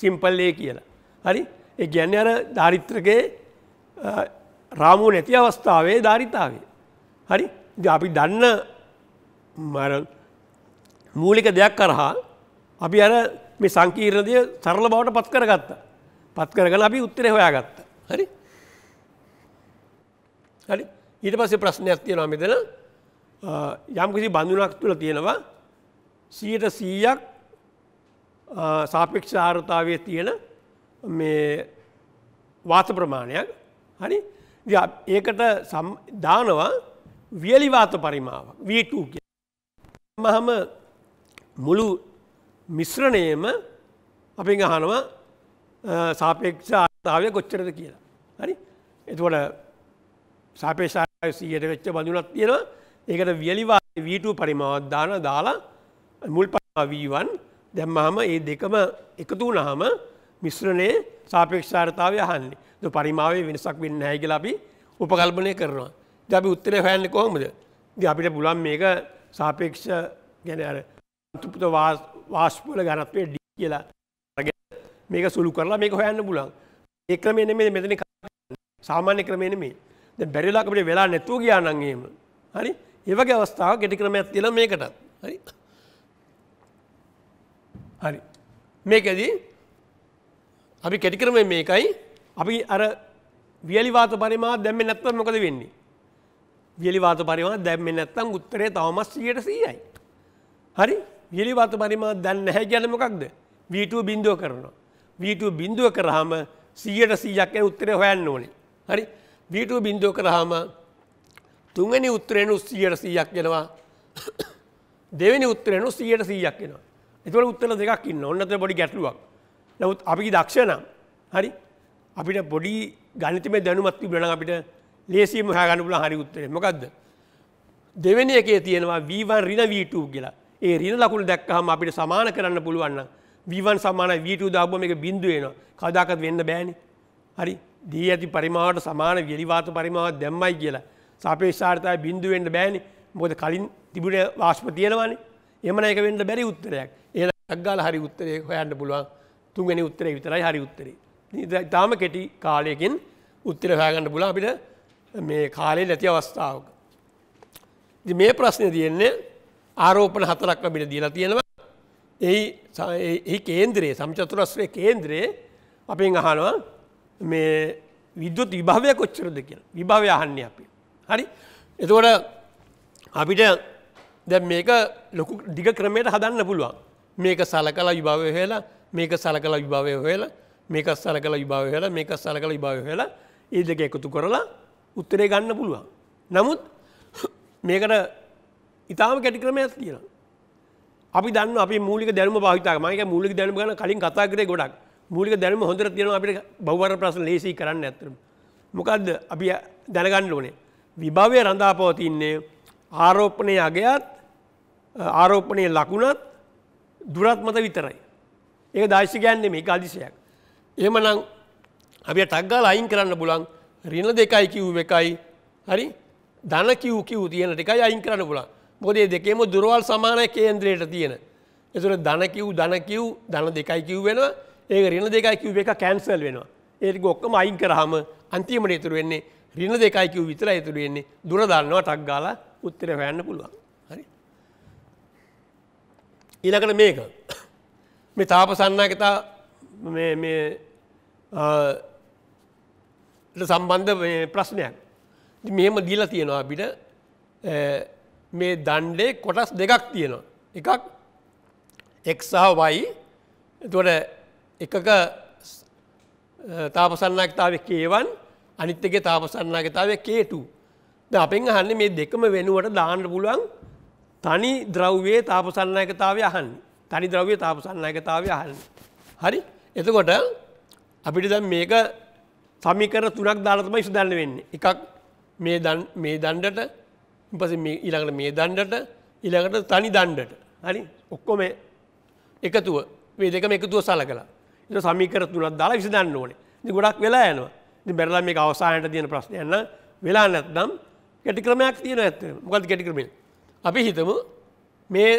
සිම්පල්ලේ කියලා. හරි ඒ ගැන්න අර ධාරිත්‍රකයේ රාමුව නැති අවස්ථාවේ ධාරිතාවේ. හරි අපි දන්න මර මූලික දෙයක් කරහා අපි අර මේ සංකීර්ණදය සරල බවට පත් කරගත්ත. පත් කරගල අපි උත්තරය හොයා ගත්ත. හරි හරි ඊට පස්සේ ප්‍රශ්නයක් තියෙනවා මෙතන යම් කිසි බඳුනක් තුළ තියෙනවා සීට සීයක් සාපේක්ෂ ආරතාවේ තියෙන මේ වාත ප්‍රමාණයක් හරි ඒකට දානවා වියලිවාත පරිමාවක් වටූ කිය මහම මුළු මිශ්‍රණයම අපි ගහනවා සාපේක්ෂ ආර්ථාවය කොච්චරද කියලා හරි එතුවට සාපේෂාය සීයට වෙච්ච බඳුනක් තියෙනවා ඒකට වියලිවා වීටූ පරිමාවත් දාන දාලා මුල් පවීවන් දැම්මහම ඒ දෙකම එකතු වනහම මිශ්‍රණය සාපේක්ෂාරතාවය හන්නේ ද පරිමාවේ වෙනසක් වෙන්න හැකි ලබි උපකල්පනය කරනවා. දැබි උත්තරය හොයන්න කොහොමද. ද අපිට පුලන් මේක සාපේක්ෂ ගැන අර තුපත වාස්පල ගනත්වය ඩි කියලා මේක සුළු කරලා මේක හොයන්න පුලන් ඒ ක්‍රමයන මේ මෙතන සාමාන්‍ය ක්‍රමයන මේ ද බැරිලාකට වෙලා නැතුව ගියානන්ගේම හරි ඒවගේ අවස්ථාව ගෙටි ක්‍රමයක් තිල මේකටත් හරි. හරි මේකදී අපි කෙටිකරම මේකයි අපි අර වියලිවාත පරිමා දැම්ම නැත්තම් මොකද වෙන්නේ වියලිවාත පරිමා දැම්ම නැත්තම් උත්තරේ තවමස් 100යි හරි වියලිවාත පරිමා දැන් නැහැ කියන්නේ මොකක්ද v2 බිඳුව කරනවා v2 බිඳුව කරාම 100ට 100ක් යන උත්තරේ හොයන්න ඕනේ හරි v2 බිඳුව කරාම තුන්වෙනි උත්තරේනු 100ට 100ක් යනවා දෙවෙනි උත්තරේනු 100ට 100ක් යනවා එතුවල උත්තර දෙකක් ඉන්න ඔන්නතර පොඩි ගැටලුවක් නවත් අපි දක්ෂනම් හරි අපිට පොඩි ගනිතම දැනුමත් බිලන අපිට ලේසිීම හගනුල හරි උත්තරේ මොකක්ද දෙවෙන එකේ තියෙනවා වීවන් රින වීටූ කියලා ඒ රින ලකුණ දැක්කහම අපිට සමාන කරන්න පුළුවන්න වීවන් සමාන වීටූ දාබම එක බින්දුවේනවා කදාකත් වෙන්න බෑනි හරි දී ඇති පරිමාවට සමාන වෙලිවාත පරිමාව දැම්මයි කියලා සාපේක්ෂාර්ථය බින්දුවෙන්ට බෑනි මොද කලින් තිබුණ වාශ්ප තියෙනවානේ එමන එක වෙන්න බැරි උත්තරයක් ඇක්ගාල හරි උත්තරේ හොයන්න පුළුවන් තුන්ගනි උත්තරේ විතරයි හරි උත්තරේ ඉතාම කෙටි කාලයකින් උත්තර හයගන්න පුලා අපිට මේ කාලේ නැති අවස්ථාවක. මේ ප්‍රශ්නය තියෙන්නේ ආරෝපන හතරක් අපිට දීලා තියෙනවා එයි කේන්ද්‍රයේ සම්චතුරස්වය කේන්ද්‍රයේ අපෙන් අහනවා මේ විද්‍යුත් විභාවය කොච්චරද කියෙන විභාවය අහන්න අපි. හරි එතකොට අපිට දැ මේක ලොකු දිග ක්‍රමයට හදන්න පුළුවන් මේක සලකලා විභාවය හලා මේක සලකලා විභාවය හලා මේක සලකල විභාව හලා මේක සලකල විභාව හලා ඒ දෙක එකතු කරලා උත්තරේ ගන්න පුළුවන්. නමුත් මේකට ඉතාම කැටි ක්‍රමයක් තියෙන. අපි දන්න අප මූලික දැනම පාවිතා මක මූලික දැනම ගන කලින් කතාකරේ ගොඩක් මූලික දැනම හොඳර තියෙන අපිට බවර ප්‍රශන ලේසි කරන්න ඇතරම. මොකක්ද අපි දැනගන්න ඕනේ. විභාවය රඳාපවතින්නේ ආරෝපණය අගයත් ආරෝපණය ලකුණත් දුරත්මත විතරයි. ඒ දාශිකයන්නේ මේ අදිශයක්. එහමනං අපි ටක්ගාල අයින් කරන්න පුලන් රින දෙකයි කිව් එකයි හරි දන කිව් කිව් තියෙන එකයි අයින් කරන්න පුලන් මොදේ දෙකේම දුරවල් සමානය කේන්ද්‍රයට තියෙන. එතුර දන කිව් දන කිව් දන දෙකයි කිව් වෙන ඒ රින දෙකයි කිව් එක කැන්සල් වෙනවා. ඒක ගොක්කම අයින් කරහම අන්තිමට ඉතුරු වෙන්නේ රින දෙකයි කිව් විතර ඉතුරු වෙන්නේ දුර දන්නවා ටක් ගාලා උත්තර හොයන්න පුළුවන්. ඊලකට මේක මේ තාපසන්නකතා සම්බන්ධ ප්‍රශ්නයක් මෙම දීලා තියෙනවා අපිට මේ දණ්ඩේ කොටස් දෙකක් තියෙනවා එකක් එක් සහ වයි තුොට එකක තාපසන්නක්තාව කේවන් අනිත්තක තාපසන්නකතාව කේටු ද අපෙන් හන්න මේ දෙකම වෙනුවට දාන්න පුළුවන් තනි ද්‍රව්වේ තාපසන්නයකතාවය අහන් තනි ද්‍රව්‍ය තාපසන්නයකතාවය අහන්. හරි එතකොට අපිට දැන් මේක සමිකර තුනක් දාලතම ඉසු දන්න වෙන්න. එකක් මේ දණ්ඩට පස ඉළඟට මේ දණ්ඩට ඉළඟට තනි දණ්ඩට හරි ඔක්කොම එකතුව වේ දෙකම එකතුව සල කලා එ සමිකර තුනක් දාලා විසි දන්න ඕනේ ගොඩක් වෙලා යනවා බැරලා මේ අවසාහයට තියෙන ප්‍රශ්නයන්න වෙලා නැත්නම් ගැටි ක්‍රමයක් තියෙන ඇත මොකද ගැටි ක්‍රමේ අපි හිතමු මේ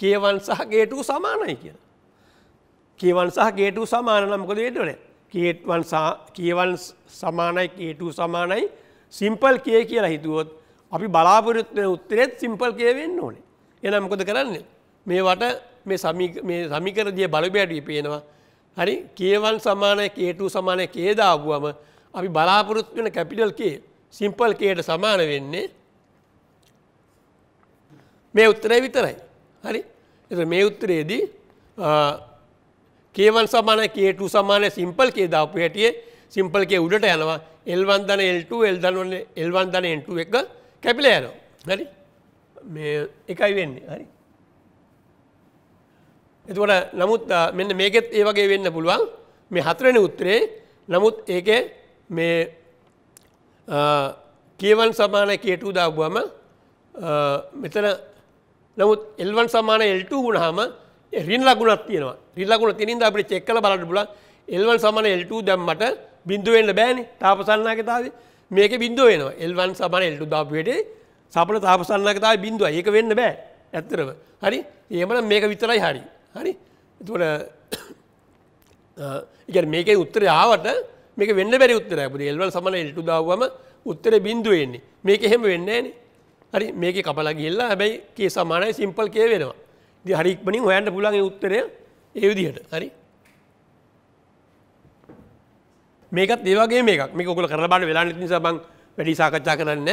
කියවන් සහ ගේටු සමානයි කියන. කියවන් සහ ගේටු සමාන නම්කොද ේටවන කියවන් කියවන් සමානයි කේටු සමානයි සිම්පල් කිය කියලා හිතුවොත් අපි බලාපොරොත්වය උත්තරෙත් සිම්පල් කියවෙන්න ඕනේ එනම්කොද කරන්න මේවට මේ සමිකරදිය බලබෑඩී පේනවා හරි කියවන් සමානය කේටු සමානය කේදාවුවම අපි බලාපොරොත් වෙන කැපිටල් කේ සිම්පල් කේට සමාන වෙන්නේ මේ උත්තරය විතරයි. හරි මේ උත්තරයේදී කේවන් සමාන කේටු සමානය සිම්පල් කේ දාපු හැටිය සිම්පල් කේ උඩට යනවා එල්වන් දන එල්ට එල්දන එල්වන් දන එන්ට එක කැපිල යනවා හරි මේ එකයි වෙන්නේ හරි එතුවට නමුත් මෙන්න මේකෙත් ඒ වගේ වෙන්න පුළුවන් මේ හතරෙන උත්තරේ නමුත් ඒක මේ කියවන් සමාන කේටු දාබුවම මෙතන නමුත් එල්වන් සමාන එල්ට ගුණහම රිල්ලා ගුණත් තියෙනවා රිල්ලා ගුණ තිනින්ද අපි චෙක්කල බලට පුල එල්වන් සමන එල්ට දැම්මට බින්දුවෙන්ට බෑන තාපසන්නකතාව මේක බින්දුව වෙනවා එල්වන් සමන එල්ට දාපුවටේ සපල තාපසන්නකතාව බින්දුව ඒක වෙන්න බෑ ඇත්තරව හරි ඒමන මේක විතරයි හරි හරි එතුවට ඉග මේක උත්තර ආවට මේක වෙන්න බැරි උත්තර පුද එල්වල් සමන එල්ට දවම උත්තර බින්දුවවෙන්නේ මේක එහෙම වෙන්නේ නේ හරි මේක කපල ගිල්ලා හැබැයි කිය සමානයි සිම්පල් කිය වෙනවා දි හරික්මනින් හොයන්ට පුලන් උත්තරය ඒ විදිහට හරි මේකත් ඒවගේ මේක් මේ කොල කරබට වෙලා නිසා බං වැඩි සාකච්ඡා කරන්න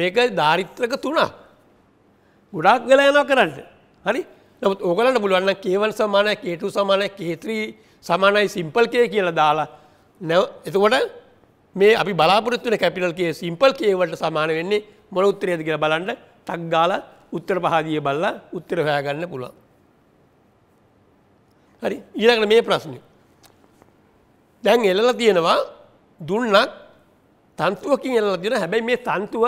මේක ධාරිත්‍රක තුනා ගොඩාක් වෙලා යනවා කරන්න හරි නමුත් ඕගලන්න පුළුවන්න කේවල් සමානය කේටු සමානය කේත්‍රී සමානයි සිම්පල් කේ කියලා දාලා නැව එතකොට මේ අපි බලාපොරොත්තුන කැපිටල් කිය සිම්පල් කේවට සමාන වෙන්නේ මොන උත්තරයද කියලා බලන්න ටක් ගාලා උත්තර පහදිය බලලා උත්තර හොයාගන්න පුළුවන්. හරි ඊළඟට මේ ප්‍රශ්නේ. දැන් එළලා තියෙනවා දුන්නත් තන්තුවකින් එළලා තියෙනවා හැබැයි මේ තන්තුව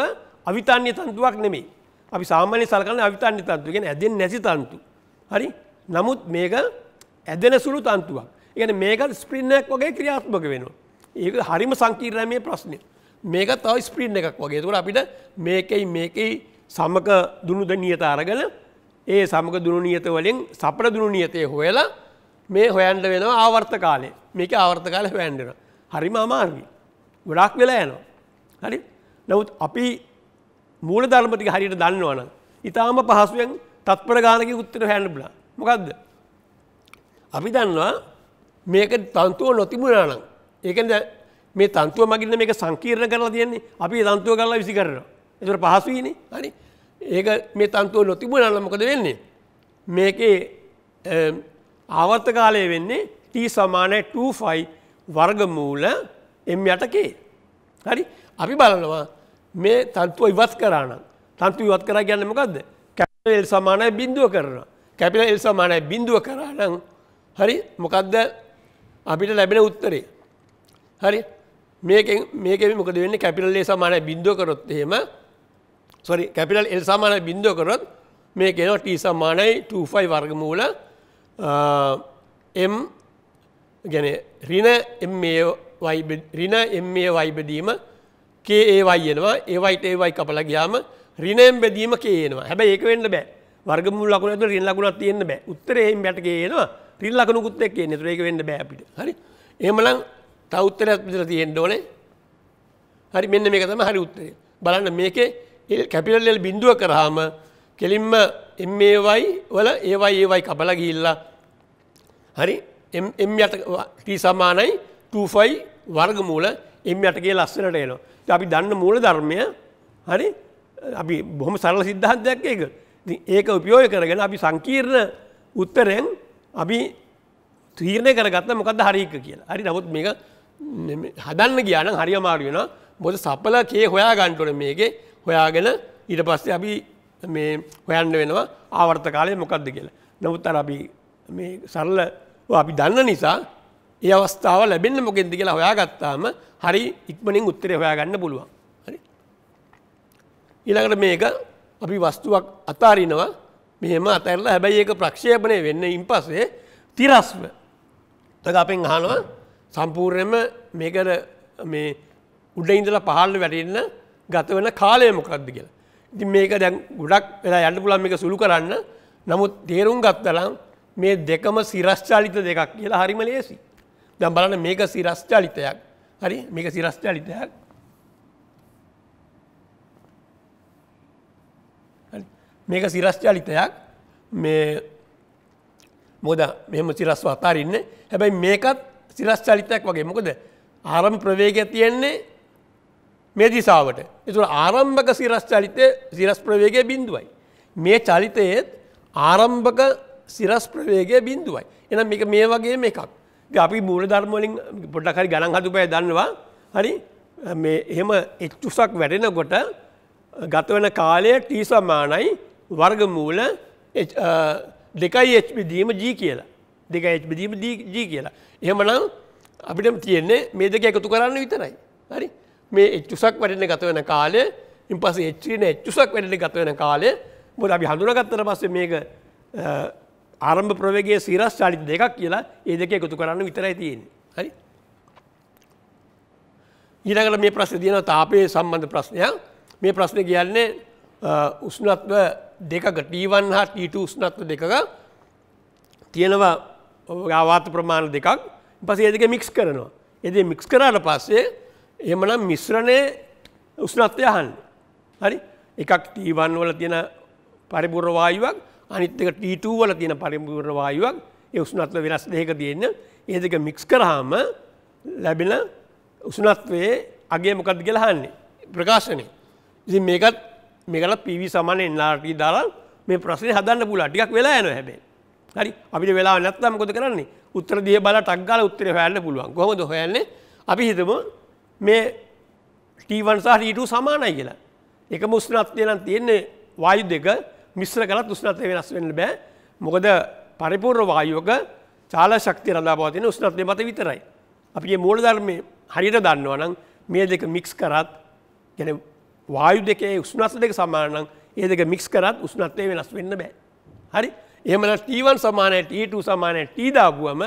අවිතාන්‍ය තන්තුවක් නෙමෙයි. අපි සාමාන්‍ය සලකන අවිතාන්‍ය තන්තුව කියන්නේ ඇදෙන්නේ නැති තන්තු. හරි? නමුත් මේක ඇදෙන සුළු තන්තුවක්. ඒ කියන්නේ මේක ස්ප්‍රින් එකක් වගේ ක්‍රියාත්මක වෙනවා. ඒක හරිම සංකීර්ණයි මේ ප්‍රශ්නේ. මේක තව ස්ප්‍රීන් එකක් වගේ තුට අපිට මේකයි මේකයි සමක දුනුද නියත අරගල ඒ සමක දුනු නියත වලින් සපට දුනු නියතය හොයලා මේ හොයන්ට වෙනවා ආවර්ත කාලේ මේක ආවර්ත කාල හොයන්ඩෙන හරිම අමාරුවී ගොඩක් වෙලා යනවා හරි නවත් අපි මූල ධර්මතික හරියට දන්නවන ඉතාම පහසුවෙන් තත්පර ගානක උත්තර හැන්ඩබලා මොකක්ද අපි දන්නවා මේක තන්තුව නොතිබුණානම් ඒකද මේ තන්තුව මගින්න මේක සංකීර්ණ කරලා තියන්නේ අපි තන්තුව කරලා විසි කරනවා. එතුර පහසුවනේ හනි ඒක මේ තන්තුව නොතිබුණන්න මොකද වෙන්නේ. මේකේ ආවර්ත කාලය වෙන්නේ ටී සමානය 2ෆයි වර්ගමූල එම් යටකේ. හරි අපි බලනවා මේ තන්තුව ඉවත් කරන්න තන්තු ඉවත් කර ගන්න මොකක්ද කැපල් සමානය බින්දුව කරන. කැපිල එල් සමානය බින්දුව කරානම් හරි මොකක්ද අපිට ලැබෙන උත්තරේ. හරි මේක මේක මොකද වෙන්න කැපිටල් ඒ සමානය බින්දුව කරොත් එහෙම සොරි කැපිටල් එල් සමානය බින්දුව කරොත් මේ කෙනවා ට සමානයි 25 වර්ගමූල එම් ගැන රින රින එම්ඒ වයිබදීම කේඒවයියෙනවා ඒවයිට ඒවයි කපල ගයාම රිනම් බැදීම කියනවා හැබ ඒක වෙන්න බෑ වර්ගමුල් ලකුණට රින් ලකුණක් තියන්න බෑ උත්තරේ බැට කියනවා රිල් ලකුණුකුත් එක් කියන තුරේක වෙන්න බෑපිට හරි එමලං තව උත්තරයක් විතර තියෙන්න ඕනේ. හරි මෙන්න මේක තමයි හරි උත්තරය. බලන්න මේකේ L capital L බිඳුව කරාම කෙලින්ම MAY වල AY AY කපලා ගිහිල්ලා හරි M M යට t සමානයි 2phi වර්ගමූල M යට කියලා ලස්සනට එනවා. ඉතින් අපි දන්න මූල ධර්මය හරි අපි බොහොම සරල સિદ્ધාන්තයක් ඒක. ඉතින් ඒක උපයෝග කරගෙන අපි සංකීර්ණ උත්තරෙන් අපි තීරණය කරගත්ත මොකක්ද හරි එක කියලා. හරි නමුත් මේක හදන්න ගියාන හරි අමාරු වෙන බොද සපල කේ හොයා ගන්ටොන මේකේ හොයාගෙන ඊට පස්සේ අපි මේ හොයන්ඩ වෙනවා ආවර්ත කාලය මොකක්ද කියලා. නමුත් අර අපි සරල අපි දන්න නිසා ඒ අවස්ථාව ලැබෙන්න්න මොකෙන්ද කියලා හොයාගත්තාම හරි ඉක්මනින් උත්තරය හොයාගන්න පුළුවන් හරි. ඊළඟට මේක අපි වස්තුවක් අතාරිනවා මෙහෙම අතැරලා හැබැයි ඒක ප්‍රක්ෂේපනය වෙන්න ඉන් පස්සේ තිරස්ව තක අපෙන් අහනවා සම්පූර්ණයම මේකට මේ උඩඉඳල පහල්ල වැටන්න ගත වන කාලය මොකක්ද කියලා. ඉතින් මේක දැන් ගොඩක් වෙලා යන්න පුළන් එක සුළු කරන්න නමුත් තේරුම් ගත්තලම් මේ දෙකම සිරස්්චාලිත දෙකක් කියලා හරිම ලේසි. දම් බලන්න මේක සිරස්්චාලිතයක් හරි මේක සිරස්්චාලිතයක්. මේක සිරස්්චාලිතයක් මේ මොද මෙම සිරස්ව අතාරන්න හැබැයි මේකත් සිරස් චලිතයක් වගේ මොකද ආරම් ප්‍රවේග තියෙන්නේ මේ දිසාාවට එතුළ ආරම්භක සිරස් චලිතය සිරස් ප්‍රවේගය බිඳුවයි. මේ චලිතයේත් ආරම්භක සිරස් ප්‍රවේගය බිඳුවයි. එන මේක මේ වගේ එකක් අපි මූල ධර්මලින් පොඩ්ඩකරි ගණන් හතුපය දන්නවා හරි එහෙම එච්චුසක් වැඩෙනකොට ගතවන කාලය ටී සමානයි වර්ගමූල දෙකයි එච්පිදීම ජී කියලා. දෙක ඇත්බදීම දී කියලා. එහමනම් අපිට තියෙන්නේ මේ දෙක එකතු කරන්න විතරයි. හරි මේ එච්චුසක් වැඩන ගතවන කාලය ඉන් පස එච්චින එච්චුසක් වැඩන ගතවන කාලය බොද අපි හඳුනගත්තර පස්ස මේක ආරම්භ ප්‍රවගේ සිරස් චාලිත දෙකක් කියලා ඒ දෙක එකතු කරන්න විතරයි තියෙන්නේ. හරි ඊනකට මේ ප්‍රශ්න තියන තාපය සම්බන්ධ ප්‍රශ්නයක් මේ ප්‍රශ්න කියන්නේ උස්නත්ව දෙකක ටීවන් හා ටීට උස්නත්ව දෙකක තියෙනවා ගාවාත ප්‍රමාණ දෙකක් පසේ ඒදක මික්ස් කරනවා. එද මික්ස් කරාට පස්සේ එමනම් මිශ්‍රණය උස්නත්වය හන්න. හරි එකක් ටීවන් වල තියෙන පරිපුරවායුවක් අනිත්තක ටීටූ වල තියෙන පරිපුරවායුවක් ඒ උස්නත්ව වෙනස් දෙක තියෙන්න ඒදක මික්ස් කරහාම ලැබෙන උසුනත්වයේ අගේ මොකද කියලහන්නේ ප්‍රකාශනය. ඉති මේකත් මේකලත් පිවි සමන එන්නාට දාලා මේ ප්‍රශ්නය හදන්න පුලා ටික් වෙලා යන හැබේ හරි අපිට වෙලා නැත්තම් කොද කරන්නේ උත්තර දිය බල ටක්ගාල උත්තර හොයන්න පුළුවන් කොමද හොයන්නේ අපි හිතම මේ ටීවන් සහ ටීටු සමානයි කියලා එක මුස්නත්ය නම් තියෙන්නේ වායු දෙක මිශ්‍ර කලත් උස්නත්ය වෙනස් වෙන්න බෑ මොකද පරිපූර්ණ වායුවක චාල ශක්තිය රඳා පවතින උස්නත්ය මත විතරයි අපි මේ මූල ධර්මයේ හරියට දන්නවා නම් මේ දෙක මික්ස් කරත් يعني වායු දෙකේ උස්නත්ය දෙක සමාන නම් ඒ දෙක මික්ස් කරත් උස්නත්ය වෙනස් වෙන්න බෑ හරි එහමන ටීවන් සමානය ටීට සමානය ටීදාපුුවම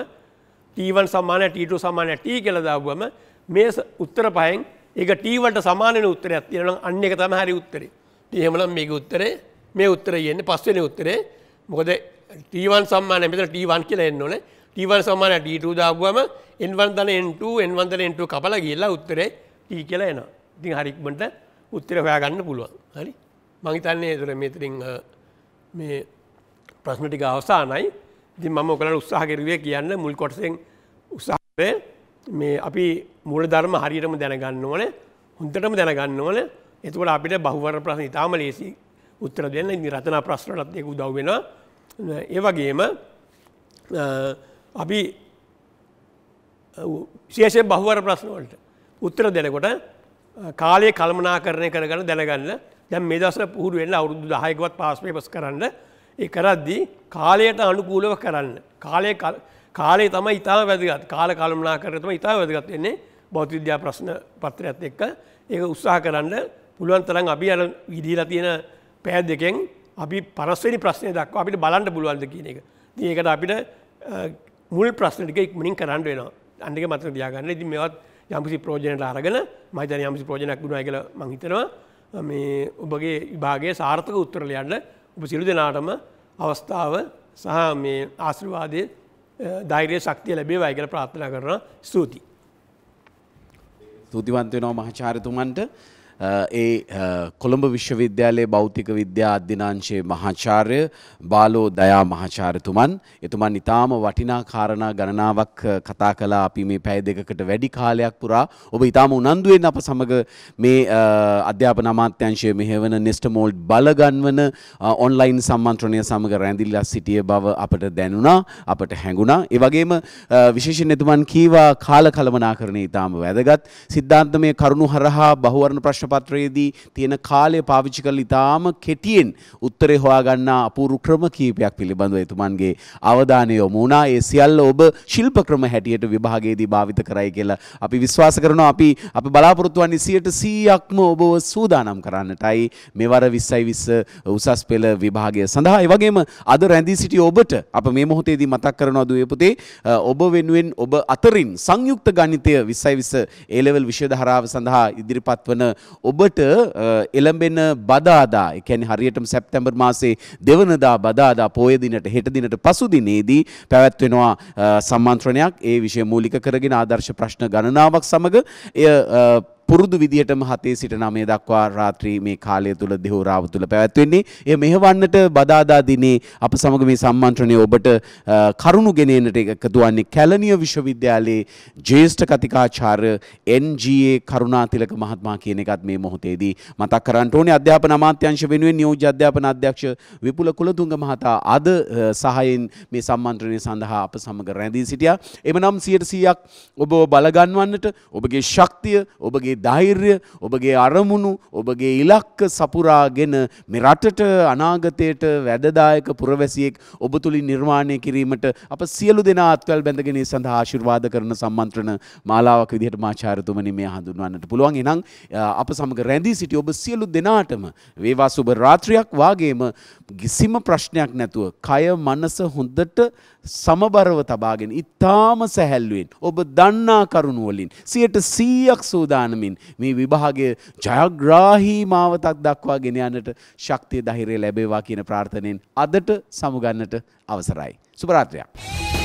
ටීවන් සමානය ටීට සමානය ටී කළදාපුුවම මේ උත්තර පහන් එක ටීවට සමානය උත්තරයක් තියෙන අන්න එක තම හරි උත්තරේ තියහමනම් මේක උත්තරේ මේ උත්තර යන්නේ පස්වෙන උත්තරේ මොකද ටීවන් සම්මානය මෙත ටීවන් කියලා එන්න ඕනේ ටීවන් සමානය ටීට දාපුුවම එන්වන්තන එන්ට එන්වන්තන එන්ට කපල කියලා උත්තරේ ටී කියලා එනවා ඉතින් හරික්මට උත්තර හොයාගන්න පුළුවන් හරි මහිතන්නේ තුර මෙතරින් මේ ප්‍රශ්න ටික අවසානයි ඉතින් මම ඔකලට උත්සාහ කරුවේ කියන්න මුල් කොටසෙන් උත්සාහය මේ අපි මුල ධර්ම හරියටම දැනගන්න ඕන හොන්තටම දැනගන්න ඕන එතුකට අපිට බහුවර ප්‍රශ්න ඉතාම ලේසි උත්තර දෙන්න ඉදි රතනා ප්‍රශ්නටත් එක උදව් වෙනවා ඒ වගේම අපි විශේෂයෙන් බහුවර ප්‍රශ්නවලට උත්තර දෙනකොට කාලය කළමනාකරණය කරගන්න දැනගන්න දැන් මේ දවසට පුහුරු වෙන්න අවුරුදු 10කවත් පාස් පේපර්ස් කරන්න ඒ කරද්දී කාලයට අනුකූලව කරන්න. කාලය කාලේ තම ඉතා වැදගත් කාල කළමනා කරතම ඉතා වැදගත් වෙන්නේ බෞතිවිද්‍යා ප්‍රශ්න පත්‍රයත් එක්ක ඒක උත්සාහ කරන්න පුළුවන් තරන් අපි අ විදිීලා තියෙන පෑ දෙකෙන් අපි පරස්වනි ප්‍රශ්නය දක්වා අපිට බලන්ට පුළුවන්ද කියන එක. ඒකට අපිට මුල් ප්‍රශ්නටික ඉක්මනින් කරන්න වෙන අන්ඩික මත දයාගන්න ඉති මෙවත් යම්පසි ප්‍රෝජනයට අරගෙන මහිතන යම්සි ප්‍රෝජනයක් ගුණා කියල මහිතනවා මේ ඔබගේ විභාගේ සාර්ථක උත්තරලයන්න ඔබ සිරු දෙනාටම අවස්ථාව සහ මේ ආශිර්වාදය ධෛර්ය ශක්තිය ලැබේ වයගල ප්‍රාත්ථනා කරන ස්තුතියි. ස්තුතිවන්තයනෝ මහචාරතුමන්ට ඒ කොළඹ විශ්වවිද්‍යාලයේ භෞතික විද්‍යා අධ්‍යනාංශයේ මහාචාර්ය බාලෝ දයා මහාචාර්යතුමන් එතුමන් ඊටාම වටිනා කාරණා ගණනාවක් කතා කළා අපි මේ පැය දෙකකට වැඩි කාලයක් පුරා ඔබ ඊටාම උනන්දුවෙන් අප සමග මේ අධ්‍යාපන අමාත්‍යංශයේ මෙහෙවන නෙස්ට මෝල්ඩ් බලගන්වන ඔන්ලයින් සම්මන්ත්‍රණය සමග රැඳිලා සිටිය බව අපට දැනුණා අපට හැඟුණා ඒ වගේම විශේෂයෙන් එතුමන් කීවා කාල කළමනාකරණය ඊටාම වැදගත් සිද්ධාන්තමය කරුණු හරහා බහුවර්ණ ප්‍රශ්න ප්‍රශ්නපත්‍රයේදී තියෙන කාලය පාවිච්චි කරලා ඉතාම කෙටියෙන් උත්තරේ හොයාගන්නා අපූර්ව ක්‍රම කීපයක් පිළිබඳව එතුමන්ගේ අවධානය යොමු වුණා. ඒ සියල්ල ඔබ ශිල්ප ක්‍රම හැටියට විභාගයේදී භාවිත කරයි කියලා අපි විශ්වාස කරනවා. අපි අපි බලාපොරොත්තු වන්නේ 100%ක්ම ඔබව සූදානම් කරන්නටයි මෙවර 2020 උසස් පෙළ විභාගය සඳහා. ඒ වගේම අද රැඳී සිටි ඔබට අප මේ මොහොතේදී මතක් කරනවා දුවේ පුතේ ඔබ වෙනුවෙන් ඔබ අතරින් සංයුක්ත ගණිතය 2020 A level විෂය ධාරාව සඳහා ඉදිරිපත් වන ඔබට එළඹෙන බදාදා එකැනි හරියටම සැප්තැම්බර් මාසේ දෙවනදා බදාදා පෝයදිනට හෙටදිනට පසුදිනේදී පැවැත්වෙනවා සම්මන්ත්‍රණයක් ඒ විෂය මූලික කරගෙන ආදර්ශ ප්‍රශ්න ගණනාවක් සමඟ එය පුරුදු විදියටම හතේ සිට නමය දක්වා රාත්‍රී මේ කාලය තුළ දෙහෝරාව තුළ පැවැත්වෙන්නේ. එය මෙහෙවන්නට බදාදා දිනේ අප සමග මේ සම්මන්ත්‍රණය ඔබට කරුණු ගෙනනට එකතු වන්නේ කැලනිය විශ්වවිද්‍යාලයේ ජේෂ්ඨ කතිකාචාර්ය NGA කරුණාතිලක මහත්මයා කියන එකත් මේ මොහොතේදී මතක් කරන්න ඕනේ අධ්‍යාපන අමාත්‍යාංශ වෙනුවෙන් නියෝජ්‍ය අධ්‍යාපන අධ්‍යක්ෂ විපුල කුලතුංග මහතා අද සහයෙන් මේ සම්මන්ත්‍රණය සඳහා අප සමග රැඳී සිටියා. එමනම් 100%ක් ඔබ බලගන්වන්නට ඔබගේ ශක්තිය ඔබගේ ඔබගේ ධෛර්ය ඔබගේ අරමුණු ඔබගේ ඉලක්ක සපුරාගෙන මේ රටට අනාගතයට වැදදායක පුරවැසියෙක් ඔබ තුලින් නිර්මාණය කිරීමට අප සියලු දෙනා අත්වැල් බැඳගෙන ඒ සඳහා ආශිර්වාද කරන සම්මන්ත්‍රණ මාලාවක් විදිහට මාචාර්යතුමනි මේ හඳුන්වන්නට පුළුවන් එනම් අප සමග රැඳී සිටි ඔබ සියලු දෙනාටම වේවා සුබ රාත්‍රියක් වාගේම කිසිම ප්‍රශ්නයක් නැතුව කය මනස හොඳට සමබරව තබාගෙන ඉතාම සැහැල්ලුවෙන් ඔබ දන්නා කරුණු වලින් සියයට 100ක් සූදානමින් මේ විභාගය ජයග්‍රාහී මාවතක් දක්වා ගෙන යන්නට ශක්තිය ධෛර්යය ලැබේවා කියන ප්‍රාර්ථනෙන් අදට සමුගන්නට අවසරයි. සුබ රාත්‍රියක්.